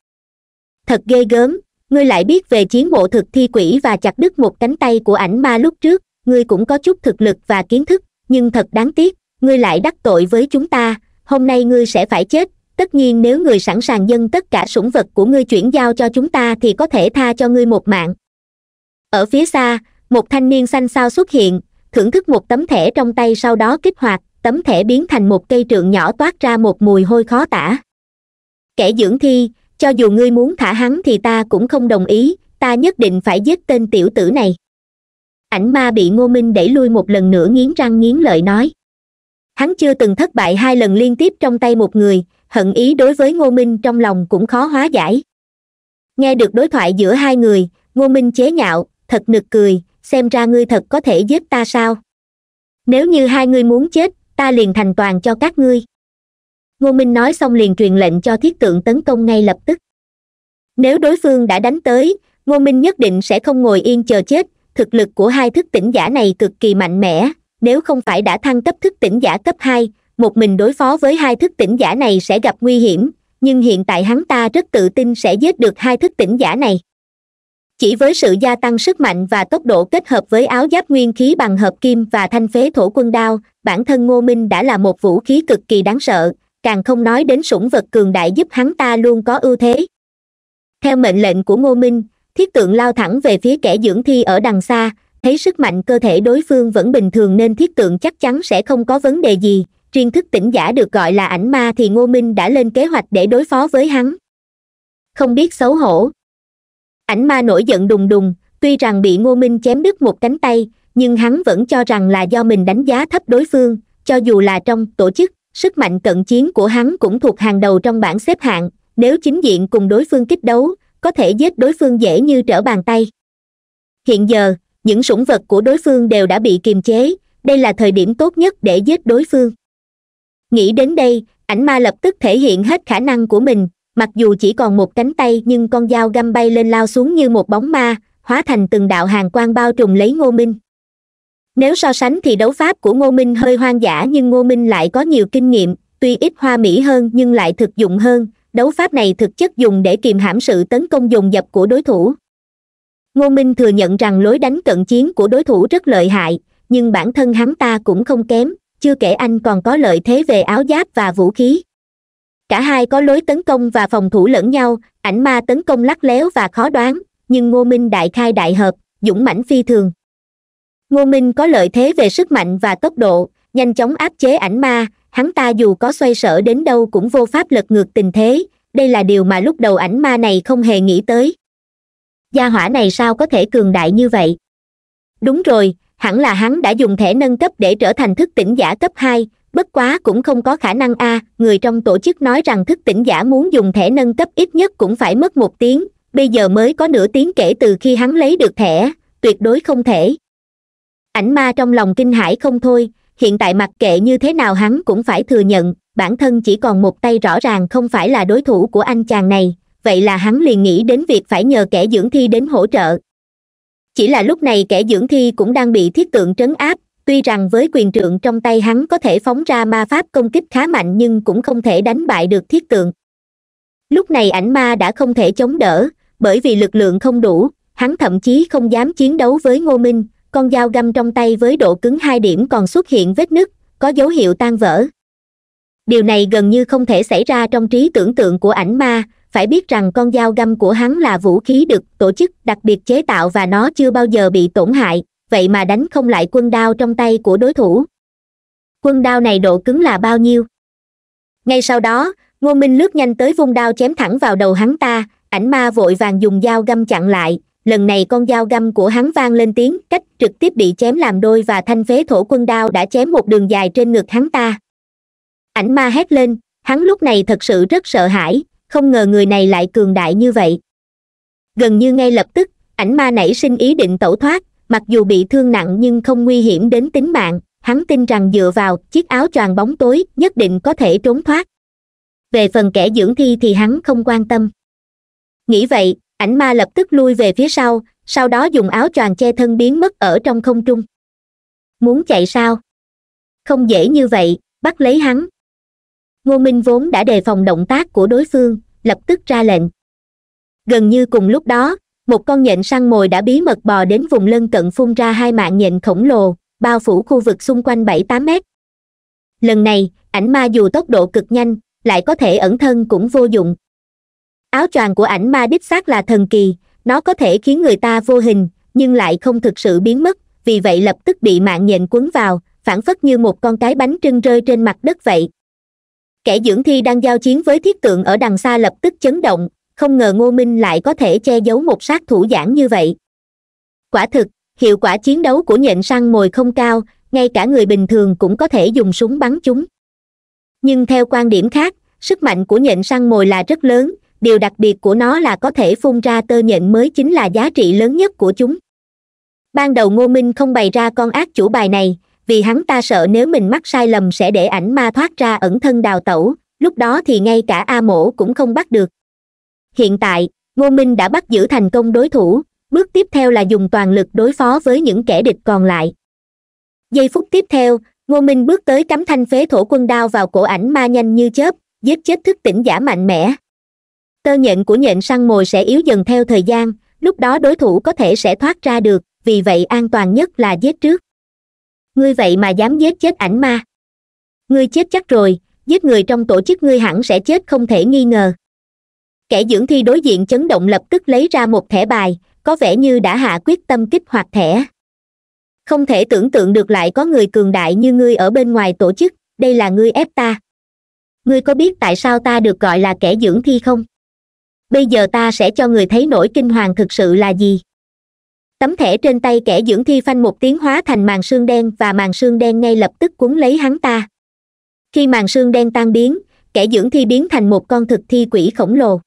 Speaker 1: thật ghê gớm ngươi lại biết về chiến bộ thực thi quỷ và chặt đứt một cánh tay của ảnh ma lúc trước ngươi cũng có chút thực lực và kiến thức nhưng thật đáng tiếc ngươi lại đắc tội với chúng ta hôm nay ngươi sẽ phải chết tất nhiên nếu người sẵn sàng dâng tất cả sủng vật của ngươi chuyển giao cho chúng ta thì có thể tha cho ngươi một mạng ở phía xa một thanh niên xanh xao xuất hiện thưởng thức một tấm thẻ trong tay sau đó kích hoạt tấm thẻ biến thành một cây trượng nhỏ toát ra một mùi hôi khó tả kẻ dưỡng thi cho dù ngươi muốn thả hắn thì ta cũng không đồng ý ta nhất định phải giết tên tiểu tử này ảnh ma bị ngô minh đẩy lui một lần nữa nghiến răng nghiến lợi nói hắn chưa từng thất bại hai lần liên tiếp trong tay một người hận ý đối với ngô minh trong lòng cũng khó hóa giải nghe được đối thoại giữa hai người ngô minh chế nhạo thật nực cười xem ra ngươi thật có thể giết ta sao nếu như hai ngươi muốn chết ta liền thành toàn cho các ngươi ngô minh nói xong liền truyền lệnh cho thiết tượng tấn công ngay lập tức nếu đối phương đã đánh tới ngô minh nhất định sẽ không ngồi yên chờ chết thực lực của hai thức tỉnh giả này cực kỳ mạnh mẽ nếu không phải đã thăng cấp thức tỉnh giả cấp hai một mình đối phó với hai thức tỉnh giả này sẽ gặp nguy hiểm nhưng hiện tại hắn ta rất tự tin sẽ giết được hai thức tỉnh giả này chỉ với sự gia tăng sức mạnh và tốc độ kết hợp với áo giáp nguyên khí bằng hợp kim và thanh phế thổ quân đao bản thân ngô minh đã là một vũ khí cực kỳ đáng sợ càng không nói đến sủng vật cường đại giúp hắn ta luôn có ưu thế theo mệnh lệnh của ngô minh thiết tượng lao thẳng về phía kẻ dưỡng thi ở đằng xa thấy sức mạnh cơ thể đối phương vẫn bình thường nên thiết tượng chắc chắn sẽ không có vấn đề gì riêng thức tỉnh giả được gọi là ảnh ma thì ngô minh đã lên kế hoạch để đối phó với hắn không biết xấu hổ ảnh ma nổi giận đùng đùng tuy rằng bị ngô minh chém đứt một cánh tay nhưng hắn vẫn cho rằng là do mình đánh giá thấp đối phương cho dù là trong tổ chức sức mạnh cận chiến của hắn cũng thuộc hàng đầu trong bảng xếp hạng nếu chính diện cùng đối phương kích đấu có thể giết đối phương dễ như trở bàn tay hiện giờ những sủng vật của đối phương đều đã bị kiềm chế đây là thời điểm tốt nhất để giết đối phương nghĩ đến đây ảnh ma lập tức thể hiện hết khả năng của mình mặc dù chỉ còn một cánh tay nhưng con dao găm bay lên lao xuống như một bóng ma hóa thành từng đạo hàng quang bao trùm lấy ngô minh nếu so sánh thì đấu pháp của ngô minh hơi hoang dã nhưng ngô minh lại có nhiều kinh nghiệm tuy ít hoa mỹ hơn nhưng lại thực dụng hơn đấu pháp này thực chất dùng để kiềm hãm sự tấn công dồn dập của đối thủ ngô minh thừa nhận rằng lối đánh cận chiến của đối thủ rất lợi hại nhưng bản thân hắn ta cũng không kém chưa kể anh còn có lợi thế về áo giáp và vũ khí cả hai có lối tấn công và phòng thủ lẫn nhau ảnh ma tấn công lắc léo và khó đoán nhưng ngô minh đại khai đại hợp dũng mãnh phi thường ngô minh có lợi thế về sức mạnh và tốc độ nhanh chóng áp chế ảnh ma hắn ta dù có xoay sở đến đâu cũng vô pháp lật ngược tình thế đây là điều mà lúc đầu ảnh ma này không hề nghĩ tới gia hỏa này sao có thể cường đại như vậy đúng rồi hẳn là hắn đã dùng thẻ nâng cấp để trở thành thức tỉnh giả cấp hai bất quá cũng không có khả năng a người trong tổ chức nói rằng thức tỉnh giả muốn dùng thẻ nâng cấp ít nhất cũng phải mất một tiếng bây giờ mới có nửa tiếng kể từ khi hắn lấy được thẻ tuyệt đối không thể ảnh ma trong lòng kinh hãi không thôi hiện tại mặc kệ như thế nào hắn cũng phải thừa nhận bản thân chỉ còn một tay rõ ràng không phải là đối thủ của anh chàng này vậy là hắn liền nghĩ đến việc phải nhờ kẻ dưỡng thi đến hỗ trợ chỉ là lúc này kẻ dưỡng thi cũng đang bị thiết tượng trấn áp tuy rằng với quyền trượng trong tay hắn có thể phóng ra ma pháp công kích khá mạnh nhưng cũng không thể đánh bại được thiết tượng lúc này ảnh ma đã không thể chống đỡ bởi vì lực lượng không đủ hắn thậm chí không dám chiến đấu với ngô minh con dao găm trong tay với độ cứng hai điểm còn xuất hiện vết nứt có dấu hiệu tan vỡ điều này gần như không thể xảy ra trong trí tưởng tượng của ảnh ma phải biết rằng con dao găm của hắn là vũ khí được tổ chức đặc biệt chế tạo và nó chưa bao giờ bị tổn hại vậy mà đánh không lại quân đao trong tay của đối thủ quân đao này độ cứng là bao nhiêu ngay sau đó ngô minh lướt nhanh tới vung đao chém thẳng vào đầu hắn ta ảnh ma vội vàng dùng dao găm chặn lại lần này con dao găm của hắn vang lên tiếng cách trực tiếp bị chém làm đôi và thanh phế thổ quân đao đã chém một đường dài trên ngực hắn ta ảnh ma hét lên hắn lúc này thật sự rất sợ hãi không ngờ người này lại cường đại như vậy gần như ngay lập tức ảnh ma nảy sinh ý định tẩu thoát mặc dù bị thương nặng nhưng không nguy hiểm đến tính mạng hắn tin rằng dựa vào chiếc áo choàng bóng tối nhất định có thể trốn thoát về phần kẻ dưỡng thi thì hắn không quan tâm nghĩ vậy ảnh ma lập tức lui về phía sau sau đó dùng áo choàng che thân biến mất ở trong không trung muốn chạy sao không dễ như vậy bắt lấy hắn ngô minh vốn đã đề phòng động tác của đối phương lập tức ra lệnh gần như cùng lúc đó một con nhện săn mồi đã bí mật bò đến vùng lân cận phun ra hai mạng nhện khổng lồ bao phủ khu vực xung quanh bảy tám mét lần này ảnh ma dù tốc độ cực nhanh lại có thể ẩn thân cũng vô dụng áo choàng của ảnh ma đích xác là thần kỳ nó có thể khiến người ta vô hình nhưng lại không thực sự biến mất vì vậy lập tức bị mạng nhện quấn vào phản phất như một con cái bánh trưng rơi trên mặt đất vậy kẻ dưỡng thi đang giao chiến với thiết tượng ở đằng xa lập tức chấn động không ngờ ngô minh lại có thể che giấu một sát thủ giản như vậy quả thực hiệu quả chiến đấu của nhện săn mồi không cao ngay cả người bình thường cũng có thể dùng súng bắn chúng nhưng theo quan điểm khác sức mạnh của nhện săn mồi là rất lớn điều đặc biệt của nó là có thể phun ra tơ nhện mới chính là giá trị lớn nhất của chúng ban đầu ngô minh không bày ra con ác chủ bài này vì hắn ta sợ nếu mình mắc sai lầm sẽ để ảnh ma thoát ra ẩn thân đào tẩu lúc đó thì ngay cả a mổ cũng không bắt được hiện tại ngô minh đã bắt giữ thành công đối thủ bước tiếp theo là dùng toàn lực đối phó với những kẻ địch còn lại giây phút tiếp theo ngô minh bước tới cắm thanh phế thổ quân đao vào cổ ảnh ma nhanh như chớp giết chết thức tỉnh giả mạnh mẽ tơ nhện của nhện săn mồi sẽ yếu dần theo thời gian lúc đó đối thủ có thể sẽ thoát ra được vì vậy an toàn nhất là giết trước ngươi vậy mà dám giết chết ảnh ma ngươi chết chắc rồi giết người trong tổ chức ngươi hẳn sẽ chết không thể nghi ngờ kẻ dưỡng thi đối diện chấn động lập tức lấy ra một thẻ bài có vẻ như đã hạ quyết tâm kích hoạt thẻ không thể tưởng tượng được lại có người cường đại như ngươi ở bên ngoài tổ chức đây là ngươi ép ta ngươi có biết tại sao ta được gọi là kẻ dưỡng thi không bây giờ ta sẽ cho người thấy nỗi kinh hoàng thực sự là gì tấm thẻ trên tay kẻ dưỡng thi phanh một tiếng hóa thành màn sương đen và màn sương đen ngay lập tức cuốn lấy hắn ta khi màn sương đen tan biến kẻ dưỡng thi biến thành một con thực thi quỷ khổng lồ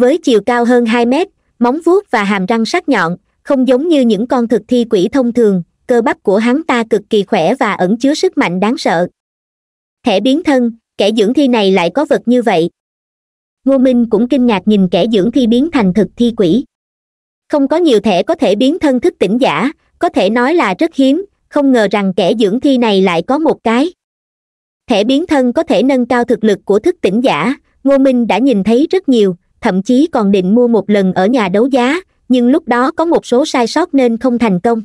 Speaker 1: với chiều cao hơn hai mét móng vuốt và hàm răng sắc nhọn không giống như những con thực thi quỷ thông thường cơ bắp của hắn ta cực kỳ khỏe và ẩn chứa sức mạnh đáng sợ thẻ biến thân kẻ dưỡng thi này lại có vật như vậy ngô minh cũng kinh ngạc nhìn kẻ dưỡng thi biến thành thực thi quỷ không có nhiều thẻ có thể biến thân thức tỉnh giả có thể nói là rất hiếm không ngờ rằng kẻ dưỡng thi này lại có một cái thẻ biến thân có thể nâng cao thực lực của thức tỉnh giả ngô minh đã nhìn thấy rất nhiều thậm chí còn định mua một lần ở nhà đấu giá nhưng lúc đó có một số sai sót nên không thành công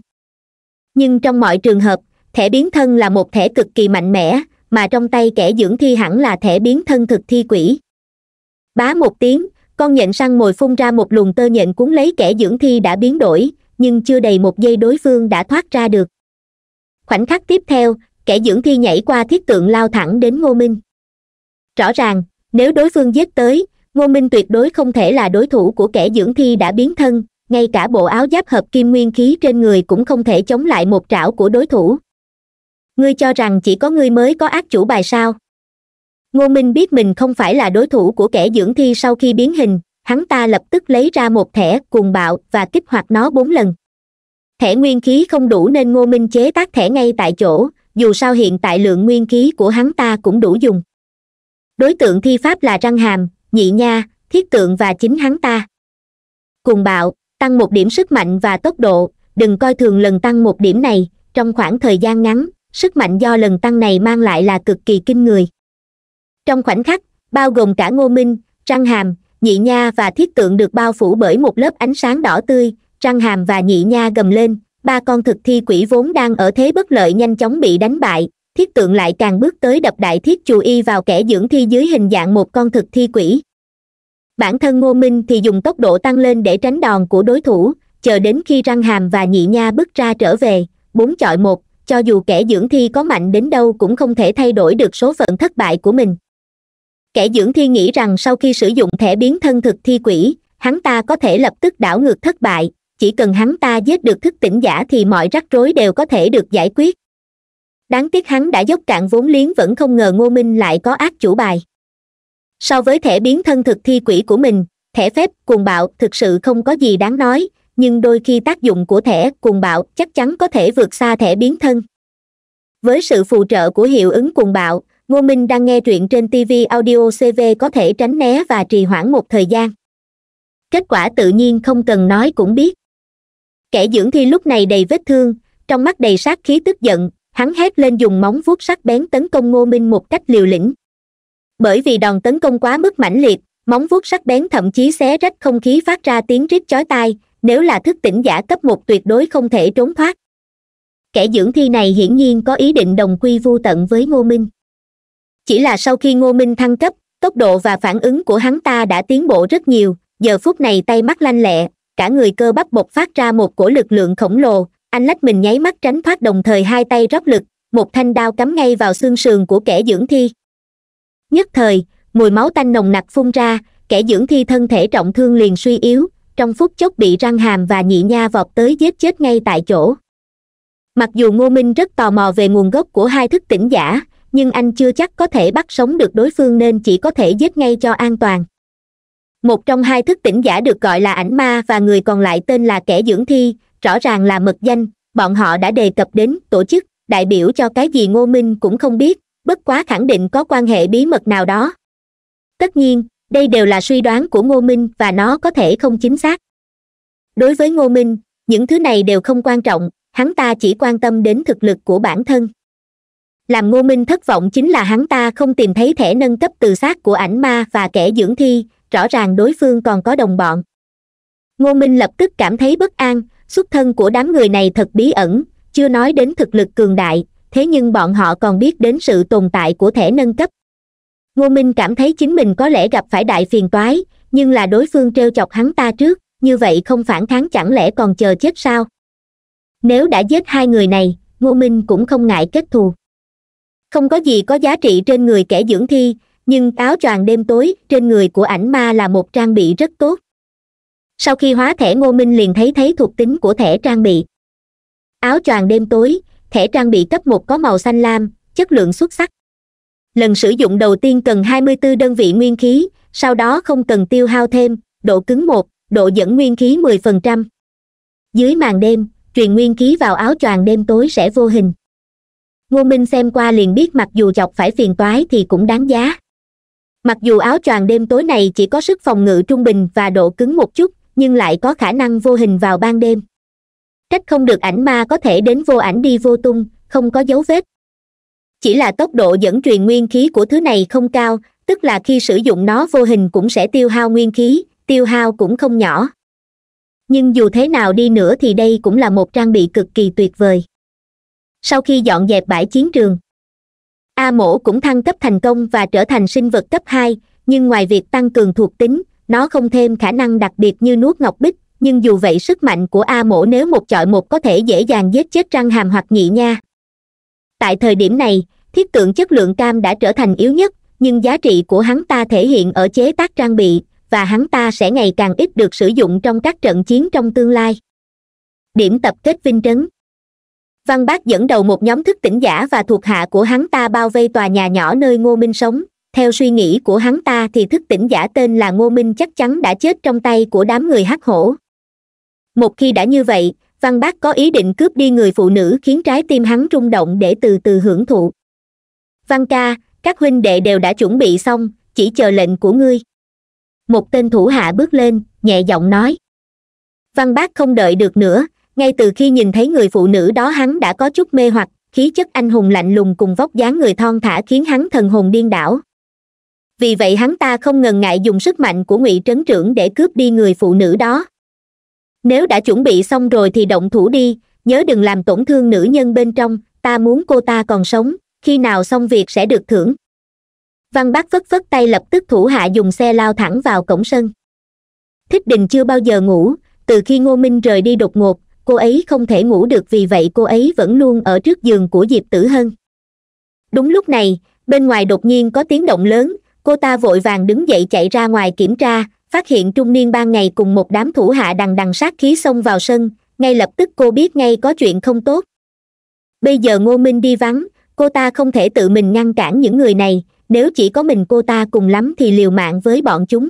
Speaker 1: nhưng trong mọi trường hợp thẻ biến thân là một thẻ cực kỳ mạnh mẽ mà trong tay kẻ dưỡng thi hẳn là thẻ biến thân thực thi quỷ bá một tiếng con nhện săn mồi phun ra một luồng tơ nhện cuốn lấy kẻ dưỡng thi đã biến đổi nhưng chưa đầy một giây đối phương đã thoát ra được khoảnh khắc tiếp theo kẻ dưỡng thi nhảy qua thiết tượng lao thẳng đến ngô minh rõ ràng nếu đối phương giết tới ngô minh tuyệt đối không thể là đối thủ của kẻ dưỡng thi đã biến thân ngay cả bộ áo giáp hợp kim nguyên khí trên người cũng không thể chống lại một trảo của đối thủ ngươi cho rằng chỉ có ngươi mới có ác chủ bài sao ngô minh biết mình không phải là đối thủ của kẻ dưỡng thi sau khi biến hình hắn ta lập tức lấy ra một thẻ cuồng bạo và kích hoạt nó bốn lần thẻ nguyên khí không đủ nên ngô minh chế tác thẻ ngay tại chỗ dù sao hiện tại lượng nguyên khí của hắn ta cũng đủ dùng đối tượng thi pháp là răng hàm nhị nha thiết tượng và chính hắn ta cùng bạo tăng một điểm sức mạnh và tốc độ đừng coi thường lần tăng một điểm này trong khoảng thời gian ngắn sức mạnh do lần tăng này mang lại là cực kỳ kinh người trong khoảnh khắc bao gồm cả ngô minh Trăng hàm nhị nha và thiết tượng được bao phủ bởi một lớp ánh sáng đỏ tươi Trăng hàm và nhị nha gầm lên ba con thực thi quỷ vốn đang ở thế bất lợi nhanh chóng bị đánh bại thiết tượng lại càng bước tới đập đại thiết chù y vào kẻ dưỡng thi dưới hình dạng một con thực thi quỷ bản thân ngô minh thì dùng tốc độ tăng lên để tránh đòn của đối thủ chờ đến khi răng hàm và nhị nha bước ra trở về bốn chọi một cho dù kẻ dưỡng thi có mạnh đến đâu cũng không thể thay đổi được số phận thất bại của mình kẻ dưỡng thi nghĩ rằng sau khi sử dụng thẻ biến thân thực thi quỷ hắn ta có thể lập tức đảo ngược thất bại chỉ cần hắn ta giết được thức tỉnh giả thì mọi rắc rối đều có thể được giải quyết đáng tiếc hắn đã dốc cạn vốn liếng vẫn không ngờ ngô minh lại có ác chủ bài so với thẻ biến thân thực thi quỷ của mình thẻ phép cuồng bạo thực sự không có gì đáng nói nhưng đôi khi tác dụng của thẻ cuồng bạo chắc chắn có thể vượt xa thẻ biến thân với sự phù trợ của hiệu ứng cuồng bạo ngô minh đang nghe truyện trên tv audio cv có thể tránh né và trì hoãn một thời gian kết quả tự nhiên không cần nói cũng biết kẻ dưỡng thi lúc này đầy vết thương trong mắt đầy sát khí tức giận hắn hét lên dùng móng vuốt sắc bén tấn công ngô minh một cách liều lĩnh bởi vì đòn tấn công quá mức mãnh liệt móng vuốt sắc bén thậm chí xé rách không khí phát ra tiếng rít chói tai nếu là thức tỉnh giả cấp một tuyệt đối không thể trốn thoát kẻ dưỡng thi này hiển nhiên có ý định đồng quy vô tận với ngô minh chỉ là sau khi ngô minh thăng cấp tốc độ và phản ứng của hắn ta đã tiến bộ rất nhiều giờ phút này tay mắt lanh lẹ cả người cơ bắp bộc phát ra một cổ lực lượng khổng lồ anh lách mình nháy mắt tránh thoát đồng thời hai tay rót lực một thanh đao cắm ngay vào xương sườn của kẻ dưỡng thi nhất thời mùi máu tanh nồng nặc phun ra kẻ dưỡng thi thân thể trọng thương liền suy yếu trong phút chốc bị răng hàm và nhị nha vọt tới giết chết ngay tại chỗ mặc dù ngô minh rất tò mò về nguồn gốc của hai thức tỉnh giả nhưng anh chưa chắc có thể bắt sống được đối phương nên chỉ có thể giết ngay cho an toàn một trong hai thức tỉnh giả được gọi là ảnh ma và người còn lại tên là kẻ dưỡng thi rõ ràng là mật danh bọn họ đã đề cập đến tổ chức đại biểu cho cái gì ngô minh cũng không biết bất quá khẳng định có quan hệ bí mật nào đó tất nhiên đây đều là suy đoán của ngô minh và nó có thể không chính xác đối với ngô minh những thứ này đều không quan trọng hắn ta chỉ quan tâm đến thực lực của bản thân làm ngô minh thất vọng chính là hắn ta không tìm thấy thẻ nâng cấp từ xác của ảnh ma và kẻ dưỡng thi rõ ràng đối phương còn có đồng bọn ngô minh lập tức cảm thấy bất an xuất thân của đám người này thật bí ẩn chưa nói đến thực lực cường đại thế nhưng bọn họ còn biết đến sự tồn tại của thẻ nâng cấp ngô minh cảm thấy chính mình có lẽ gặp phải đại phiền toái nhưng là đối phương t chọc hắn ta trước như vậy không phản kháng chẳng lẽ còn chờ chết sao nếu đã giết hai người này ngô minh cũng không ngại kết thù không có gì có giá trị trên người kẻ dưỡng thi nhưng áo choàng đêm tối trên người của ảnh ma là một trang bị rất tốt sau khi hóa thẻ ngô minh liền thấy thấy thuộc tính của thẻ trang bị áo choàng đêm tối thẻ trang bị cấp một có màu xanh lam chất lượng xuất sắc lần sử dụng đầu tiên cần 24 đơn vị nguyên khí sau đó không cần tiêu hao thêm độ cứng một độ dẫn nguyên khí 10%. dưới màn đêm truyền nguyên khí vào áo choàng đêm tối sẽ vô hình ngô minh xem qua liền biết mặc dù chọc phải phiền toái thì cũng đáng giá mặc dù áo choàng đêm tối này chỉ có sức phòng ngự trung bình và độ cứng một chút nhưng lại có khả năng vô hình vào ban đêm trách không được ảnh ma có thể đến vô ảnh đi vô tung không có dấu vết chỉ là tốc độ dẫn truyền nguyên khí của thứ này không cao tức là khi sử dụng nó vô hình cũng sẽ tiêu hao nguyên khí tiêu hao cũng không nhỏ nhưng dù thế nào đi nữa thì đây cũng là một trang bị cực kỳ tuyệt vời sau khi dọn dẹp bãi chiến trường a mổ cũng thăng cấp thành công và trở thành sinh vật cấp hai nhưng ngoài việc tăng cường thuộc tính nó không thêm khả năng đặc biệt như nuốt ngọc bích nhưng dù vậy sức mạnh của a mổ nếu một chọi một có thể dễ dàng giết chết răng hàm hoặc nhị nha tại thời điểm này thiết tượng chất lượng cam đã trở thành yếu nhất nhưng giá trị của hắn ta thể hiện ở chế tác trang bị và hắn ta sẽ ngày càng ít được sử dụng trong các trận chiến trong tương lai điểm tập kết vinh trấn văn bác dẫn đầu một nhóm thức tỉnh giả và thuộc hạ của hắn ta bao vây tòa nhà nhỏ nơi ngô minh sống theo suy nghĩ của hắn ta thì thức tỉnh giả tên là ngô minh chắc chắn đã chết trong tay của đám người hắc hổ một khi đã như vậy văn bác có ý định cướp đi người phụ nữ khiến trái tim hắn rung động để từ từ hưởng thụ văn ca các huynh đệ đều đã chuẩn bị xong chỉ chờ lệnh của ngươi một tên thủ hạ bước lên nhẹ giọng nói văn bác không đợi được nữa ngay từ khi nhìn thấy người phụ nữ đó hắn đã có chút mê hoặc khí chất anh hùng lạnh lùng cùng vóc dáng người thon thả khiến hắn thần hồn điên đảo vì vậy hắn ta không ngần ngại dùng sức mạnh của ngụy trấn trưởng để cướp đi người phụ nữ đó nếu đã chuẩn bị xong rồi thì động thủ đi nhớ đừng làm tổn thương nữ nhân bên trong ta muốn cô ta còn sống khi nào xong việc sẽ được thưởng văn bác phất phất tay lập tức thủ hạ dùng xe lao thẳng vào cổng sân thích đình chưa bao giờ ngủ từ khi ngô minh rời đi đột ngột cô ấy không thể ngủ được vì vậy cô ấy vẫn luôn ở trước giường của diệp tử hân đúng lúc này bên ngoài đột nhiên có tiếng động lớn cô ta vội vàng đứng dậy chạy ra ngoài kiểm tra phát hiện trung niên ban ngày cùng một đám thủ hạ đằng đằng sát khí xông vào sân ngay lập tức cô biết ngay có chuyện không tốt bây giờ ngô minh đi vắng cô ta không thể tự mình ngăn cản những người này nếu chỉ có mình cô ta cùng lắm thì liều mạng với bọn chúng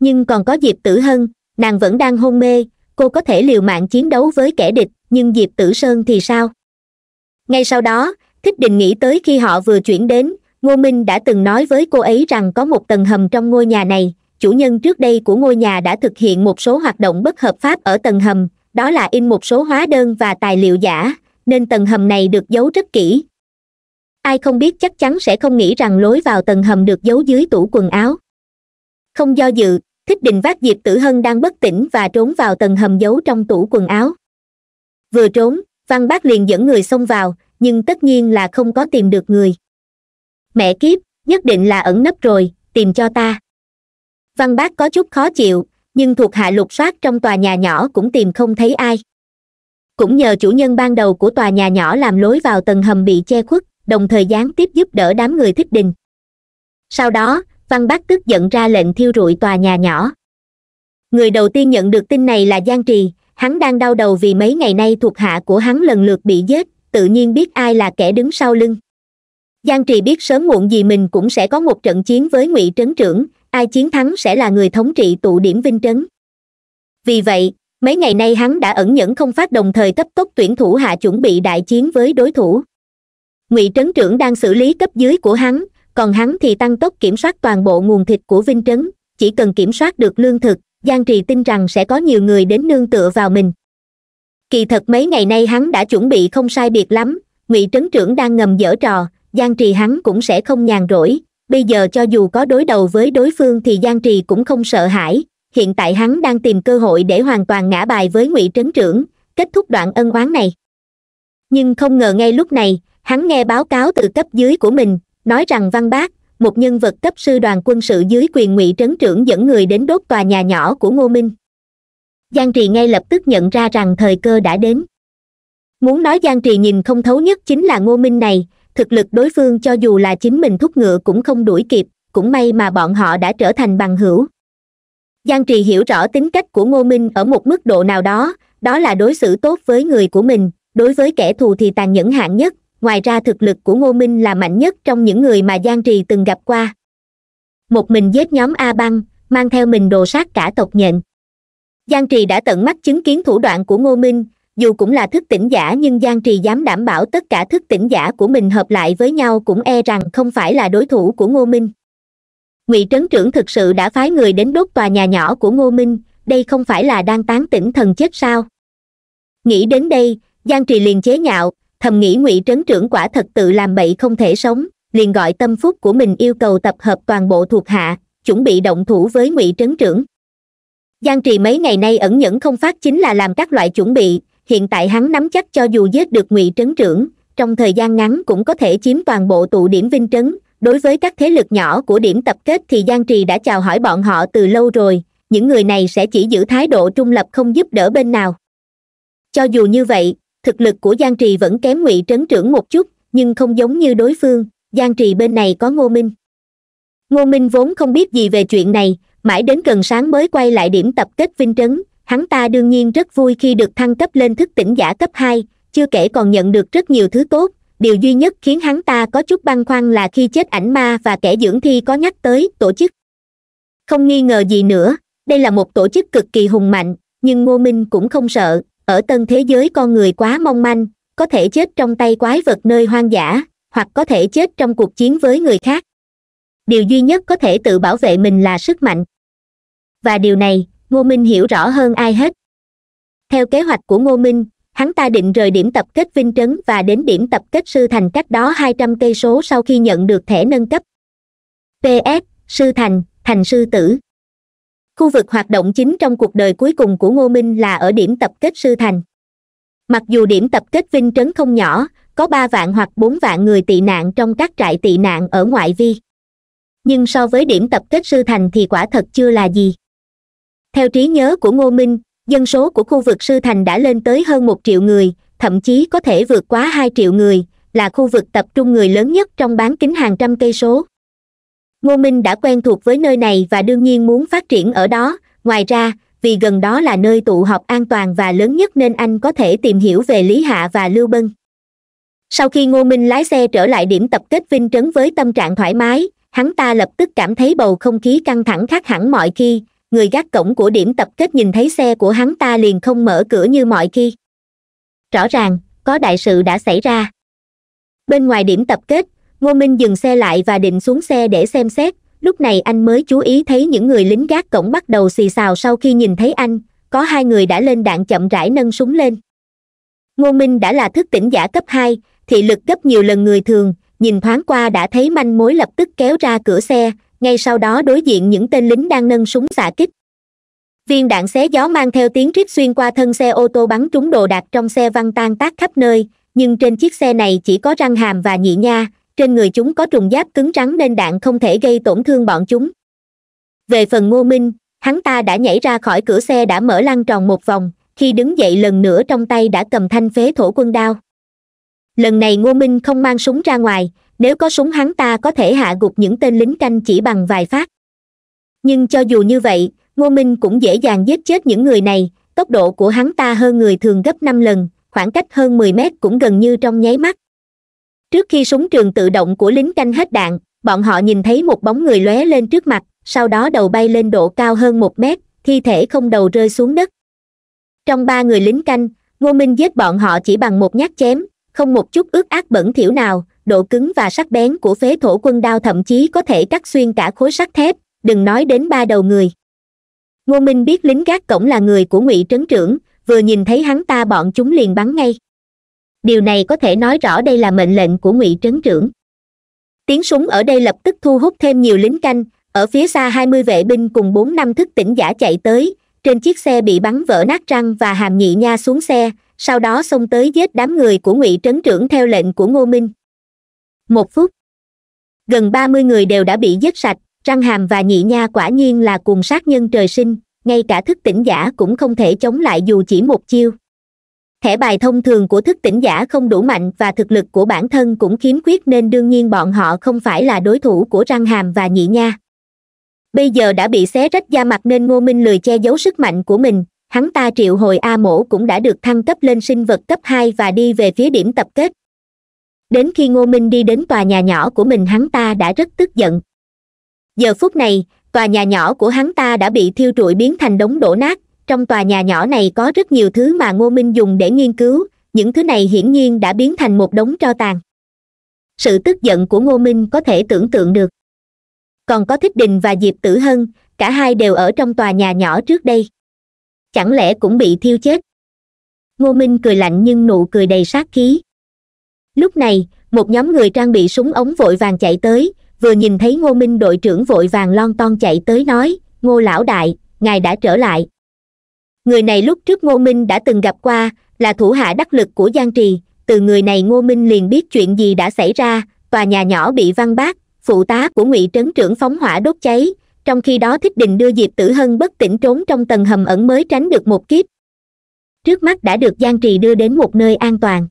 Speaker 1: nhưng còn có diệp tử hân nàng vẫn đang hôn mê cô có thể liều mạng chiến đấu với kẻ địch nhưng diệp tử sơn thì sao ngay sau đó thích đình nghĩ tới khi họ vừa chuyển đến ngô minh đã từng nói với cô ấy rằng có một tầng hầm trong ngôi nhà này chủ nhân trước đây của ngôi nhà đã thực hiện một số hoạt động bất hợp pháp ở tầng hầm đó là in một số hóa đơn và tài liệu giả nên tầng hầm này được giấu rất kỹ ai không biết chắc chắn sẽ không nghĩ rằng lối vào tầng hầm được giấu dưới tủ quần áo không do dự thích đình vác diệp tử hân đang bất tỉnh và trốn vào tầng hầm giấu trong tủ quần áo vừa trốn văn bác liền dẫn người xông vào nhưng tất nhiên là không có tìm được người mẹ kiếp nhất định là ẩn nấp rồi tìm cho ta văn bác có chút khó chịu nhưng thuộc hạ lục soát trong tòa nhà nhỏ cũng tìm không thấy ai cũng nhờ chủ nhân ban đầu của tòa nhà nhỏ làm lối vào tầng hầm bị che khuất đồng thời gián tiếp giúp đỡ đám người thích đình sau đó văn bác tức giận ra lệnh thiêu rụi tòa nhà nhỏ người đầu tiên nhận được tin này là giang trì hắn đang đau đầu vì mấy ngày nay thuộc hạ của hắn lần lượt bị giết tự nhiên biết ai là kẻ đứng sau lưng giang trì biết sớm muộn gì mình cũng sẽ có một trận chiến với ngụy trấn trưởng ai chiến thắng sẽ là người thống trị tụ điểm vinh trấn vì vậy mấy ngày nay hắn đã ẩn nhẫn không phát đồng thời cấp tốc tuyển thủ hạ chuẩn bị đại chiến với đối thủ ngụy trấn trưởng đang xử lý cấp dưới của hắn còn hắn thì tăng tốc kiểm soát toàn bộ nguồn thịt của vinh trấn chỉ cần kiểm soát được lương thực giang trì tin rằng sẽ có nhiều người đến nương tựa vào mình kỳ thật mấy ngày nay hắn đã chuẩn bị không sai biệt lắm ngụy trấn trưởng đang ngầm dở trò giang trì hắn cũng sẽ không nhàn rỗi bây giờ cho dù có đối đầu với đối phương thì giang trì cũng không sợ hãi hiện tại hắn đang tìm cơ hội để hoàn toàn ngã bài với ngụy trấn trưởng kết thúc đoạn ân oán này nhưng không ngờ ngay lúc này hắn nghe báo cáo từ cấp dưới của mình nói rằng văn bác một nhân vật cấp sư đoàn quân sự dưới quyền ngụy trấn trưởng dẫn người đến đốt tòa nhà nhỏ của ngô minh giang trì ngay lập tức nhận ra rằng thời cơ đã đến muốn nói giang trì nhìn không thấu nhất chính là ngô minh này thực lực đối phương cho dù là chính mình thúc ngựa cũng không đuổi kịp cũng may mà bọn họ đã trở thành bằng hữu giang trì hiểu rõ tính cách của ngô minh ở một mức độ nào đó đó là đối xử tốt với người của mình đối với kẻ thù thì tàn nhẫn hạng nhất ngoài ra thực lực của ngô minh là mạnh nhất trong những người mà giang trì từng gặp qua một mình giết nhóm a băng mang theo mình đồ sát cả tộc nhện giang trì đã tận mắt chứng kiến thủ đoạn của ngô minh dù cũng là thức tỉnh giả nhưng giang trì dám đảm bảo tất cả thức tỉnh giả của mình hợp lại với nhau cũng e rằng không phải là đối thủ của ngô minh ngụy trấn trưởng thực sự đã phái người đến đốt tòa nhà nhỏ của ngô minh đây không phải là đang tán tỉnh thần chết sao nghĩ đến đây giang trì liền chế nhạo thầm nghĩ ngụy trấn trưởng quả thật tự làm bậy không thể sống liền gọi tâm phúc của mình yêu cầu tập hợp toàn bộ thuộc hạ chuẩn bị động thủ với ngụy trấn trưởng giang trì mấy ngày nay ẩn nhẫn không phát chính là làm các loại chuẩn bị hiện tại hắn nắm chắc cho dù giết được ngụy trấn trưởng trong thời gian ngắn cũng có thể chiếm toàn bộ tụ điểm vinh trấn đối với các thế lực nhỏ của điểm tập kết thì giang trì đã chào hỏi bọn họ từ lâu rồi những người này sẽ chỉ giữ thái độ trung lập không giúp đỡ bên nào cho dù như vậy thực lực của giang trì vẫn kém ngụy trấn trưởng một chút nhưng không giống như đối phương giang trì bên này có ngô minh ngô minh vốn không biết gì về chuyện này mãi đến gần sáng mới quay lại điểm tập kết vinh trấn hắn ta đương nhiên rất vui khi được thăng cấp lên thức tỉnh giả cấp hai chưa kể còn nhận được rất nhiều thứ tốt điều duy nhất khiến hắn ta có chút băn khoăn là khi chết ảnh ma và kẻ dưỡng thi có nhắc tới tổ chức không nghi ngờ gì nữa đây là một tổ chức cực kỳ hùng mạnh nhưng ngô minh cũng không sợ ở tân thế giới con người quá mong manh có thể chết trong tay quái vật nơi hoang dã hoặc có thể chết trong cuộc chiến với người khác điều duy nhất có thể tự bảo vệ mình là sức mạnh và điều này ngô minh hiểu rõ hơn ai hết theo kế hoạch của ngô minh hắn ta định rời điểm tập kết vinh trấn và đến điểm tập kết sư thành cách đó hai trăm cây số sau khi nhận được thẻ nâng cấp ps sư thành thành sư tử khu vực hoạt động chính trong cuộc đời cuối cùng của ngô minh là ở điểm tập kết sư thành mặc dù điểm tập kết vinh trấn không nhỏ có ba vạn hoặc bốn vạn người tị nạn trong các trại tị nạn ở ngoại vi nhưng so với điểm tập kết sư thành thì quả thật chưa là gì theo trí nhớ của ngô minh dân số của khu vực sư thành đã lên tới hơn một triệu người thậm chí có thể vượt quá hai triệu người là khu vực tập trung người lớn nhất trong bán kính hàng trăm cây số ngô minh đã quen thuộc với nơi này và đương nhiên muốn phát triển ở đó ngoài ra vì gần đó là nơi tụ họp an toàn và lớn nhất nên anh có thể tìm hiểu về lý hạ và lưu bân sau khi ngô minh lái xe trở lại điểm tập kết vinh trấn với tâm trạng thoải mái hắn ta lập tức cảm thấy bầu không khí căng thẳng khác hẳn mọi khi người gác cổng của điểm tập kết nhìn thấy xe của hắn ta liền không mở cửa như mọi khi rõ ràng có đại sự đã xảy ra bên ngoài điểm tập kết ngô minh dừng xe lại và định xuống xe để xem xét lúc này anh mới chú ý thấy những người lính gác cổng bắt đầu xì xào sau khi nhìn thấy anh có hai người đã lên đạn chậm rãi nâng súng lên ngô minh đã là thức tỉnh giả cấp hai thị lực gấp nhiều lần người thường nhìn thoáng qua đã thấy manh mối lập tức kéo ra cửa xe ngay sau đó đối diện những tên lính đang nâng súng xạ kích viên đạn xé gió mang theo tiếng rít xuyên qua thân xe ô tô bắn trúng đồ đạc trong xe văng tan tác khắp nơi nhưng trên chiếc xe này chỉ có răng hàm và nhị nha trên người chúng có trùng giáp cứng rắn nên đạn không thể gây tổn thương bọn chúng về phần ngô minh hắn ta đã nhảy ra khỏi cửa xe đã mở lăn tròn một vòng khi đứng dậy lần nữa trong tay đã cầm thanh phế thổ quân đao lần này ngô minh không mang súng ra ngoài nếu có súng hắn ta có thể hạ gục những tên lính canh chỉ bằng vài phát nhưng cho dù như vậy ngô minh cũng dễ dàng giết chết những người này tốc độ của hắn ta hơn người thường gấp năm lần khoảng cách hơn mười mét cũng gần như trong nháy mắt trước khi súng trường tự động của lính canh hết đạn bọn họ nhìn thấy một bóng người lóe lên trước mặt sau đó đầu bay lên độ cao hơn một mét thi thể không đầu rơi xuống đất trong ba người lính canh ngô minh giết bọn họ chỉ bằng một nhát chém không một chút ước ác bẩn thỉu nào độ cứng và sắc bén của phế thổ quân đao thậm chí có thể cắt xuyên cả khối sắt thép đừng nói đến ba đầu người ngô minh biết lính gác cổng là người của ngụy trấn trưởng vừa nhìn thấy hắn ta bọn chúng liền bắn ngay điều này có thể nói rõ đây là mệnh lệnh của ngụy trấn trưởng tiếng súng ở đây lập tức thu hút thêm nhiều lính canh ở phía xa hai mươi vệ binh cùng bốn năm thức tỉnh giả chạy tới trên chiếc xe bị bắn vỡ nát răng và hàm nhị nha xuống xe sau đó xông tới giết đám người của ngụy trấn trưởng theo lệnh của ngô minh một phút gần ba mươi người đều đã bị giết sạch răng hàm và nhị nha quả nhiên là cuồng sát nhân trời sinh ngay cả thức tỉnh giả cũng không thể chống lại dù chỉ một chiêu thẻ bài thông thường của thức tỉnh giả không đủ mạnh và thực lực của bản thân cũng khiếm khuyết nên đương nhiên bọn họ không phải là đối thủ của răng hàm và nhị nha bây giờ đã bị xé rách da mặt nên ngô minh lười che giấu sức mạnh của mình hắn ta triệu hồi a mổ cũng đã được thăng cấp lên sinh vật cấp hai và đi về phía điểm tập kết đến khi ngô minh đi đến tòa nhà nhỏ của mình hắn ta đã rất tức giận giờ phút này tòa nhà nhỏ của hắn ta đã bị thiêu trụi biến thành đống đổ nát trong tòa nhà nhỏ này có rất nhiều thứ mà ngô minh dùng để nghiên cứu những thứ này hiển nhiên đã biến thành một đống tro tàn sự tức giận của ngô minh có thể tưởng tượng được còn có thích đình và diệp tử hân cả hai đều ở trong tòa nhà nhỏ trước đây chẳng lẽ cũng bị thiêu chết ngô minh cười lạnh nhưng nụ cười đầy sát khí lúc này một nhóm người trang bị súng ống vội vàng chạy tới vừa nhìn thấy ngô minh đội trưởng vội vàng lon ton chạy tới nói ngô lão đại ngài đã trở lại người này lúc trước ngô minh đã từng gặp qua là thủ hạ đắc lực của giang trì từ người này ngô minh liền biết chuyện gì đã xảy ra tòa nhà nhỏ bị văn bác phụ tá của ngụy trấn trưởng phóng hỏa đốt cháy trong khi đó thích đình đưa diệp tử hân bất tỉnh trốn trong tầng hầm ẩn mới tránh được một kiếp trước mắt đã được giang trì đưa đến một nơi an toàn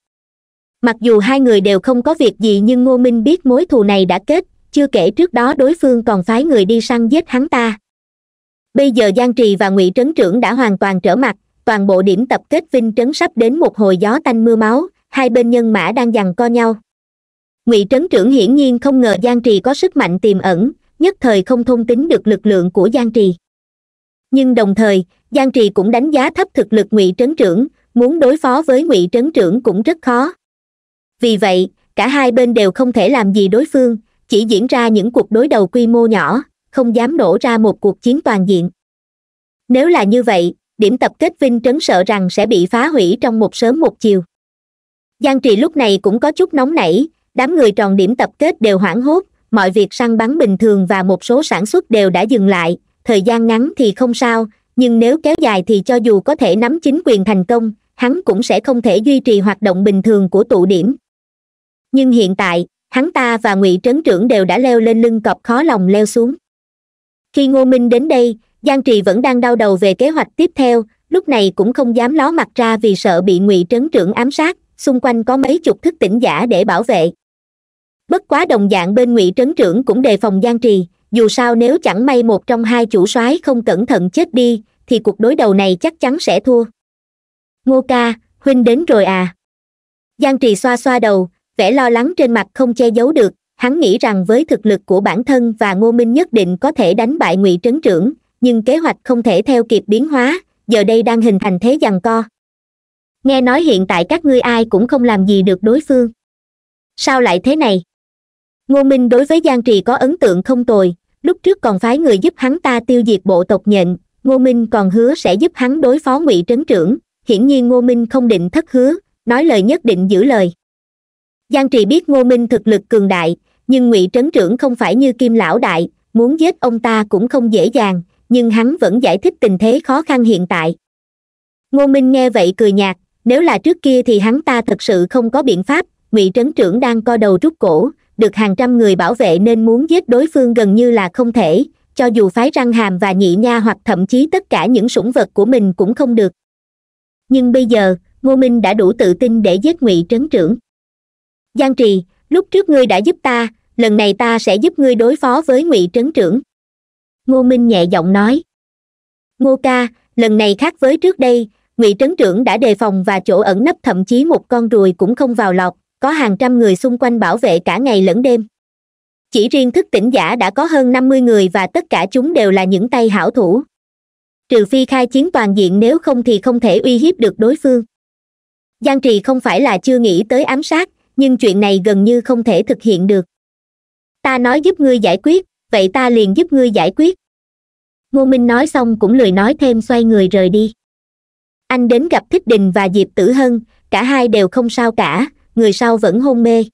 Speaker 1: mặc dù hai người đều không có việc gì nhưng ngô minh biết mối thù này đã kết chưa kể trước đó đối phương còn phái người đi săn giết hắn ta bây giờ giang trì và ngụy trấn trưởng đã hoàn toàn trở mặt toàn bộ điểm tập kết vinh trấn sắp đến một hồi gió tanh mưa máu hai bên nhân mã đang giằng co nhau ngụy trấn trưởng hiển nhiên không ngờ giang trì có sức mạnh tiềm ẩn nhất thời không thông tính được lực lượng của giang trì nhưng đồng thời giang trì cũng đánh giá thấp thực lực ngụy trấn trưởng muốn đối phó với ngụy trấn trưởng cũng rất khó vì vậy cả hai bên đều không thể làm gì đối phương chỉ diễn ra những cuộc đối đầu quy mô nhỏ không dám nổ ra một cuộc chiến toàn diện nếu là như vậy điểm tập kết vinh trấn sợ rằng sẽ bị phá hủy trong một sớm một chiều giang trì lúc này cũng có chút nóng nảy đám người tròn điểm tập kết đều hoảng hốt mọi việc săn bắn bình thường và một số sản xuất đều đã dừng lại thời gian ngắn thì không sao nhưng nếu kéo dài thì cho dù có thể nắm chính quyền thành công hắn cũng sẽ không thể duy trì hoạt động bình thường của tụ điểm nhưng hiện tại hắn ta và ngụy trấn trưởng đều đã leo lên lưng cọp khó lòng leo xuống khi ngô minh đến đây giang trì vẫn đang đau đầu về kế hoạch tiếp theo lúc này cũng không dám ló mặt ra vì sợ bị ngụy trấn trưởng ám sát xung quanh có mấy chục thức tỉnh giả để bảo vệ bất quá đồng dạng bên ngụy trấn trưởng cũng đề phòng giang trì dù sao nếu chẳng may một trong hai chủ soái không cẩn thận chết đi thì cuộc đối đầu này chắc chắn sẽ thua ngô ca huynh đến rồi à giang trì xoa xoa đầu vẻ lo lắng trên mặt không che giấu được hắn nghĩ rằng với thực lực của bản thân và ngô minh nhất định có thể đánh bại ngụy trấn trưởng nhưng kế hoạch không thể theo kịp biến hóa giờ đây đang hình thành thế giằng co nghe nói hiện tại các ngươi ai cũng không làm gì được đối phương sao lại thế này ngô minh đối với giang trì có ấn tượng không tồi lúc trước còn phái người giúp hắn ta tiêu diệt bộ tộc nhện ngô minh còn hứa sẽ giúp hắn đối phó ngụy trấn trưởng hiển nhiên ngô minh không định thất hứa nói lời nhất định giữ lời giang trì biết ngô minh thực lực cường đại nhưng ngụy trấn trưởng không phải như kim lão đại muốn giết ông ta cũng không dễ dàng nhưng hắn vẫn giải thích tình thế khó khăn hiện tại ngô minh nghe vậy cười nhạt nếu là trước kia thì hắn ta thật sự không có biện pháp ngụy trấn trưởng đang co đầu rút cổ được hàng trăm người bảo vệ nên muốn giết đối phương gần như là không thể cho dù phái răng hàm và nhị nha hoặc thậm chí tất cả những sủng vật của mình cũng không được nhưng bây giờ ngô minh đã đủ tự tin để giết ngụy trấn trưởng giang trì lúc trước ngươi đã giúp ta lần này ta sẽ giúp ngươi đối phó với ngụy trấn trưởng ngô minh nhẹ giọng nói ngô ca lần này khác với trước đây ngụy trấn trưởng đã đề phòng và chỗ ẩn nấp thậm chí một con ruồi cũng không vào lọt có hàng trăm người xung quanh bảo vệ cả ngày lẫn đêm chỉ riêng thức tỉnh giả đã có hơn năm mươi người và tất cả chúng đều là những tay hảo thủ trừ phi khai chiến toàn diện nếu không thì không thể uy hiếp được đối phương giang trì không phải là chưa nghĩ tới ám sát nhưng chuyện này gần như không thể thực hiện được ta nói giúp ngươi giải quyết vậy ta liền giúp ngươi giải quyết ngô minh nói xong cũng lười nói thêm xoay người rời đi anh đến gặp thích đình và diệp tử hân cả hai đều không sao cả người sau vẫn hôn mê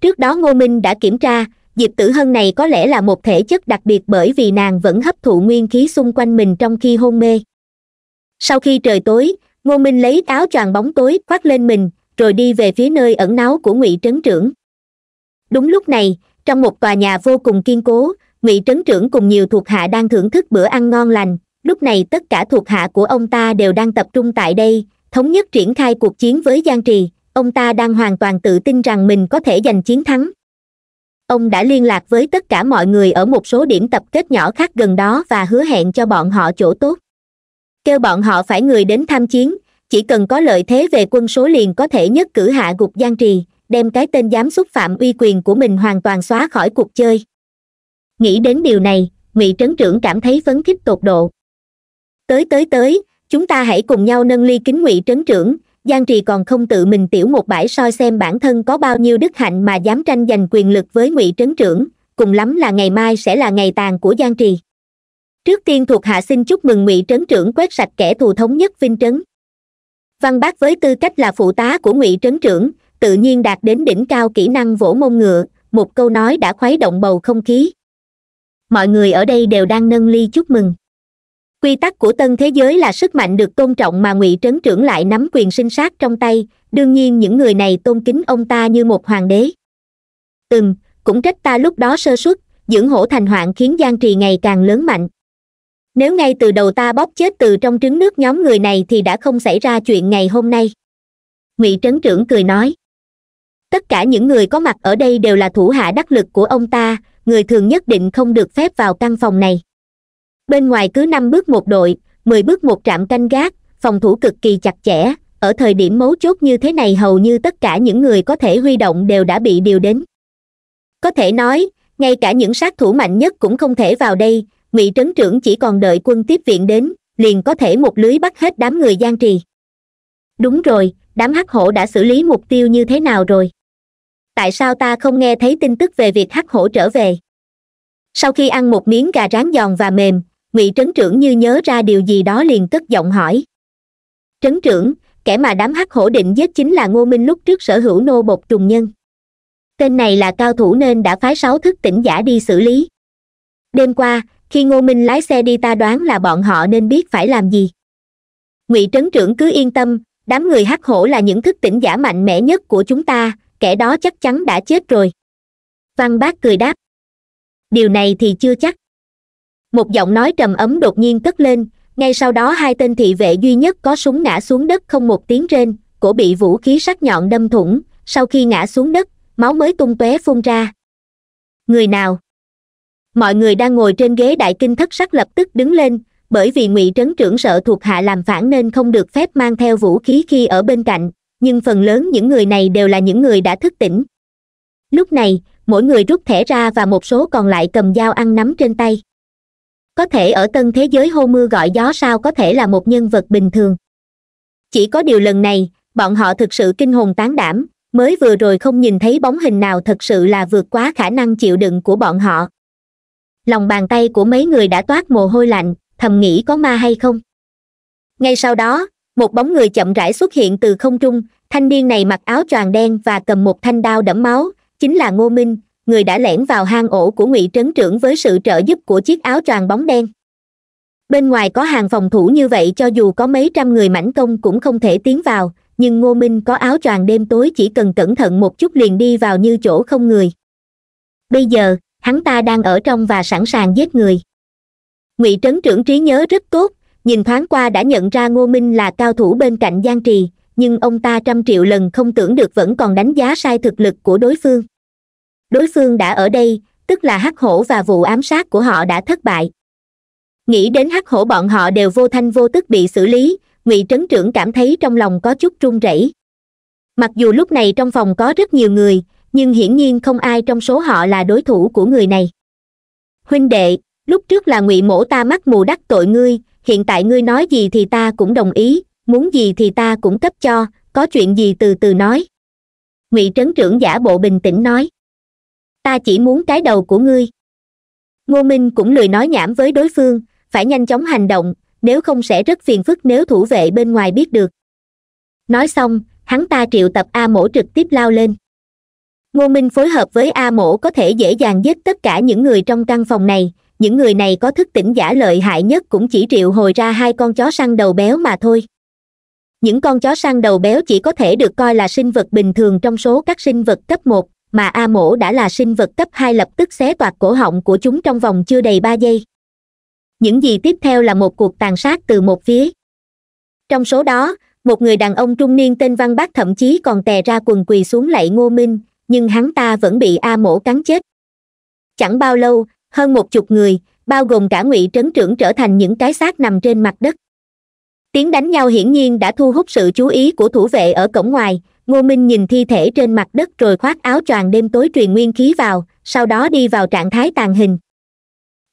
Speaker 1: trước đó ngô minh đã kiểm tra diệp tử hân này có lẽ là một thể chất đặc biệt bởi vì nàng vẫn hấp thụ nguyên khí xung quanh mình trong khi hôn mê sau khi trời tối ngô minh lấy áo choàng bóng tối khoác lên mình rồi đi về phía nơi ẩn náu của ngụy trấn trưởng đúng lúc này trong một tòa nhà vô cùng kiên cố ngụy trấn trưởng cùng nhiều thuộc hạ đang thưởng thức bữa ăn ngon lành lúc này tất cả thuộc hạ của ông ta đều đang tập trung tại đây thống nhất triển khai cuộc chiến với giang trì ông ta đang hoàn toàn tự tin rằng mình có thể giành chiến thắng ông đã liên lạc với tất cả mọi người ở một số điểm tập kết nhỏ khác gần đó và hứa hẹn cho bọn họ chỗ tốt kêu bọn họ phải người đến tham chiến chỉ cần có lợi thế về quân số liền có thể nhất cử hạ gục giang trì đem cái tên dám xúc phạm uy quyền của mình hoàn toàn xóa khỏi cuộc chơi nghĩ đến điều này ngụy trấn trưởng cảm thấy phấn khích tột độ tới tới tới chúng ta hãy cùng nhau nâng ly kính ngụy trấn trưởng giang trì còn không tự mình tiểu một bãi soi xem bản thân có bao nhiêu đức hạnh mà dám tranh giành quyền lực với ngụy trấn trưởng cùng lắm là ngày mai sẽ là ngày tàn của giang trì trước tiên thuộc hạ xin chúc mừng ngụy trấn trưởng quét sạch kẻ thù thống nhất vinh trấn văn bác với tư cách là phụ tá của ngụy trấn trưởng tự nhiên đạt đến đỉnh cao kỹ năng vỗ mông ngựa một câu nói đã khuấy động bầu không khí mọi người ở đây đều đang nâng ly chúc mừng quy tắc của tân thế giới là sức mạnh được tôn trọng mà ngụy trấn trưởng lại nắm quyền sinh sát trong tay đương nhiên những người này tôn kính ông ta như một hoàng đế ừm cũng trách ta lúc đó sơ suất dưỡng hổ thành hoạn khiến giang trì ngày càng lớn mạnh nếu ngay từ đầu ta bóp chết từ trong trứng nước nhóm người này thì đã không xảy ra chuyện ngày hôm nay ngụy trấn trưởng cười nói tất cả những người có mặt ở đây đều là thủ hạ đắc lực của ông ta người thường nhất định không được phép vào căn phòng này bên ngoài cứ năm bước một đội mười bước một trạm canh gác phòng thủ cực kỳ chặt chẽ ở thời điểm mấu chốt như thế này hầu như tất cả những người có thể huy động đều đã bị điều đến có thể nói ngay cả những sát thủ mạnh nhất cũng không thể vào đây ngụy trấn trưởng chỉ còn đợi quân tiếp viện đến liền có thể một lưới bắt hết đám người gian trì đúng rồi đám hắc hổ đã xử lý mục tiêu như thế nào rồi tại sao ta không nghe thấy tin tức về việc hắc hổ trở về sau khi ăn một miếng gà rán giòn và mềm ngụy trấn trưởng như nhớ ra điều gì đó liền cất giọng hỏi trấn trưởng kẻ mà đám hắc hổ định giết chính là ngô minh lúc trước sở hữu nô bột trùng nhân tên này là cao thủ nên đã phái sáu thức tỉnh giả đi xử lý đêm qua khi ngô minh lái xe đi ta đoán là bọn họ nên biết phải làm gì ngụy trấn trưởng cứ yên tâm đám người hắc hổ là những thức tỉnh giả mạnh mẽ nhất của chúng ta kẻ đó chắc chắn đã chết rồi văn bác cười đáp điều này thì chưa chắc một giọng nói trầm ấm đột nhiên cất lên ngay sau đó hai tên thị vệ duy nhất có súng ngã xuống đất không một tiếng trên, cổ bị vũ khí sắc nhọn đâm thủng sau khi ngã xuống đất máu mới tung tóe phun ra người nào mọi người đang ngồi trên ghế đại kinh thất sắc lập tức đứng lên bởi vì ngụy trấn trưởng sợ thuộc hạ làm phản nên không được phép mang theo vũ khí khi ở bên cạnh nhưng phần lớn những người này đều là những người đã thức tỉnh lúc này mỗi người rút thẻ ra và một số còn lại cầm dao ăn nắm trên tay có thể ở tân thế giới hô mưa gọi gió sao có thể là một nhân vật bình thường chỉ có điều lần này bọn họ thực sự kinh hồn tán đảm mới vừa rồi không nhìn thấy bóng hình nào thật sự là vượt quá khả năng chịu đựng của bọn họ lòng bàn tay của mấy người đã toát mồ hôi lạnh thầm nghĩ có ma hay không ngay sau đó một bóng người chậm rãi xuất hiện từ không trung thanh niên này mặc áo choàng đen và cầm một thanh đao đẫm máu chính là ngô minh người đã lẻn vào hang ổ của ngụy trấn trưởng với sự trợ giúp của chiếc áo choàng bóng đen bên ngoài có hàng phòng thủ như vậy cho dù có mấy trăm người mảnh công cũng không thể tiến vào nhưng ngô minh có áo choàng đêm tối chỉ cần cẩn thận một chút liền đi vào như chỗ không người bây giờ hắn ta đang ở trong và sẵn sàng giết người ngụy trấn trưởng trí nhớ rất tốt nhìn thoáng qua đã nhận ra ngô minh là cao thủ bên cạnh giang trì nhưng ông ta trăm triệu lần không tưởng được vẫn còn đánh giá sai thực lực của đối phương đối phương đã ở đây tức là hắc hổ và vụ ám sát của họ đã thất bại nghĩ đến hắc hổ bọn họ đều vô thanh vô tức bị xử lý ngụy trấn trưởng cảm thấy trong lòng có chút run rẩy mặc dù lúc này trong phòng có rất nhiều người nhưng hiển nhiên không ai trong số họ là đối thủ của người này huynh đệ lúc trước là ngụy mổ ta mắc mù đắc tội ngươi hiện tại ngươi nói gì thì ta cũng đồng ý muốn gì thì ta cũng cấp cho có chuyện gì từ từ nói ngụy trấn trưởng giả bộ bình tĩnh nói ta chỉ muốn cái đầu của ngươi ngô minh cũng lười nói nhảm với đối phương phải nhanh chóng hành động nếu không sẽ rất phiền phức nếu thủ vệ bên ngoài biết được nói xong hắn ta triệu tập a mổ trực tiếp lao lên ngô minh phối hợp với a mổ có thể dễ dàng giết tất cả những người trong căn phòng này những người này có thức tỉnh giả lợi hại nhất cũng chỉ triệu hồi ra hai con chó săn đầu béo mà thôi những con chó săn đầu béo chỉ có thể được coi là sinh vật bình thường trong số các sinh vật cấp một mà a mổ đã là sinh vật cấp hai lập tức xé toạc cổ họng của chúng trong vòng chưa đầy ba giây những gì tiếp theo là một cuộc tàn sát từ một phía trong số đó một người đàn ông trung niên tên văn bác thậm chí còn tè ra quần quỳ xuống lạy ngô minh nhưng hắn ta vẫn bị a mổ cắn chết chẳng bao lâu hơn một chục người bao gồm cả ngụy trấn trưởng trở thành những cái xác nằm trên mặt đất tiếng đánh nhau hiển nhiên đã thu hút sự chú ý của thủ vệ ở cổng ngoài ngô minh nhìn thi thể trên mặt đất rồi khoác áo choàng đêm tối truyền nguyên khí vào sau đó đi vào trạng thái tàn hình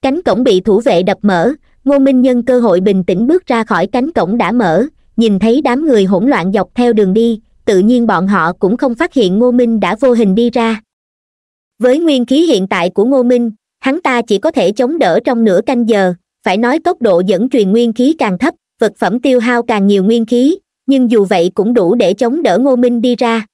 Speaker 1: cánh cổng bị thủ vệ đập mở ngô minh nhân cơ hội bình tĩnh bước ra khỏi cánh cổng đã mở nhìn thấy đám người hỗn loạn dọc theo đường đi tự nhiên bọn họ cũng không phát hiện ngô minh đã vô hình đi ra với nguyên khí hiện tại của ngô minh hắn ta chỉ có thể chống đỡ trong nửa canh giờ phải nói tốc độ dẫn truyền nguyên khí càng thấp vật phẩm tiêu hao càng nhiều nguyên khí nhưng dù vậy cũng đủ để chống đỡ ngô minh đi ra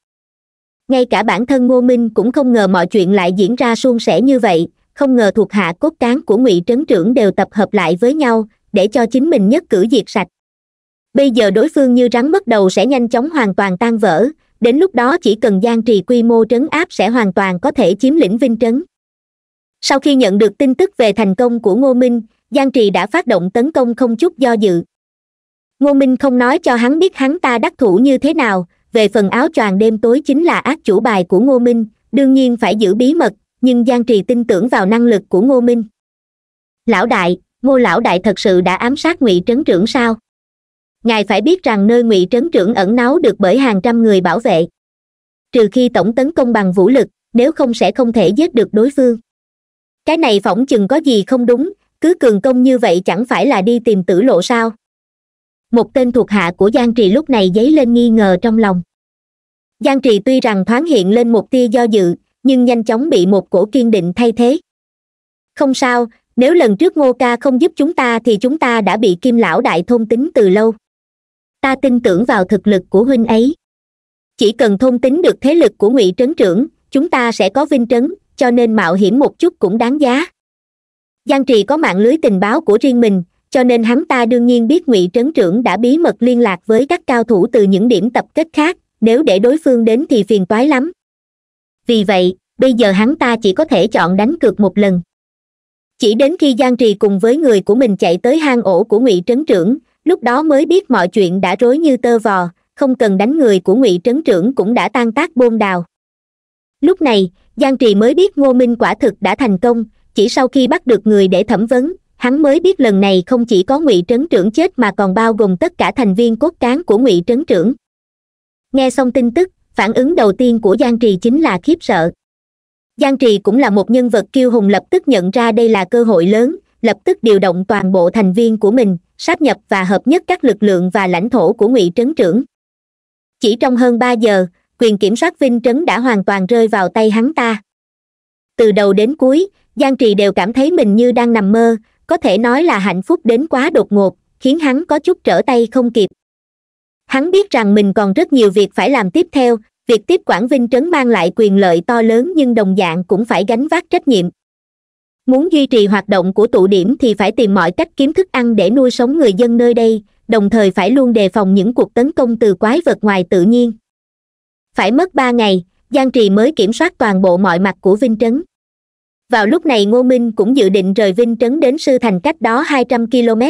Speaker 1: ngay cả bản thân ngô minh cũng không ngờ mọi chuyện lại diễn ra suôn sẻ như vậy không ngờ thuộc hạ cốt cán của ngụy trấn trưởng đều tập hợp lại với nhau để cho chính mình nhất cử diệt sạch bây giờ đối phương như rắn bắt đầu sẽ nhanh chóng hoàn toàn tan vỡ đến lúc đó chỉ cần gian trì quy mô trấn áp sẽ hoàn toàn có thể chiếm lĩnh vinh trấn sau khi nhận được tin tức về thành công của ngô minh giang trì đã phát động tấn công không chút do dự ngô minh không nói cho hắn biết hắn ta đắc thủ như thế nào về phần áo choàng đêm tối chính là ác chủ bài của ngô minh đương nhiên phải giữ bí mật nhưng giang trì tin tưởng vào năng lực của ngô minh lão đại ngô lão đại thật sự đã ám sát ngụy trấn trưởng sao ngài phải biết rằng nơi ngụy trấn trưởng ẩn náu được bởi hàng trăm người bảo vệ trừ khi tổng tấn công bằng vũ lực nếu không sẽ không thể giết được đối phương cái này phỏng chừng có gì không đúng cứ cường công như vậy chẳng phải là đi tìm tử lộ sao một tên thuộc hạ của giang trì lúc này dấy lên nghi ngờ trong lòng giang trì tuy rằng thoáng hiện lên một tia do dự nhưng nhanh chóng bị một cổ kiên định thay thế không sao nếu lần trước ngô ca không giúp chúng ta thì chúng ta đã bị kim lão đại thôn tính từ lâu ta tin tưởng vào thực lực của huynh ấy chỉ cần thông tính được thế lực của ngụy trấn trưởng chúng ta sẽ có vinh trấn cho nên mạo hiểm một chút cũng đáng giá giang trì có mạng lưới tình báo của riêng mình cho nên hắn ta đương nhiên biết ngụy trấn trưởng đã bí mật liên lạc với các cao thủ từ những điểm tập kết khác nếu để đối phương đến thì phiền toái lắm vì vậy bây giờ hắn ta chỉ có thể chọn đánh cược một lần chỉ đến khi giang trì cùng với người của mình chạy tới hang ổ của ngụy trấn trưởng lúc đó mới biết mọi chuyện đã rối như tơ vò không cần đánh người của ngụy trấn trưởng cũng đã tan tác bôn đào lúc này giang trì mới biết ngô minh quả thực đã thành công chỉ sau khi bắt được người để thẩm vấn hắn mới biết lần này không chỉ có ngụy trấn trưởng chết mà còn bao gồm tất cả thành viên cốt cán của ngụy trấn trưởng nghe xong tin tức phản ứng đầu tiên của giang trì chính là khiếp sợ giang trì cũng là một nhân vật kiêu hùng lập tức nhận ra đây là cơ hội lớn lập tức điều động toàn bộ thành viên của mình sáp nhập và hợp nhất các lực lượng và lãnh thổ của ngụy trấn trưởng chỉ trong hơn ba giờ quyền kiểm soát vinh trấn đã hoàn toàn rơi vào tay hắn ta từ đầu đến cuối giang trì đều cảm thấy mình như đang nằm mơ có thể nói là hạnh phúc đến quá đột ngột khiến hắn có chút trở tay không kịp hắn biết rằng mình còn rất nhiều việc phải làm tiếp theo việc tiếp quản vinh trấn mang lại quyền lợi to lớn nhưng đồng dạng cũng phải gánh vác trách nhiệm muốn duy trì hoạt động của tụ điểm thì phải tìm mọi cách kiếm thức ăn để nuôi sống người dân nơi đây đồng thời phải luôn đề phòng những cuộc tấn công từ quái vật ngoài tự nhiên phải mất ba ngày giang trì mới kiểm soát toàn bộ mọi mặt của vinh trấn vào lúc này ngô minh cũng dự định rời vinh trấn đến sư thành cách đó hai trăm km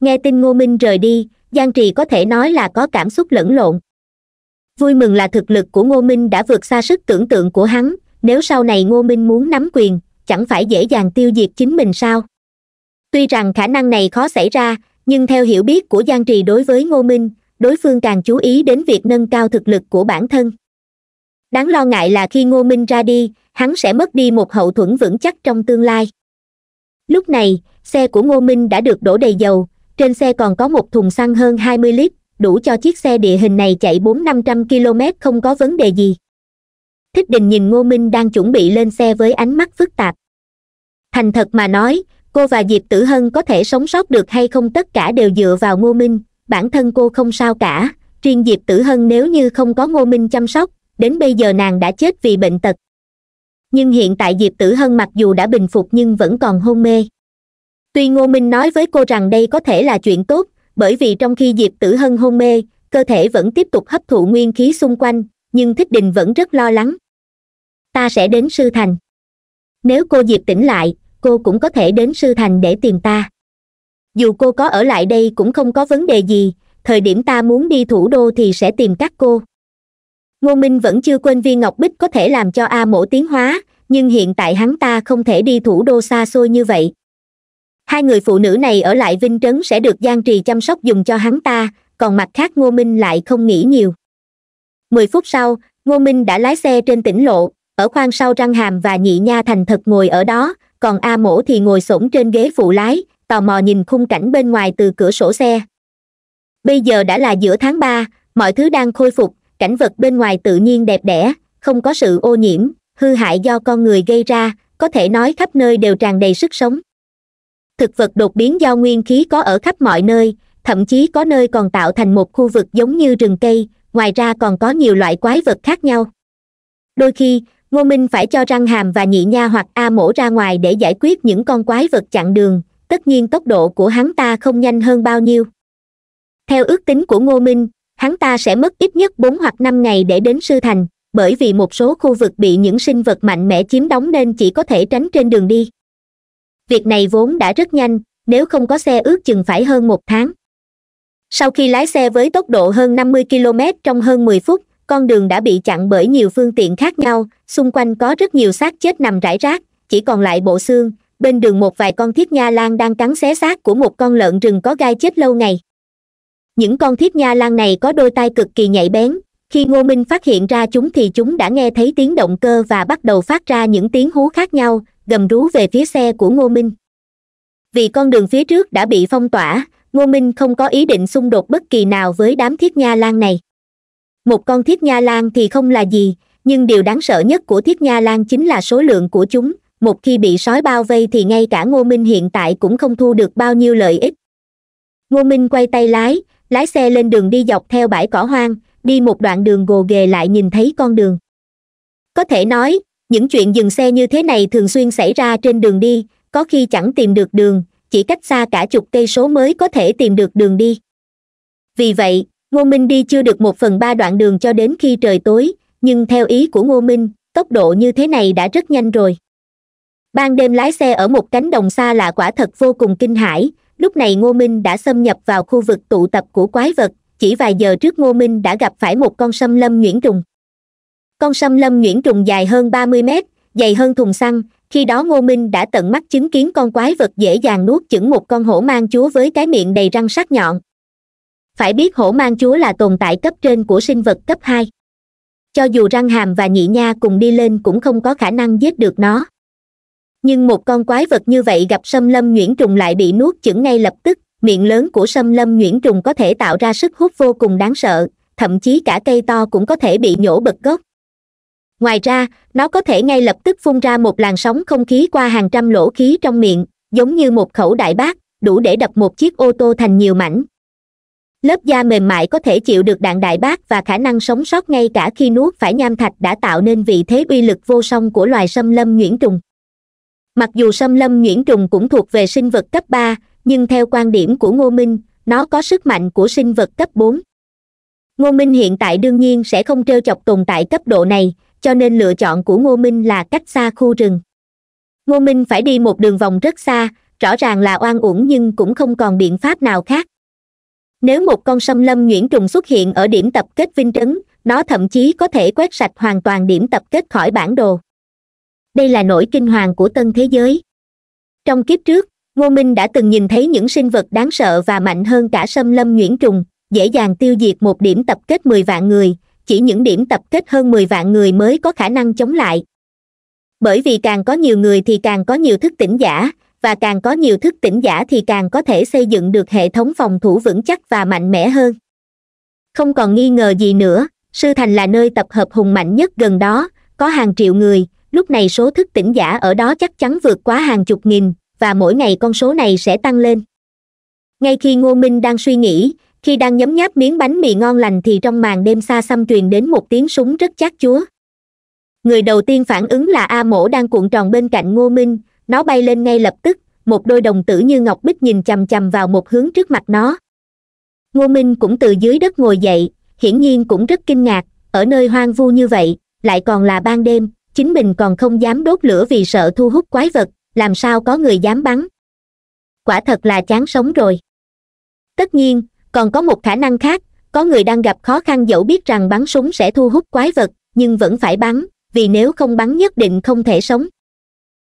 Speaker 1: nghe tin ngô minh rời đi giang trì có thể nói là có cảm xúc lẫn lộn vui mừng là thực lực của ngô minh đã vượt xa sức tưởng tượng của hắn nếu sau này ngô minh muốn nắm quyền chẳng phải dễ dàng tiêu diệt chính mình sao tuy rằng khả năng này khó xảy ra nhưng theo hiểu biết của giang trì đối với ngô minh đối phương càng chú ý đến việc nâng cao thực lực của bản thân đáng lo ngại là khi ngô minh ra đi hắn sẽ mất đi một hậu thuẫn vững chắc trong tương lai lúc này xe của ngô minh đã được đổ đầy dầu trên xe còn có một thùng xăng hơn hai mươi lít đủ cho chiếc xe địa hình này chạy bốn năm trăm km không có vấn đề gì thích đình nhìn ngô minh đang chuẩn bị lên xe với ánh mắt phức tạp thành thật mà nói cô và diệp tử hân có thể sống sót được hay không tất cả đều dựa vào ngô minh bản thân cô không sao cả riêng diệp tử hân nếu như không có ngô minh chăm sóc đến bây giờ nàng đã chết vì bệnh tật nhưng hiện tại diệp tử hân mặc dù đã bình phục nhưng vẫn còn hôn mê tuy ngô minh nói với cô rằng đây có thể là chuyện tốt bởi vì trong khi diệp tử hân hôn mê cơ thể vẫn tiếp tục hấp thụ nguyên khí xung quanh nhưng thích đình vẫn rất lo lắng ta sẽ đến sư thành nếu cô diệp tỉnh lại cô cũng có thể đến sư thành để tìm ta dù cô có ở lại đây cũng không có vấn đề gì thời điểm ta muốn đi thủ đô thì sẽ tìm các cô ngô minh vẫn chưa quên viên ngọc bích có thể làm cho a mổ tiến hóa nhưng hiện tại hắn ta không thể đi thủ đô xa xôi như vậy hai người phụ nữ này ở lại vinh trấn sẽ được gian trì chăm sóc dùng cho hắn ta còn mặt khác ngô minh lại không nghĩ nhiều mười phút sau ngô minh đã lái xe trên tỉnh lộ ở khoang sau răng hàm và nhị nha thành thật ngồi ở đó còn a mổ thì ngồi xổm trên ghế phụ lái tò mò nhìn khung cảnh bên ngoài từ cửa sổ xe bây giờ đã là giữa tháng ba mọi thứ đang khôi phục cảnh vật bên ngoài tự nhiên đẹp đẽ không có sự ô nhiễm hư hại do con người gây ra có thể nói khắp nơi đều tràn đầy sức sống thực vật đột biến do nguyên khí có ở khắp mọi nơi thậm chí có nơi còn tạo thành một khu vực giống như rừng cây ngoài ra còn có nhiều loại quái vật khác nhau đôi khi ngô minh phải cho răng hàm và nhị nha hoặc a mổ ra ngoài để giải quyết những con quái vật chặn đường tất nhiên tốc độ của hắn ta không nhanh hơn bao nhiêu theo ước tính của ngô minh hắn ta sẽ mất ít nhất bốn hoặc năm ngày để đến sư thành bởi vì một số khu vực bị những sinh vật mạnh mẽ chiếm đóng nên chỉ có thể tránh trên đường đi việc này vốn đã rất nhanh nếu không có xe ước chừng phải hơn một tháng sau khi lái xe với tốc độ hơn 50 km trong hơn 10 phút con đường đã bị chặn bởi nhiều phương tiện khác nhau xung quanh có rất nhiều xác chết nằm rải rác chỉ còn lại bộ xương bên đường một vài con thiết nha lan đang cắn xé xác của một con lợn rừng có gai chết lâu ngày những con thiết nha lan này có đôi tai cực kỳ nhạy bén khi ngô minh phát hiện ra chúng thì chúng đã nghe thấy tiếng động cơ và bắt đầu phát ra những tiếng hú khác nhau gầm rú về phía xe của ngô minh vì con đường phía trước đã bị phong tỏa ngô minh không có ý định xung đột bất kỳ nào với đám thiết nha lan này một con thiết nha lan thì không là gì nhưng điều đáng sợ nhất của thiết nha lan chính là số lượng của chúng một khi bị sói bao vây thì ngay cả ngô minh hiện tại cũng không thu được bao nhiêu lợi ích ngô minh quay tay lái lái xe lên đường đi dọc theo bãi cỏ hoang đi một đoạn đường gồ ghề lại nhìn thấy con đường có thể nói những chuyện dừng xe như thế này thường xuyên xảy ra trên đường đi có khi chẳng tìm được đường chỉ cách xa cả chục cây số mới có thể tìm được đường đi vì vậy ngô minh đi chưa được một phần ba đoạn đường cho đến khi trời tối nhưng theo ý của ngô minh tốc độ như thế này đã rất nhanh rồi ban đêm lái xe ở một cánh đồng xa lạ quả thật vô cùng kinh hãi lúc này ngô minh đã xâm nhập vào khu vực tụ tập của quái vật chỉ vài giờ trước ngô minh đã gặp phải một con sâm lâm nhuyễn trùng con sâm lâm nhuyễn trùng dài hơn ba mươi mét dày hơn thùng xăng khi đó ngô minh đã tận mắt chứng kiến con quái vật dễ dàng nuốt chửng một con hổ mang chúa với cái miệng đầy răng sắc nhọn phải biết hổ mang chúa là tồn tại cấp trên của sinh vật cấp hai cho dù răng hàm và nhị nha cùng đi lên cũng không có khả năng giết được nó nhưng một con quái vật như vậy gặp sâm lâm nhuyễn trùng lại bị nuốt chửng ngay lập tức miệng lớn của sâm lâm nhuyễn trùng có thể tạo ra sức hút vô cùng đáng sợ thậm chí cả cây to cũng có thể bị nhổ bật gốc ngoài ra nó có thể ngay lập tức phun ra một làn sóng không khí qua hàng trăm lỗ khí trong miệng giống như một khẩu đại bác đủ để đập một chiếc ô tô thành nhiều mảnh lớp da mềm mại có thể chịu được đạn đại bác và khả năng sống sót ngay cả khi nuốt phải nham thạch đã tạo nên vị thế uy lực vô song của loài sâm lâm nhuyễn trùng mặc dù sâm lâm nhuyễn trùng cũng thuộc về sinh vật cấp ba nhưng theo quan điểm của ngô minh nó có sức mạnh của sinh vật cấp bốn ngô minh hiện tại đương nhiên sẽ không t chọc tồn tại cấp độ này cho nên lựa chọn của ngô minh là cách xa khu rừng ngô minh phải đi một đường vòng rất xa rõ ràng là oan uổng nhưng cũng không còn biện pháp nào khác nếu một con sâm lâm nhuyễn trùng xuất hiện ở điểm tập kết vinh trấn nó thậm chí có thể quét sạch hoàn toàn điểm tập kết khỏi bản đồ đây là nỗi kinh hoàng của tân thế giới trong kiếp trước ngô minh đã từng nhìn thấy những sinh vật đáng sợ và mạnh hơn cả sâm lâm nhuyễn trùng dễ dàng tiêu diệt một điểm tập kết mười vạn người chỉ những điểm tập kết hơn mười vạn người mới có khả năng chống lại bởi vì càng có nhiều người thì càng có nhiều thức tỉnh giả và càng có nhiều thức tỉnh giả thì càng có thể xây dựng được hệ thống phòng thủ vững chắc và mạnh mẽ hơn không còn nghi ngờ gì nữa sư thành là nơi tập hợp hùng mạnh nhất gần đó có hàng triệu người lúc này số thức tỉnh giả ở đó chắc chắn vượt quá hàng chục nghìn và mỗi ngày con số này sẽ tăng lên ngay khi ngô minh đang suy nghĩ khi đang nhấm nháp miếng bánh mì ngon lành thì trong màn đêm xa xăm truyền đến một tiếng súng rất chát chúa người đầu tiên phản ứng là a mổ đang cuộn tròn bên cạnh ngô minh nó bay lên ngay lập tức một đôi đồng tử như ngọc bích nhìn chằm chằm vào một hướng trước mặt nó ngô minh cũng từ dưới đất ngồi dậy hiển nhiên cũng rất kinh ngạc ở nơi hoang vu như vậy lại còn là ban đêm chính mình còn không dám đốt lửa vì sợ thu hút quái vật làm sao có người dám bắn quả thật là chán sống rồi tất nhiên còn có một khả năng khác có người đang gặp khó khăn dẫu biết rằng bắn súng sẽ thu hút quái vật nhưng vẫn phải bắn vì nếu không bắn nhất định không thể sống